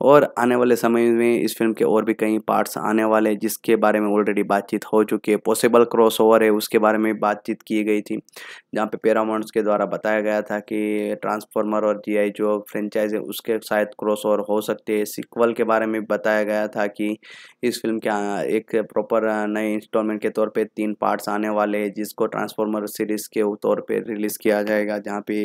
और आने वाले समय में इस फिल्म के और भी कई पार्ट्स आने वाले हैं जिसके बारे में ऑलरेडी बातचीत हो चुकी है पॉसिबल क्रॉस है उसके बारे में बातचीत की गई थी जहाँ पे पैरामाउंट्स के द्वारा बताया गया था कि ट्रांसफॉर्मर और जी आई जो फ्रेंचाइज है उसके शायद क्रॉस हो सकते हैं सिक्वल के बारे में बताया गया था कि इस फिल्म के एक प्रॉपर नए इंस्टॉलमेंट के तौर पे तीन पार्ट्स आने वाले हैं जिसको ट्रांसफॉर्मर सीरीज़ के तौर पे रिलीज़ किया जाएगा जहाँ पे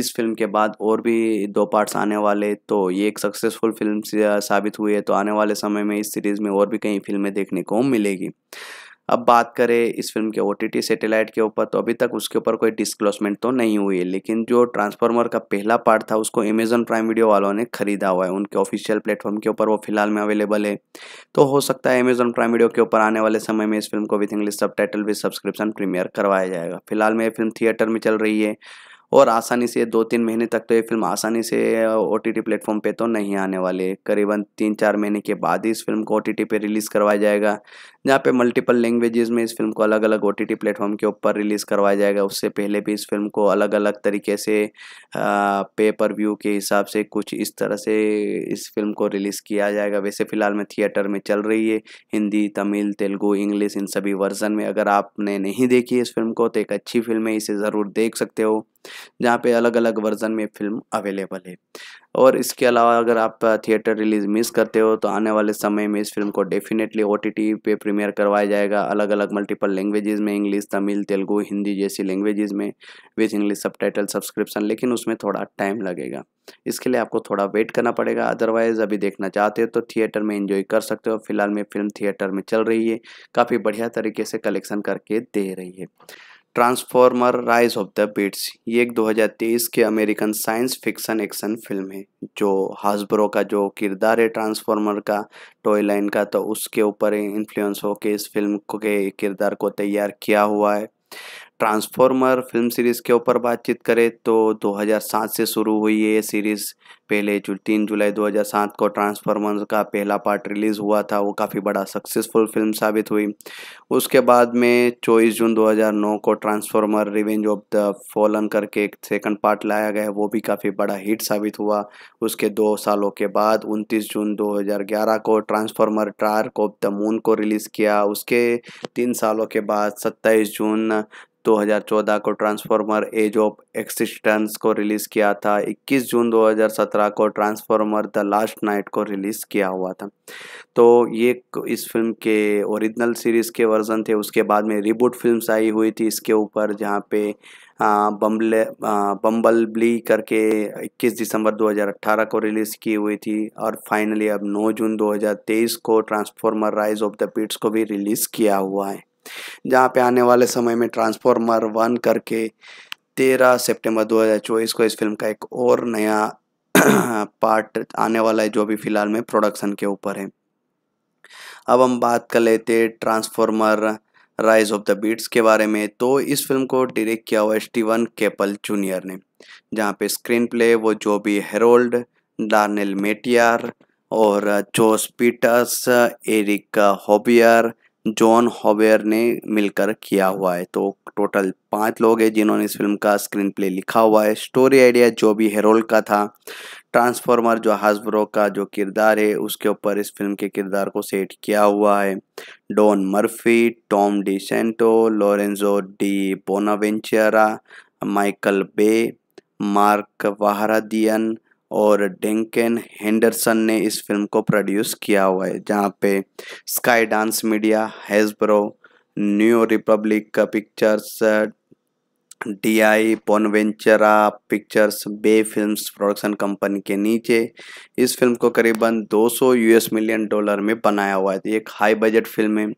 इस फिल्म के बाद और भी दो पार्ट्स आने वाले तो ये एक सक्सेसफुल फिल्म साबित हुई है तो आने वाले समय में इस सीरीज़ में और भी कई फिल्में देखने को मिलेगी अब बात करें इस फिल्म के ओ टी सेटेलाइट के ऊपर तो अभी तक उसके ऊपर कोई डिस्क्लोसमेंट तो नहीं हुई है लेकिन जो ट्रांसफार्मर का पहला पार्ट था उसको अमेजन प्राइम वीडियो वालों ने खरीदा हुआ है उनके ऑफिशियल प्लेटफॉर्म के ऊपर वो फिलहाल में अवेलेबल है तो हो सकता है अमेजन प्राइम वीडियो के ऊपर आने वाले समय में इस फिल्म को with English subtitle with subscription premiere करवाया जाएगा फिलहाल में ये फिल्म थिएटर में चल रही है और आसानी से दो तीन महीने तक तो ये फिल्म आसानी से ओ टी टी प्लेटफॉर्म पर तो नहीं आने वाले करीबन तीन चार महीने के बाद ही इस फिल्म को ओ टी टी पर रिलीज़ करवाया जाएगा जहाँ पे मल्टीपल लैंग्वेजेस में इस फिल्म को अलग अलग ओ टी टी प्लेटफॉर्म के ऊपर रिलीज़ करवाया जाएगा उससे पहले भी इस फिल्म को अलग अलग तरीके से पे पर व्यू के हिसाब से कुछ इस तरह से इस फिल्म को रिलीज़ किया जाएगा वैसे फ़िलहाल में थिएटर में चल रही है हिंदी तमिल तेलुगु इंग्लिश इन सभी वर्जन में अगर आपने नहीं देखी इस फिल्म को तो एक अच्छी फिल्म है इसे ज़रूर देख सकते हो जहाँ पे अलग अलग वर्जन में फिल्म अवेलेबल है और इसके अलावा अगर आप थिएटर रिलीज मिस करते हो तो आने वाले समय में इस फिल्म को डेफिनेटली ओ पे प्रीमियर करवाया जाएगा अलग अलग मल्टीपल लैंग्वेजेस में इंग्लिश तमिल तेलुगु हिंदी जैसी लैंग्वेजेस में विथ इंग्लिश सब सब्सक्रिप्शन लेकिन उसमें थोड़ा टाइम लगेगा इसके लिए आपको थोड़ा वेट करना पड़ेगा अदरवाइज़ अभी देखना चाहते हो तो थिएटर में इंजॉय कर सकते हो फिलहाल में फिल्म थिएटर में चल रही है काफ़ी बढ़िया तरीके से कलेक्शन करके दे रही है transformer rise of the beats ये एक 2023 के American science fiction action film है जो हासब्रो का जो किरदार है ट्रांसफॉर्मर का टॉय लाइन का तो उसके ऊपर इन्फ्लुएंस होकर इस फिल्म के किरदार को तैयार किया हुआ है ट्रांसफॉर्मर फिल्म सीरीज़ के ऊपर बातचीत करें तो 2007 से शुरू हुई ये सीरीज़ पहले जो तीन जुलाई 2007 को ट्रांसफॉर्मर का पहला पार्ट रिलीज़ हुआ था वो काफ़ी बड़ा सक्सेसफुल फिल्म साबित हुई उसके बाद में 24 जून 2009 को transformer revenge of the fallen करके एक सेकंड पार्ट लाया गया वो भी काफ़ी बड़ा हिट साबित हुआ उसके दो सालों के बाद उनतीस जून दो को ट्रांसफॉर्मर ट्रार्क ऑफ द मून को रिलीज़ किया उसके तीन सालों के बाद सत्ताईस जून 2014 को ट्रांसफार्मर एज ऑफ एक्सिस्टेंस को रिलीज़ किया था 21 जून 2017 को ट्रांसफार्मर द लास्ट नाइट को रिलीज़ किया हुआ था तो ये इस फिल्म के ओरिजिनल सीरीज़ के वर्जन थे उसके बाद में रिबूट फिल्म्स आई हुई थी इसके ऊपर जहाँ पे बम्बले बम्बल ब्ली करके 21 दिसंबर 2018 को रिलीज़ की हुई थी और फाइनली अब 9 जून 2023 को Transformer Rise of the Pitt's को भी रिलीज़ किया हुआ है जहाँ पे आने वाले समय में ट्रांसफॉर्मर वन करके तेरह सितंबर 2024 को इस फिल्म का एक और नया पार्ट *clears throat* आने वाला है जो अभी फ़िलहाल में प्रोडक्शन के ऊपर है अब हम बात कर लेते transformer rise of the beats के बारे में तो इस फिल्म को डायरेक्ट किया हुआ स्टीवन केपल जूनियर ने जहाँ पे स्क्रीन प्ले वो जो भी हेरोल्ड डार्नेल मेटियार और Josh Peters Erich Hoeber Jon Hoeber ने मिलकर किया हुआ है तो टोटल पांच लोग हैं जिन्होंने इस फिल्म का स्क्रीन प्ले लिखा हुआ है स्टोरी आइडिया जो भी हेरोल का था ट्रांसफॉर्मर जो हाजब्रो का जो किरदार है उसके ऊपर इस फिल्म के किरदार को सेट किया हुआ है Don Murphy Tom D CentOS Lorenzo di Bonaventura Michael Bay Mark Vahradian और डेंकेन हेंडरसन ने इस फिल्म को प्रोड्यूस किया हुआ है जहाँ पे Skydance media Hasbro New Republic का pictures D I Bonaventura pictures Bay films production company के नीचे इस फिल्म को करीबन 200 यूएस मिलियन डॉलर में बनाया हुआ है तो एक हाई बजट फिल्म है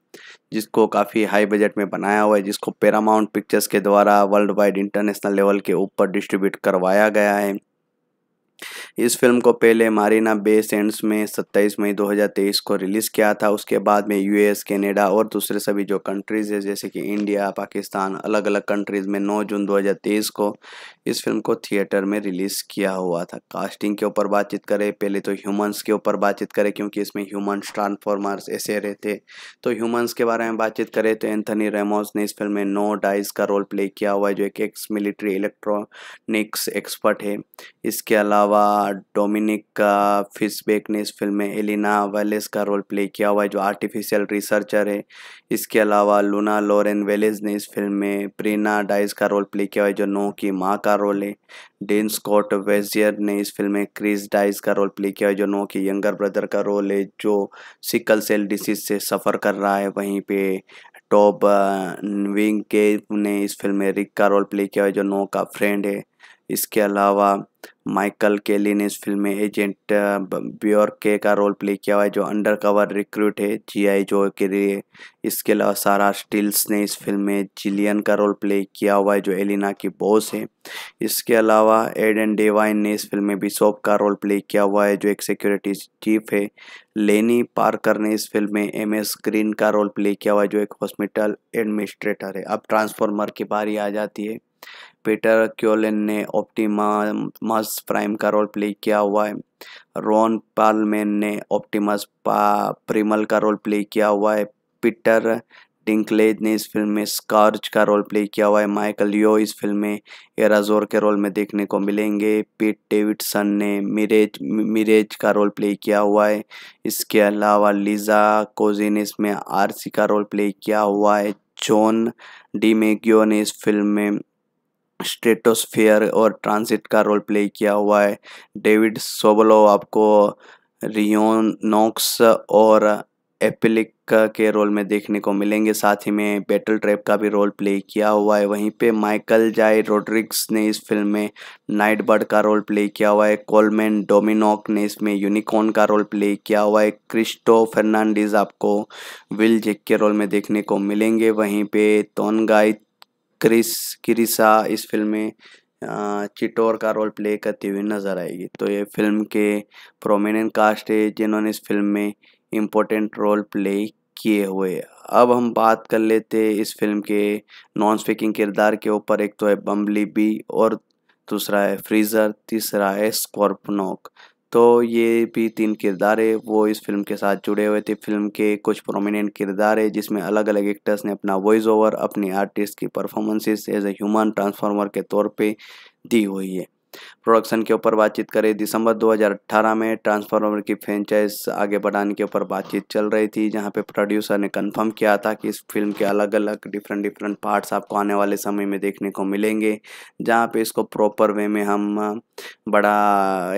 जिसको काफ़ी हाई बजट में बनाया हुआ है जिसको पैरामाउंट पिक्चर्स के द्वारा वर्ल्ड वाइड इंटरनेशनल लेवल के ऊपर डिस्ट्रीब्यूट करवाया गया है इस फिल्म को पहले मारीना बे सेंट्स में 27 मई 2023 को रिलीज़ किया था उसके बाद में यूएस कनाडा और दूसरे सभी जो कंट्रीज़ है जैसे कि इंडिया पाकिस्तान अलग अलग कंट्रीज़ में 9 जून 2023 को इस फिल्म को थिएटर में रिलीज़ किया हुआ था कास्टिंग के ऊपर बातचीत करें पहले तो ह्यूमंस के ऊपर बातचीत करें क्योंकि इसमें ह्यूमन्स ट्रांसफॉर्मर्स ऐसे रहते तो ह्यूमन्स के बारे में बातचीत करें तो एंथनी रेमोस ने इस फिल्म में नो डाइज का रोल प्ले किया हुआ है जो एक एक्स मिलिट्री इलेक्ट्रॉनिक्स एक्सपर्ट है इसके अलावा अलावा डोमिनिक का ने इस फिल्म में एलिना वेलेस का रोल प्ले किया हुआ है जो आर्टिफिशियल रिसर्चर है इसके अलावा लूना लॉरेन वेलेस ने इस फिल्म में प्रीना डाइस का रोल प्ले किया हुआ है जो नो की माँ का रोल है डेन स्कॉट वेजियर ने इस फिल्म में क्रिस डाइस का रोल प्ले किया है जो नो के यंगर ब्रदर का रोल है जो सिकल सेल डिसीज से सफ़र कर रहा है वहीं पे टॉप विंग के ने इस फिल्म में रिक का रोल प्ले किया है जो नो का फ्रेंड है इसके अलावा माइकल केली ने इस फिल्म में एजेंट ब्योरके का रोल प्ले किया हुआ है जो अंडर कवर रिक्रूट है जी आई जो के लिए इसके अलावा सारा स्टील्स ने इस फिल्म में जिलियन का रोल प्ले किया हुआ है जो एलिना की बॉस है इसके अलावा एडन डेवाइन ने इस फिल्म में बिशोप का रोल प्ले किया हुआ है जो एक सिक्योरिटी चीफ है लेनी पार्कर ने इस फिल्म में एम एस ग्रीन का रोल प्ले किया हुआ है जो एक हॉस्पिटल एडमिनिस्ट्रेटर है अब ट्रांसफॉर्मर की बारी आ जाती है पीटर क्योलिन ने ऑप्टिमस प्राइम का रोल प्ले किया हुआ है रॉन पालमेन ने ऑप्टिमस प्रिमल का रोल प्ले किया हुआ है पीटर डिंकलेज ने इस फिल्म में स्कॉर्च का रोल प्ले किया हुआ है माइकल यो इस फिल्म में एराजोर के रोल में देखने को मिलेंगे पीट डेविडसन ने मिरेज मिरेज का रोल प्ले किया हुआ है इसके अलावा लीजा कोजिन इसमें आरसी का रोल प्ले किया हुआ है जॉन डी मेग्यो ने इस फिल्म में स्ट्रेटोस्फेयर और ट्रांसिट का रोल प्ले किया हुआ है डेविड सोबलो आपको रियोनोक्स और एपिलिक के रोल में देखने को मिलेंगे साथ ही में बैटल ट्रैप का भी रोल प्ले किया हुआ है वहीं पे माइकल जाय रोड्रिक्स ने इस फिल्म में नाइट बर्ड का रोल प्ले किया हुआ है कोलमैन डोमिनोक ने इसमें यूनिकॉर्न का रोल प्ले किया हुआ है क्रिस्टो फर्नांडिस आपको विल जेक के रोल में देखने को मिलेंगे वहीं पे तोनगाई क्रिस क्रिसा इस फिल्म में चिटोर का रोल प्ले करती हुई नज़र आएगी तो ये फिल्म के प्रोमिनेंट कास्ट है जिन्होंने इस फिल्म में इम्पोर्टेंट रोल प्ले किए हुए अब हम बात कर लेते इस फिल्म के नॉन स्पीकिंग किरदार के ऊपर एक तो है बम्बली बी और दूसरा है फ्रीज़र तीसरा है स्कॉर्पनोक तो ये भी तीन किरदार है वो इस फिल्म के साथ जुड़े हुए थे फिल्म के कुछ प्रोमिनेंट किरदार है जिसमें अलग अलग एक्टर्स ने अपना वॉइस ओवर अपने आर्टिस्ट की performances as a human transformer के तौर पे दी हुई है प्रोडक्शन के ऊपर बातचीत करें दिसंबर 2018 में ट्रांसफार्मर की फ्रेंचाइज आगे बढ़ाने के ऊपर बातचीत चल रही थी जहां पे प्रोड्यूसर ने कंफर्म किया था कि इस फिल्म के अलग अलग डिफरेंट डिफरेंट पार्ट्स आपको आने वाले समय में देखने को मिलेंगे जहाँ पे इसको प्रॉपर वे में हम बड़ा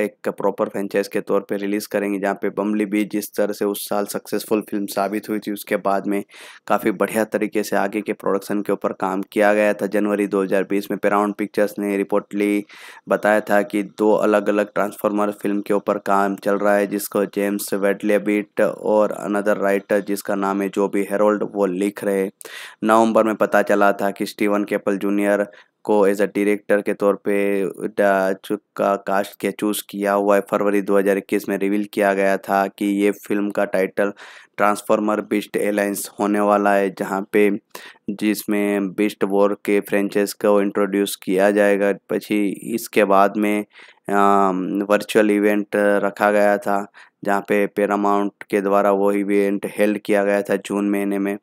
एक प्रॉपर फ्रेंचाइज के तौर पर रिलीज़ करेंगे जहाँ पे बम्बली बीच जिस तरह से उस साल सक्सेसफुल फिल्म साबित हुई थी उसके बाद में काफ़ी बढ़िया तरीके से आगे के प्रोडक्शन के ऊपर काम किया गया था जनवरी दो में पेराउंड पिक्चर्स ने रिपोर्टली बता बताया था कि दो अलग अलग ट्रांसफार्मर फिल्म के ऊपर काम चल रहा है जिसको जेम्स वेडलेबिट और अनदर राइटर जिसका नाम है जो भी हेरोल्ड वो लिख रहे नवंबर में पता चला था कि स्टीवन केपल जूनियर को एज अ डायरेक्टर के तौर पे का कास्ट के चूज़ किया हुआ है फरवरी 2021 में रिवील किया गया था कि ये फिल्म का टाइटल ट्रांसफॉर्मर बिस्ट एलाइंस होने वाला है जहाँ पे जिसमें बिस्ट वॉर के फ्रेंचाइज को इंट्रोड्यूस किया जाएगा पची इसके बाद में वर्चुअल इवेंट रखा गया था जहाँ पे पैरामाउंट के द्वारा वो इवेंट हेल्ड किया गया था जून महीने में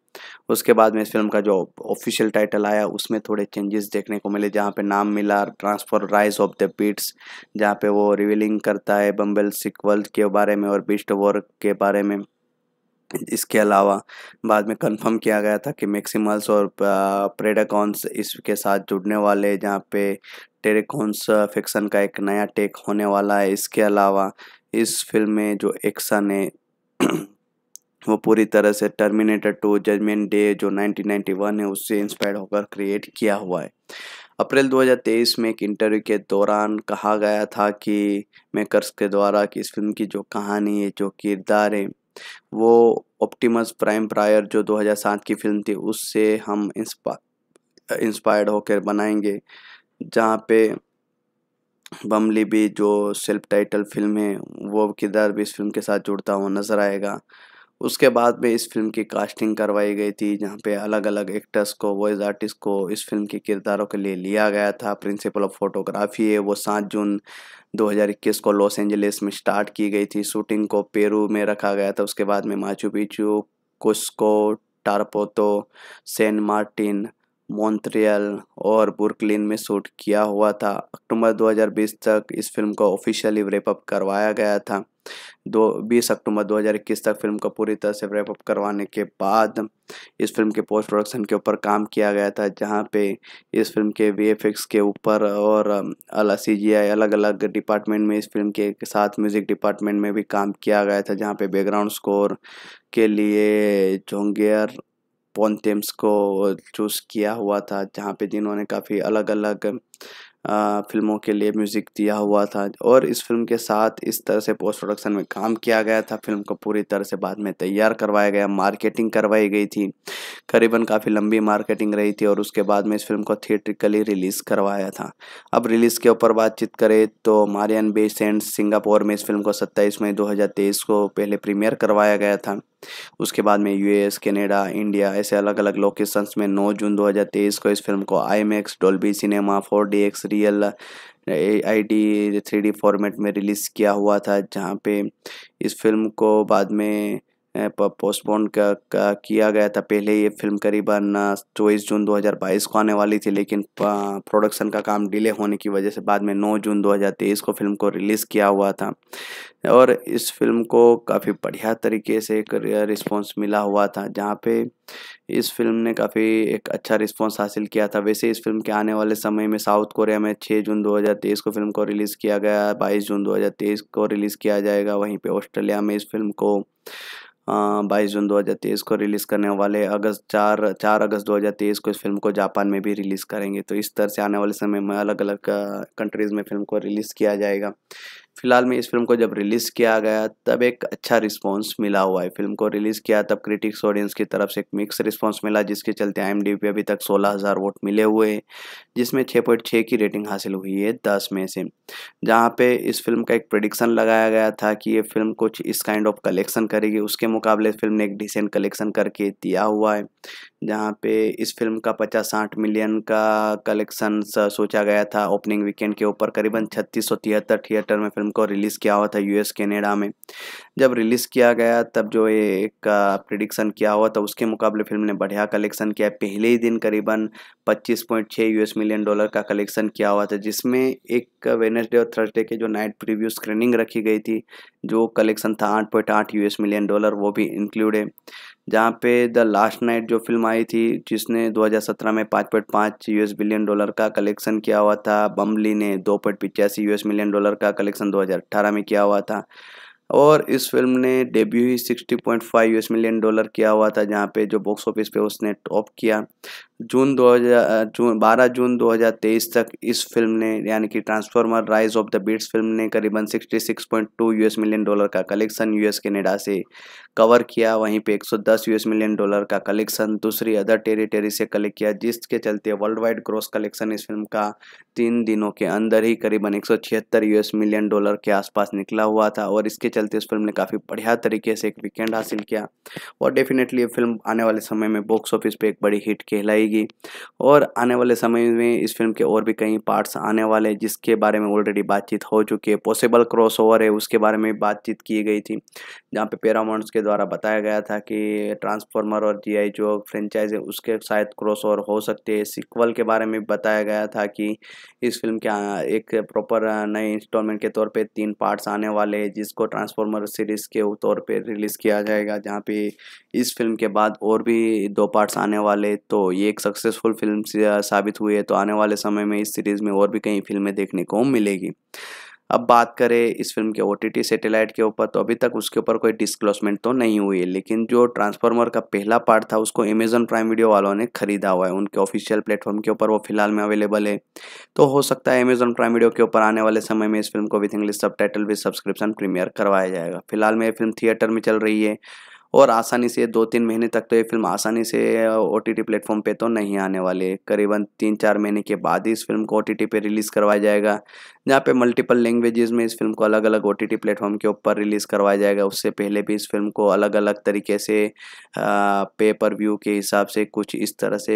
उसके बाद में इस फिल्म का जो ऑफिशियल टाइटल आया उसमें थोड़े चेंजेस देखने को मिले जहाँ पे नाम मिला transfer rise of the beats जहाँ पे वो रिवीलिंग करता है बम्बल सिक्वल के बारे में और बीस्ट वर्क के बारे में इसके अलावा बाद में कंफर्म किया गया था कि मैक्सिमल्स और प्रेडाकॉन्स इसके साथ जुड़ने वाले जहाँ पे टेरेकॉन्स फिक्सन का एक नया टेक होने वाला है इसके अलावा इस फिल्म में जो एक्शन है *clears throat* वो पूरी तरह से टर्मिनेटर टू जजमेंट डे जो 1991 है उससे इंस्पायर होकर क्रिएट किया हुआ है अप्रैल 2023 में एक इंटरव्यू के दौरान कहा गया था कि मेकर्स के द्वारा कि इस फिल्म की जो कहानी है जो किरदार है वो ऑप्टिमस प्राइम प्रायर जो 2007 की फिल्म थी उससे हम इंस्पा इंस्पायर्ड होकर बनाएंगे जहाँ पे बमली भी जो सेल्फ टाइटल फिल्म है वो किरदार भी इस फिल्म के साथ जुड़ता हुआ नज़र आएगा उसके बाद में इस फिल्म की कास्टिंग करवाई गई थी जहाँ पे अलग अलग एक्टर्स को वॉइस आर्टिस्ट को इस फिल्म के किरदारों के लिए लिया गया था प्रिंसिपल ऑफ फोटोग्राफी है वो सात जून 2021 को लॉस एंजलिस में स्टार्ट की गई थी शूटिंग को पेरू में रखा गया था उसके बाद में Machu Picchu Cusco Tarapoto Saint Martin Montreal और बुर्कलिन में शूट किया हुआ था अक्टूबर 2020 तक इस फिल्म को ऑफिशियली रेपअप करवाया गया था दो बीस अक्टूबर 2021 तक फिल्म को पूरी तरह से रेपअप करवाने के बाद इस फिल्म के पोस्ट प्रोडक्शन के ऊपर काम किया गया था जहाँ पे इस फिल्म के वी के ऊपर और अलग सी जी आई अलग अलग डिपार्टमेंट में इस फिल्म के साथ म्यूज़िक डिपार्टमेंट में भी काम किया गया था जहाँ पे बैकग्राउंड स्कोर के लिए जोंगेयर टेम्स को चूज़ किया हुआ था जहाँ पे जिन्होंने काफ़ी अलग अलग फिल्मों के लिए म्यूज़िक दिया हुआ था और इस फिल्म के साथ इस तरह से पोस्ट प्रोडक्शन में काम किया गया था फिल्म को पूरी तरह से बाद में तैयार करवाया गया मार्केटिंग करवाई गई थी करीबन काफ़ी लंबी मार्केटिंग रही थी और उसके बाद में इस फिल्म को थिएट्रिकली रिलीज़ करवाया था अब रिलीज़ के ऊपर बातचीत करें तो मारियन बेसेंट सिंगापुर में इस फिल्म को सत्ताईस मई दो को पहले प्रीमियर करवाया गया था उसके बाद में यूएस कनाडा इंडिया ऐसे अलग अलग लोकेशंस में 9 जून 2023 को इस फिल्म को आई x Dolby cinema four D X real I D three D format में रिलीज़ किया हुआ था जहाँ पे इस फिल्म को बाद में पोस्टपोन किया गया था पहले ये फिल्म करीबन चौबीस जून 2022 को आने वाली थी लेकिन प्रोडक्शन का काम डिले होने की वजह से बाद में 9 जून 2023 को फिल्म को रिलीज़ किया हुआ था और इस फिल्म को काफ़ी बढ़िया तरीके से एक रिस्पॉन्स मिला हुआ था जहाँ पे इस फिल्म ने काफ़ी एक अच्छा रिस्पॉन्स हासिल किया था वैसे इस फिल्म के आने वाले समय में साउथ कोरिया में 6 जून 2023 को फिल्म को रिलीज़ किया गया 22 जून 2023 को रिलीज़ किया जाएगा वहीं पे ऑस्ट्रेलिया में इस फिल्म को बाईस जून 2023 को रिलीज़ करने वाले अगस्त चार चार अगस्त 2023 को इस फिल्म को जापान में भी रिलीज़ करेंगे तो इस तरह से आने वाले समय में अलग अलग कंट्रीज़ में फिल्म को रिलीज़ किया जाएगा फिलहाल में इस फिल्म को जब रिलीज़ किया गया तब एक अच्छा रिस्पॉन्स मिला हुआ है फिल्म को रिलीज़ किया तब क्रिटिक्स ऑडियंस की तरफ से एक मिक्स रिस्पॉन्स मिला जिसके चलते आई पे अभी तक सोलह हज़ार वोट मिले हुए हैं जिसमें छः पॉइंट छः की रेटिंग हासिल हुई है दस में से जहाँ पे इस फिल्म का एक प्रडिक्शन लगाया गया था कि ये फिल्म कुछ इस काइंड ऑफ कलेक्शन करेगी उसके मुकाबले फिल्म ने एक डिसेंट कलेक्शन करके दिया हुआ है जहाँ पे इस फिल्म का पचास साठ मिलियन का कलेक्शन सोचा गया था ओपनिंग वीकेंड के ऊपर करीबन छत्तीस सौ तिहत्तर थिएटर में फिल्म को रिलीज़ किया हुआ था यूएस कनाडा में जब रिलीज़ किया गया तब जो ये एक प्रिडिक्शन किया हुआ था उसके मुकाबले फिल्म ने बढ़िया कलेक्शन किया पहले ही दिन करीबन 25.6 यूएस मिलियन डॉलर का कलेक्शन किया हुआ था जिसमें एक वेनसडे और थर्सडे के जो नाइट प्रीव्यू स्क्रीनिंग रखी गई थी जो कलेक्शन था 8.8 यूएस मिलियन डॉलर वो भी इंक्लूड है जहाँ पे द लास्ट नाइट जो फिल्म आई थी जिसने 2017 में 5.5 यूएस बिलियन डॉलर का कलेक्शन किया हुआ था बम्बली ने दो पॉइंट पिचासी यूएस मिलियन डॉलर का कलेक्शन 2018 में किया हुआ था और इस फिल्म ने डेब्यू ही 60.5 यूएस मिलियन डॉलर किया हुआ था जहाँ पे जो बॉक्स ऑफिस पे उसने टॉप किया जून दो हज़ार जून बारह जून 2023 तक इस फिल्म ने यानी कि transformer rise of the beats film ने करीबन 66.2 यूएस मिलियन डॉलर का कलेक्शन यूएस कनाडा से कवर किया वहीं पे 110 यूएस मिलियन डॉलर का कलेक्शन दूसरी अदर टेरिटरी से कलेक्ट किया जिसके चलते वर्ल्ड वाइड ग्रॉस कलेक्शन इस फिल्म का तीन दिनों के अंदर ही करीबन एक यूएस मिलियन डॉलर के आसपास निकला हुआ था और इसके चलते इस फिल्म ने काफ़ी बढ़िया तरीके से एक वीकेंड हासिल किया और डेफिनेटली ये फिल्म आने वाले समय में बॉक्स ऑफिस पर एक बड़ी हिट कहलाई जाएगी और आने वाले समय में इस फिल्म के और भी कई पार्ट्स आने वाले हैं जिसके बारे में ऑलरेडी बातचीत हो चुकी है पॉसिबल क्रॉस है उसके बारे में बातचीत की गई थी जहाँ पे पैरामाउंट्स के द्वारा बताया गया था कि ट्रांसफॉर्मर और जी आई जो फ्रेंचाइज है उसके शायद क्रॉस हो सकते हैं सिक्वल के बारे में बताया गया था कि इस फिल्म के एक प्रॉपर नए इंस्टॉलमेंट के तौर पर तीन पार्ट्स आने वाले हैं जिसको ट्रांसफॉर्मर सीरीज़ के तौर पे रिलीज़ किया जाएगा जहाँ पे इस फिल्म के बाद और भी दो पार्ट्स आने वाले तो ये एक सक्सेसफुल फिल्म साबित हुई है तो आने वाले समय में इस सीरीज़ में और भी कई फिल्में देखने को मिलेगी अब बात करें इस फिल्म के ओ टी सेटेलाइट के ऊपर तो अभी तक उसके ऊपर कोई डिस्क्लोसमेंट तो नहीं हुई है लेकिन जो ट्रांसफार्मर का पहला पार्ट था उसको अमेजन प्राइम वीडियो वालों ने खरीदा हुआ है उनके ऑफिशियल प्लेटफॉर्म के ऊपर वो फिलहाल में अवेलेबल है तो हो सकता है अमेजन प्राइम वीडियो के ऊपर आने वाले समय में इस फिल्म को with English subtitle with subscription premiere करवाया जाएगा फिलहाल में ये फिल्म थिएटर में चल रही है और आसानी से दो तीन महीने तक तो ये फिल्म आसानी से ओ टी टी प्लेटफॉर्म पर तो नहीं आने वाली है करीबन तीन चार महीने के बाद ही इस फिल्म को ओ टी टी पर रिलीज़ करवाया जाएगा जहाँ पे मल्टीपल लैंग्वेजेस में इस फिल्म को अलग अलग ओ टी प्लेटफॉर्म के ऊपर रिलीज़ करवाया जाएगा उससे पहले भी इस फिल्म को अलग अलग तरीके से पे पर व्यू के हिसाब से कुछ इस तरह से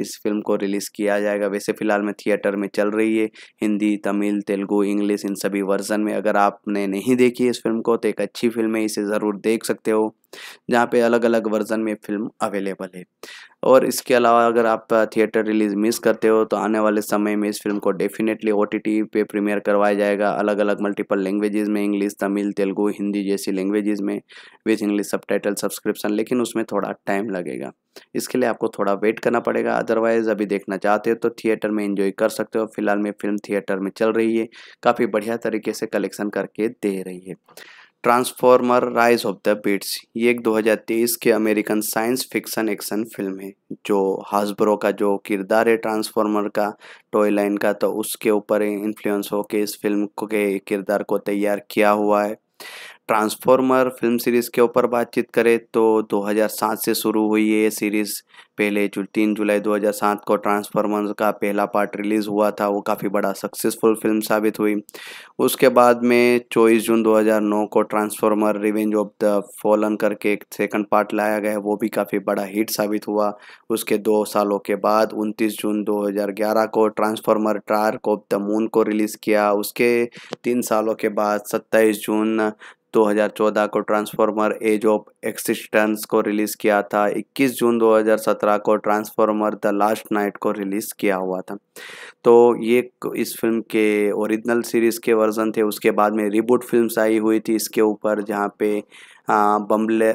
इस फिल्म को रिलीज़ किया जाएगा वैसे फ़िलहाल में थिएटर में चल रही है हिंदी तमिल तेलुगु इंग्लिश इन सभी वर्जन में अगर आपने नहीं देखी है इस फिल्म को तो एक अच्छी फिल्म है इसे ज़रूर देख सकते हो जहाँ पे अलग अलग वर्जन में फिल्म अवेलेबल है और इसके अलावा अगर आप थिएटर रिलीज़ मिस करते हो तो आने वाले समय में इस फिल्म को डेफिनेटली ओ पे प्रीमियर करवाया जाएगा अलग अलग मल्टीपल लैंग्वेजेस में इंग्लिश तमिल तेलुगु हिंदी जैसी लैंग्वेजेस में विथ इंग्लिश सब सब्सक्रिप्शन लेकिन उसमें थोड़ा टाइम लगेगा इसके लिए आपको थोड़ा वेट करना पड़ेगा अदरवाइज़ अभी देखना चाहते हो तो थिएटर में इंजॉय कर सकते हो फिलहाल में फिल्म थिएटर में चल रही है काफ़ी बढ़िया तरीके से कलेक्शन करके दे रही है transformer rise of the beats ये एक 2023 के American science fiction action film है जो हासब्रो का जो किरदार है ट्रांसफॉर्मर का टॉय लाइन का तो उसके ऊपर इन्फ्लुएंस होकर इस फिल्म के किरदार को तैयार किया हुआ है ट्रांसफॉर्मर फिल्म सीरीज़ के ऊपर बातचीत करें तो 2007 से शुरू हुई है ये सीरीज़ पहले जो तीन जुलाई 2007 को ट्रांसफॉर्मर का पहला पार्ट रिलीज़ हुआ था वो काफ़ी बड़ा सक्सेसफुल फिल्म साबित हुई उसके बाद में 24 जून 2009 को transformer revenge of the fallen करके एक सेकंड पार्ट लाया गया वो भी काफ़ी बड़ा हिट साबित हुआ उसके दो सालों के बाद उनतीस जून दो को ट्रांसफॉर्मर ट्रार्क ऑफ द मून को रिलीज़ किया उसके तीन सालों के बाद सत्ताईस जून 2014 को ट्रांसफार्मर एज ऑफ एक्सिस्टेंस को रिलीज़ किया था 21 जून 2017 को ट्रांसफार्मर द लास्ट नाइट को रिलीज़ किया हुआ था तो ये इस फिल्म के ओरिजिनल सीरीज़ के वर्जन थे उसके बाद में रिबूट फिल्म्स आई हुई थी इसके ऊपर जहाँ पे बम्बले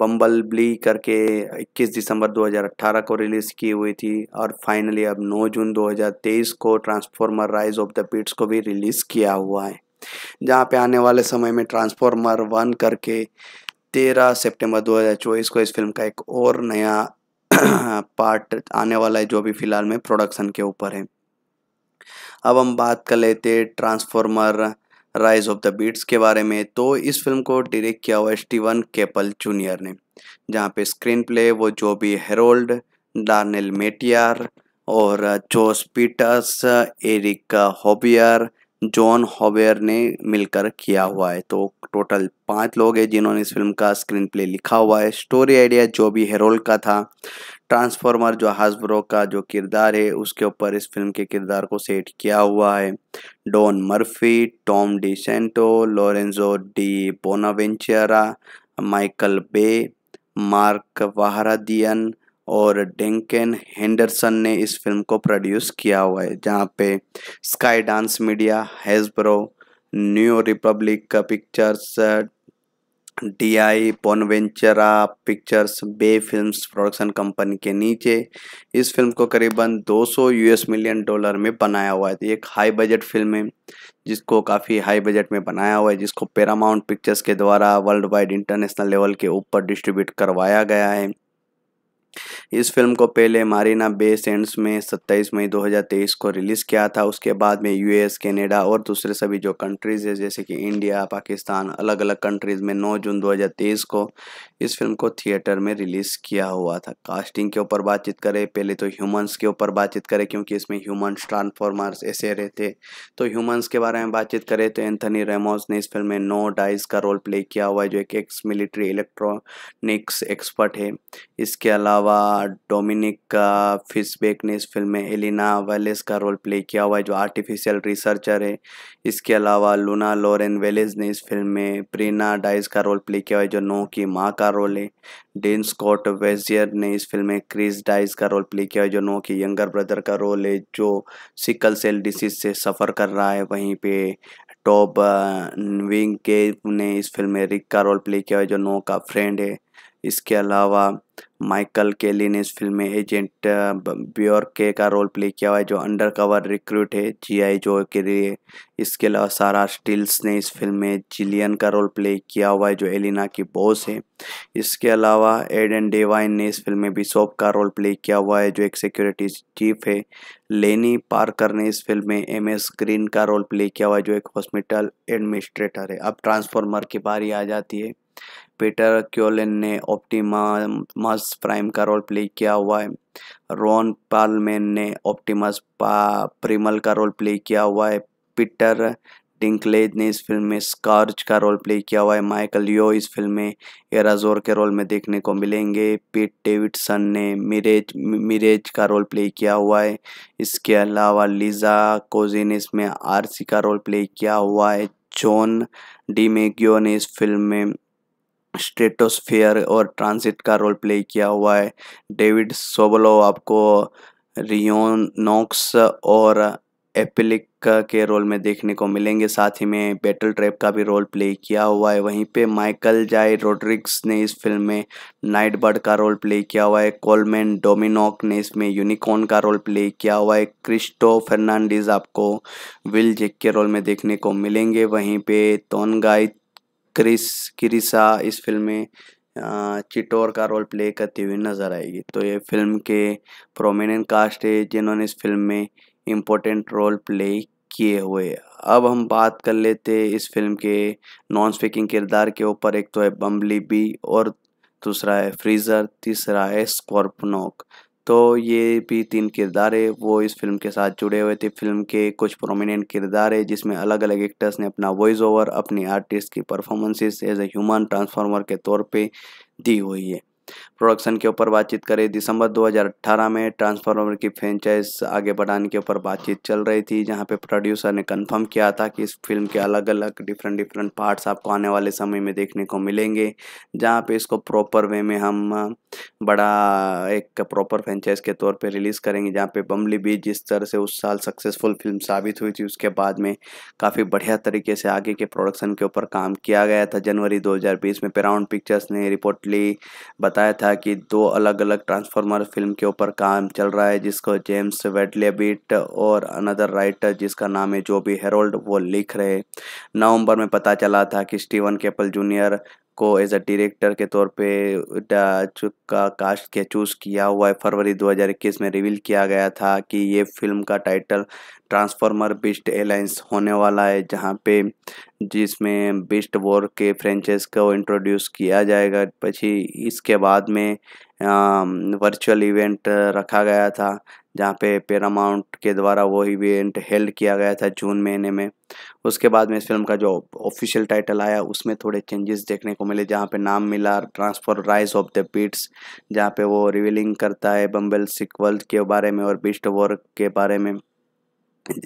बम्बल ब्ली करके 21 दिसंबर 2018 को रिलीज़ की हुई थी और फाइनली अब 9 जून 2023 को transformer rise of the Pitt's को भी रिलीज़ किया हुआ है जहाँ पे आने वाले समय में ट्रांसफॉर्मर वन करके तेरह सितंबर 2024 को इस फिल्म का एक और नया पार्ट *clears throat* आने वाला है जो अभी फ़िलहाल में प्रोडक्शन के ऊपर है अब हम बात कर लेते transformer rise of the beats के बारे में तो इस फिल्म को डायरेक्ट किया हुआ स्टीवन केपल जूनियर ने जहाँ पे स्क्रीन प्ले वो जो भी हेरोल्ड डार्नेल मेटियार और Josh Peters Erich Hoeber Jon Hoeber ने मिलकर किया हुआ है तो टोटल पांच लोग हैं जिन्होंने इस फिल्म का स्क्रीन प्ले लिखा हुआ है स्टोरी आइडिया जो भी हेरोल का था ट्रांसफॉर्मर जो हाजब्रो का जो किरदार है उसके ऊपर इस फिल्म के किरदार को सेट किया हुआ है Don Murphy Tom D CentOS Lorenzo di Bonaventura Michael Bay Mark Vahradian और डेंकेन हेंडरसन ने इस फिल्म को प्रोड्यूस किया हुआ है जहाँ पे Skydance media Hasbro New Republic का pictures D I Bonaventura pictures Bay films production company के नीचे इस फिल्म को करीबन 200 यूएस मिलियन डॉलर में बनाया हुआ है तो एक हाई बजट फिल्म है जिसको काफ़ी हाई बजट में बनाया हुआ है जिसको पैरामाउंट पिक्चर्स के द्वारा वर्ल्ड वाइड इंटरनेशनल लेवल के ऊपर डिस्ट्रीब्यूट करवाया गया है इस फिल्म को पहले मारीना बे सेंट्स में 27 मई 2023 को रिलीज़ किया था उसके बाद में यूएस कनाडा और दूसरे सभी जो कंट्रीज़ है जैसे कि इंडिया पाकिस्तान अलग अलग कंट्रीज़ में 9 जून 2023 को इस फिल्म को थिएटर में रिलीज़ किया हुआ था कास्टिंग के ऊपर बातचीत करें पहले तो ह्यूमंस के ऊपर बातचीत करें क्योंकि इसमें ह्यूमंस ट्रांसफॉर्मर्स ऐसे रहते तो ह्यूमंस के बारे में बातचीत करें तो एंथनी रेमोस ने इस फिल्म में नो डाइस का रोल प्ले किया हुआ है जो एक एक्स मिलिट्री इलेक्ट्रॉनिक्स एक्सपर्ट है इसके अलावा अलावा डोमिनिक का ने इस फिल्म में एलिना वेलेस का रोल प्ले किया हुआ है जो आर्टिफिशियल रिसर्चर है इसके अलावा लूना लॉरेन वेलेस ने इस फिल्म में प्रीना डाइस का रोल प्ले किया हुआ है जो नो की माँ का रोल है डेन स्कॉट वेजियर ने इस फिल्म में क्रिस डाइस का रोल प्ले किया है जो नो के यंगर ब्रदर का रोल है जो सिकल सेल डिसीज से सफ़र कर रहा है वहीं पे टॉप विंग के ने इस फिल्म में रिक का रोल प्ले किया है जो नो का फ्रेंड है इसके अलावा माइकल केली ने इस फिल्म में एजेंट ब्योरके का रोल प्ले किया हुआ है जो अंडर कवर रिक्रूट है जीआई जो के लिए इसके अलावा सारा स्टील्स ने इस फिल्म में जिलियन का रोल प्ले किया हुआ है जो एलिना की बॉस है इसके अलावा एडन डेवाइन ने इस फिल्म में बिशोप का रोल प्ले किया हुआ है जो एक सिक्योरिटी चीफ है लेनी पार्कर ने इस फिल्म में एम एस ग्रीन का रोल प्ले किया हुआ है जो एक हॉस्पिटल एडमिनिस्ट्रेटर है अब ट्रांसफॉर्मर की बारी आ जाती है पीटर क्योलिन ने ऑप्टिमस प्राइम का रोल प्ले किया हुआ है रॉन पालमेन ने ऑप्टिमस प्रिमल का रोल प्ले किया हुआ है पीटर डिंकलेज ने इस फिल्म में स्कॉर्च का रोल प्ले किया हुआ है माइकल यो इस फिल्म में एराजोर के रोल में देखने को मिलेंगे पीट डेविडसन ने मिरेज मिरेज का रोल प्ले किया हुआ है इसके अलावा लीजा कोजिन इसमें आरसी का रोल प्ले किया हुआ है जॉन डी मेग्यो ने इस फिल्म में स्ट्रेटोस्फेयर और ट्रांसिट का रोल प्ले किया हुआ है डेविड सोबलो आपको रियोनोक्स और एपिलिक के रोल में देखने को मिलेंगे साथ ही में बैटल ट्रैप का भी रोल प्ले किया हुआ है वहीं पे माइकल जाय रोड्रिक्स ने इस फिल्म में नाइट बर्ड का रोल प्ले किया हुआ है कोलमैन डोमिनोक ने इसमें यूनिकॉर्न का रोल प्ले किया हुआ है क्रिस्टो फर्नांडीज आपको विल जेक के रोल में देखने को मिलेंगे वहीं पे तोनगाई क्रिस क्रिसा इस फिल्म में चिटोर का रोल प्ले करती हुई नज़र आएगी तो ये फिल्म के प्रोमिनेंट कास्ट है जिन्होंने इस फिल्म में इम्पोर्टेंट रोल प्ले किए हुए अब हम बात कर लेते इस फिल्म के नॉन स्पीकिंग किरदार के ऊपर एक तो है बम्बली बी और दूसरा है फ्रीज़र तीसरा है स्कॉर्पनोक तो ये भी तीन किरदार है वो इस फिल्म के साथ जुड़े हुए थे फिल्म के कुछ प्रोमिनेंट किरदार है जिसमें अलग अलग एक्टर्स ने अपना वॉइस ओवर अपनी आर्टिस्ट की performances as a human transformer के तौर पे दी हुई है प्रोडक्शन के ऊपर बातचीत करें दिसंबर 2018 में ट्रांसफार्मर की फ्रेंचाइज आगे बढ़ाने के ऊपर बातचीत चल रही थी जहां पे प्रोड्यूसर ने कंफर्म किया था कि इस फिल्म के अलग अलग डिफरेंट डिफरेंट पार्ट्स आपको आने वाले समय में देखने को मिलेंगे जहां पे इसको प्रॉपर वे में हम बड़ा एक प्रॉपर फ्रेंचाइज के तौर पर रिलीज़ करेंगे जहाँ पे बम्बली बीच जिस तरह से उस साल सक्सेसफुल फिल्म साबित हुई थी उसके बाद में काफ़ी बढ़िया तरीके से आगे के प्रोडक्शन के ऊपर काम किया गया था जनवरी दो में पेराउंड पिक्चर्स ने रिपोर्टली बता बताया था कि दो अलग अलग ट्रांसफार्मर फिल्म के ऊपर काम चल रहा है जिसको जेम्स वेडलेबिट और अनदर राइटर जिसका नाम है जो भी हेरोल्ड वो लिख रहे नवंबर में पता चला था कि स्टीवन केपल जूनियर को एज अ डायरेक्टर के तौर पे का कास्ट के चूज़ किया हुआ है फरवरी 2021 में रिवील किया गया था कि ये फिल्म का टाइटल ट्रांसफॉर्मर बिस्ट एलाइंस होने वाला है जहाँ पे जिसमें बिस्ट वॉर के फ्रेंचाइज को इंट्रोड्यूस किया जाएगा पची इसके बाद में वर्चुअल इवेंट रखा गया था जहाँ पे पैरामाउंट के द्वारा वो इवेंट हेल्ड किया गया था जून महीने में उसके बाद में इस फिल्म का जो ऑफिशियल टाइटल आया उसमें थोड़े चेंजेस देखने को मिले जहाँ पे नाम मिला transfer rise of the beats जहाँ पे वो रिवीलिंग करता है बम्बल सिक्वल के बारे में और बीस्ट वर्क के बारे में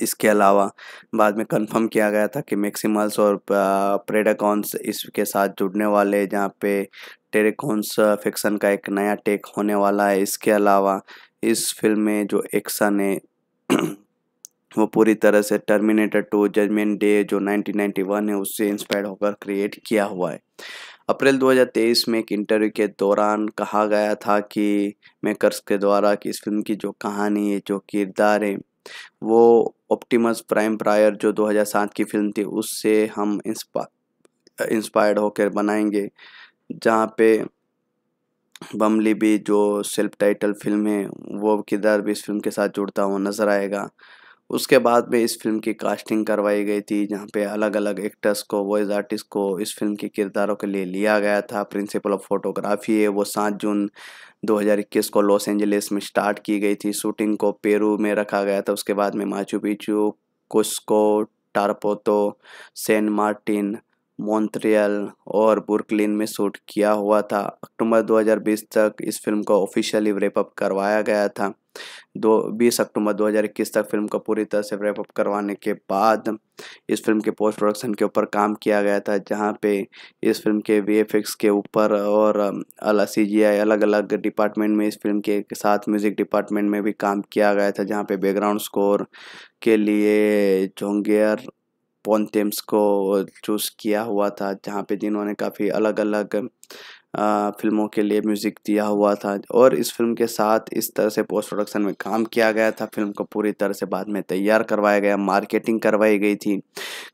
इसके अलावा बाद में कंफर्म किया गया था कि मैक्सिमल्स और प्रेडाकॉन्स इसके साथ जुड़ने वाले जहाँ पे टेरेकॉन्स फिक्सन का एक नया टेक होने वाला है इसके अलावा इस फिल्म में जो एक्सन ने *clears throat* वो पूरी तरह से टर्मिनेटर टू जजमेंट डे जो 1991 है उससे इंस्पायर होकर क्रिएट किया हुआ है अप्रैल 2023 में एक इंटरव्यू के दौरान कहा गया था कि मेकर्स के द्वारा कि इस फिल्म की जो कहानी है जो किरदार है वो ऑप्टिमस प्राइम प्रायर जो 2007 की फिल्म थी उससे हम इंस्पा इंस्पायर्ड होकर बनाएंगे जहाँ पे बमली भी जो सेल्फ टाइटल फिल्म है वो किरदार भी इस फिल्म के साथ जुड़ता हुआ नज़र आएगा उसके बाद में इस फिल्म की कास्टिंग करवाई गई थी जहाँ पे अलग अलग एक्टर्स को वॉइस आर्टिस्ट को इस फिल्म के किरदारों के लिए लिया गया था प्रिंसिपल ऑफ फोटोग्राफी है वो सात जून 2021 को लॉस एंजलिस में स्टार्ट की गई थी शूटिंग को पेरू में रखा गया था उसके बाद में Machu Picchu Cusco Tarapoto Saint Martin Montreal और बुर्कलिन में शूट किया हुआ था अक्टूबर 2020 तक इस फिल्म को ऑफिशियली रेपअप करवाया गया था दो बीस अक्टूबर 2021 तक फिल्म को पूरी तरह से अप करवाने के बाद इस फिल्म के पोस्ट प्रोडक्शन के ऊपर काम किया गया था जहाँ पे इस फिल्म के वी के ऊपर और अलग सी जी आई अलग अलग डिपार्टमेंट में इस फिल्म के साथ म्यूज़िक डिपार्टमेंट में भी काम किया गया था जहाँ पे बैकग्राउंड स्कोर के लिए जोंगियर पोनटेम्स को चूज़ किया हुआ था जहाँ पे जिन्होंने काफ़ी अलग अलग फिल्मों के लिए म्यूज़िक दिया हुआ था और इस फिल्म के साथ इस तरह से पोस्ट प्रोडक्शन में काम किया गया था फिल्म को पूरी तरह से बाद में तैयार करवाया गया मार्केटिंग करवाई गई थी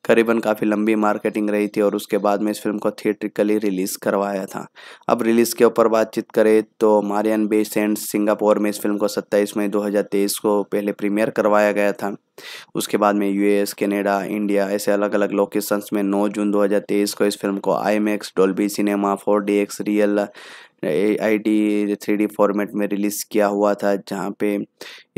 करीबन काफ़ी लंबी मार्केटिंग रही थी और उसके बाद में इस फिल्म को थिएट्रिकली रिलीज़ करवाया था अब रिलीज़ के ऊपर बातचीत करें तो मारियन बेसेंट सिंगापुर में इस फिल्म को सत्ताईस मई दो को पहले प्रीमियर करवाया गया था उसके बाद में यूएस कनाडा इंडिया ऐसे अलग अलग लोकेशंस में 9 जून 2023 को इस फिल्म को आई x Dolby cinema four D X real I D three D format में रिलीज़ किया हुआ था जहाँ पे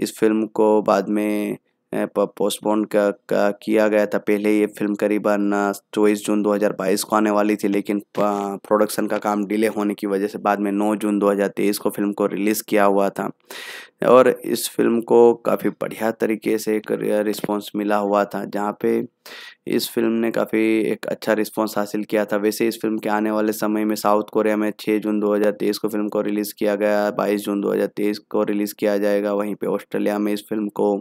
इस फिल्म को बाद में पोस्टपोन किया गया था पहले ये फिल्म करीबन चौबीस जून 2022 को आने वाली थी लेकिन प्रोडक्शन का काम डिले होने की वजह से बाद में 9 जून 2023 को फिल्म को रिलीज़ किया हुआ था और इस फिल्म को काफ़ी बढ़िया तरीके से एक रिस्पॉन्स मिला हुआ था जहाँ पे इस फिल्म ने काफ़ी एक अच्छा रिस्पॉन्स हासिल किया था वैसे इस फिल्म के आने वाले समय में साउथ कोरिया में 6 जून 2023 को फिल्म को रिलीज़ किया गया 22 जून 2023 को रिलीज़ किया जाएगा वहीं पे ऑस्ट्रेलिया में इस फिल्म को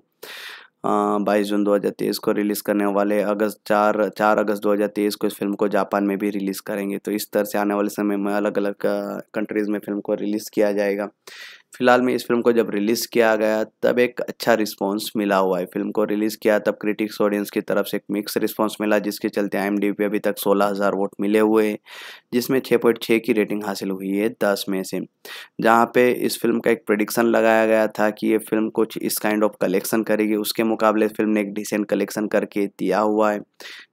बाईस जून 2023 को रिलीज़ करने वाले अगस्त चार चार अगस्त 2023 को इस फिल्म को जापान में भी रिलीज़ करेंगे तो इस तरह से आने वाले समय में अलग अलग कंट्रीज़ में फिल्म को रिलीज़ किया जाएगा फिलहाल में इस फिल्म को जब रिलीज़ किया गया तब एक अच्छा रिस्पॉन्स मिला हुआ है फिल्म को रिलीज़ किया तब क्रिटिक्स ऑडियंस की तरफ से एक मिक्स रिस्पॉन्स मिला जिसके चलते आई पे अभी तक सोलह हज़ार वोट मिले हुए हैं जिसमें छः पॉइंट छः की रेटिंग हासिल हुई है दस में से जहाँ पे इस फिल्म का एक प्रडिक्शन लगाया गया था कि ये फिल्म कुछ इस काइंड ऑफ कलेक्शन करेगी उसके मुकाबले फिल्म ने एक डिसेंट कलेक्शन करके दिया हुआ है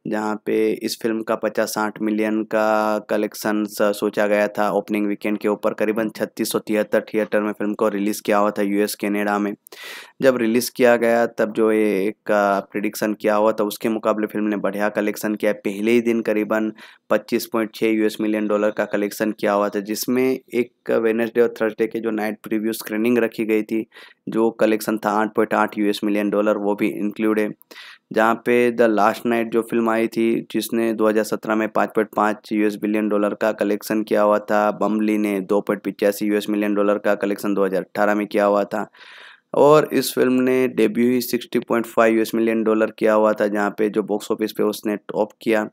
जहाँ पे इस फिल्म का पचास साठ मिलियन का कलेक्शन सोचा गया था ओपनिंग वीकेंड के ऊपर करीबन छत्तीस सौ तिहत्तर थिएटर में फिल्म को रिलीज़ किया हुआ था यूएस कनाडा में जब रिलीज़ किया गया तब जो एक प्रिडिक्शन किया हुआ था उसके मुकाबले फिल्म ने बढ़िया कलेक्शन किया पहले ही दिन करीबन 25.6 यूएस मिलियन डॉलर का कलेक्शन किया हुआ था जिसमें एक वेनसडे और थर्सडे के जो नाइट प्रीव्यू स्क्रीनिंग रखी गई थी जो कलेक्शन था आठ पॉइंट आठ यूएस मिलियन डॉलर वो भी इंक्लूड है जहाँ पे द लास्ट नाइट जो फिल्म आई थी जिसने 2017 में पाँच पॉइंट पाँच यू बिलियन डॉलर का कलेक्शन किया हुआ था बम्बली ने दो पॉइंट पिचासी यू मिलियन डॉलर का कलेक्शन 2018 में किया हुआ था और इस फिल्म ने डेब्यू ही sixty point five you million dollar किया हुआ था जहाँ पे जो बॉक्स ऑफिस पे उसने टॉप किया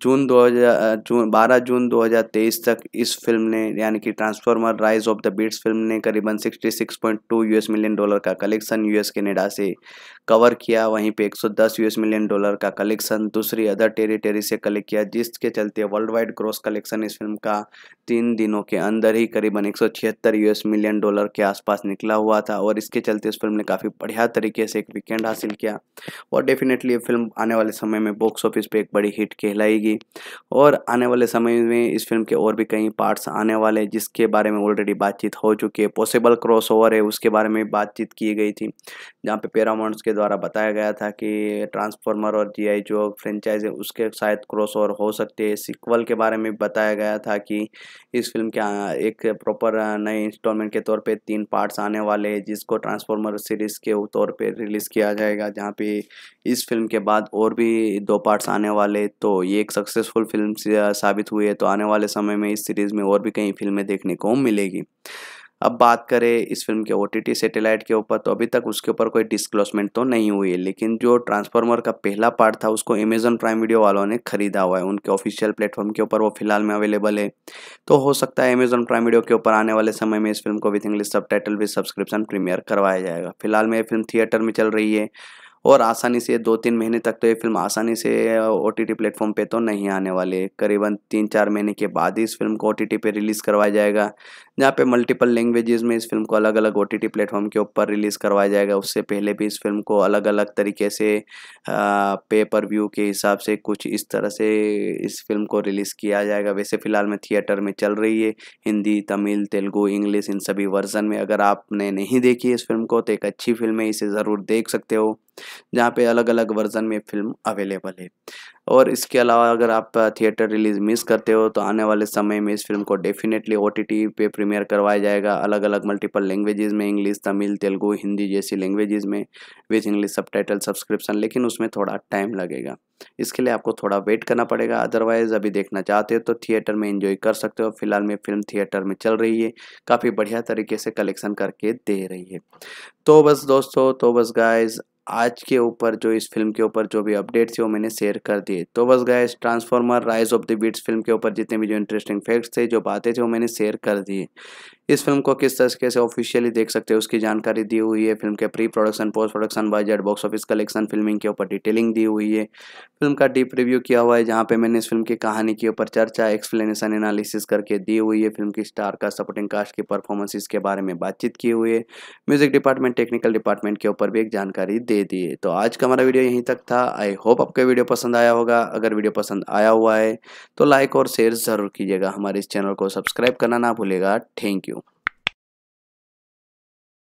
जून दो हजार जून बारह जून 2023 तक इस फिल्म ने यानी कि transformer rise of the beats film ने करीबन 66.2 यूएस मिलियन डॉलर का कलेक्शन यूएस कनेडा से कवर किया वहीं पे 110 यूएस मिलियन डॉलर का कलेक्शन दूसरी अदर टेरिटरी से कलेक्ट किया जिसके चलते वर्ल्ड वाइड ग्रॉस कलेक्शन इस फिल्म का तीन दिनों के अंदर ही करीबन एक यूएस मिलियन डॉलर के आसपास निकला हुआ था और इसके चलते इस फिल्म ने काफ़ी बढ़िया तरीके से एक वीकेंड हासिल किया और डेफिनेटली ये फिल्म आने वाले समय में बॉक्स ऑफिस पर एक बड़ी हिट कहलाई जाएगी और आने वाले समय में इस फिल्म के और भी कई पार्ट्स आने वाले जिसके बारे में ऑलरेडी बातचीत हो चुकी है पॉसिबल क्रॉस है उसके बारे में बातचीत की गई थी जहाँ पे पैरामाउंट्स के द्वारा बताया गया था कि ट्रांसफॉर्मर और जी आई जो फ्रेंचाइज है उसके शायद क्रॉस हो सकते हैं सिक्वल के बारे में बताया गया था कि इस फिल्म के एक प्रॉपर नए इंस्टॉलमेंट के तौर पर तीन पार्ट्स आने वाले हैं जिसको ट्रांसफॉर्मर सीरीज़ के तौर पर रिलीज़ किया जाएगा जहाँ पे इस फिल्म के बाद और भी दो पार्ट्स आने वाले तो ये एक सक्सेसफुल फिल्म साबित हुई है तो आने वाले समय में इस सीरीज़ में और भी कई फिल्में देखने को मिलेगी अब बात करें इस फिल्म के ओ टी सैटेलाइट के ऊपर तो अभी तक उसके ऊपर कोई डिस्क्लोसमेंट तो नहीं हुई है लेकिन जो ट्रांसफार्मर का पहला पार्ट था उसको अमेजन प्राइम वीडियो वालों ने खरीदा हुआ है उनके ऑफिशियल प्लेटफॉर्म के ऊपर वो फिलहाल में अवेलेबल है तो हो सकता है अमेजन प्राइम वीडियो के ऊपर आने वाले समय में इस फिल्म को with English subtitle subscription premiere करवाया जाएगा फिलहाल में ये फिल्म थिएटर में चल रही है और आसानी से दो तीन महीने तक तो ये फिल्म आसानी से ओ टी टी प्लेटफॉर्म पर तो नहीं आने वाले करीबन तीन चार महीने के बाद ही इस फिल्म को ओ टी टी पर रिलीज़ करवाया जाएगा जहाँ पे मल्टीपल लैंग्वेजेस में इस फिल्म को अलग अलग ओ टी टी प्लेटफॉर्म के ऊपर रिलीज़ करवाया जाएगा उससे पहले भी इस फिल्म को अलग अलग तरीके से पे पर व्यू के हिसाब से कुछ इस तरह से इस फिल्म को रिलीज़ किया जाएगा वैसे फ़िलहाल में थिएटर में चल रही है हिंदी तमिल तेलुगु इंग्लिश इन सभी वर्जन में अगर आपने नहीं देखी इस फिल्म को तो एक अच्छी फिल्म है इसे ज़रूर देख सकते हो जहाँ पे अलग अलग वर्जन में फिल्म अवेलेबल है और इसके अलावा अगर आप थिएटर रिलीज़ मिस करते हो तो आने वाले समय में इस फिल्म को डेफिनेटली ओ पे प्रीमियर करवाया जाएगा अलग अलग मल्टीपल लैंग्वेजेस में इंग्लिश तमिल तेलुगु हिंदी जैसी लैंग्वेजेस में विथ इंग्लिश सब सब्सक्रिप्शन लेकिन उसमें थोड़ा टाइम लगेगा इसके लिए आपको थोड़ा वेट करना पड़ेगा अदरवाइज़ अभी देखना चाहते हो तो थिएटर में इंजॉय कर सकते हो फिलहाल में फिल्म थिएटर में चल रही है काफ़ी बढ़िया तरीके से कलेक्शन करके दे रही है तो बस दोस्तों तो बस गाइज आज के ऊपर जो इस फिल्म के ऊपर जो भी अपडेट्स थे वो मैंने शेयर कर दिए तो बस गए transformer rise of the beats film के ऊपर जितने भी जो इंटरेस्टिंग फैक्ट्स थे जो बातें थी वो मैंने शेयर कर दिए इस फिल्म को किस तरीके से ऑफिशियली देख सकते हैं उसकी जानकारी दी हुई है फिल्म के pre production post production budget box office collection filming के ऊपर डिटेलिंग दी हुई है फिल्म का डीप रिव्यू किया हुआ है जहाँ पे मैंने इस फिल्म की कहानी के ऊपर चर्चा एक्सप्लेनेशन एनालिसिस करके दी हुई है फिल्म की स्टार का सपोर्टिंग कास्ट की परफॉर्मेंसिस के बारे में बातचीत की हुई है म्यूजिक डिपार्टमेंट टेक्निकल डिपार्टमेंट के ऊपर भी एक जानकारी दी दे दिए तो आज का हमारा वीडियो यहीं तक था आई होप आपका वीडियो पसंद आया होगा अगर वीडियो पसंद आया हुआ है तो लाइक और शेयर ज़रूर कीजिएगा हमारे इस चैनल को सब्सक्राइब करना ना भूलेगा थैंक यू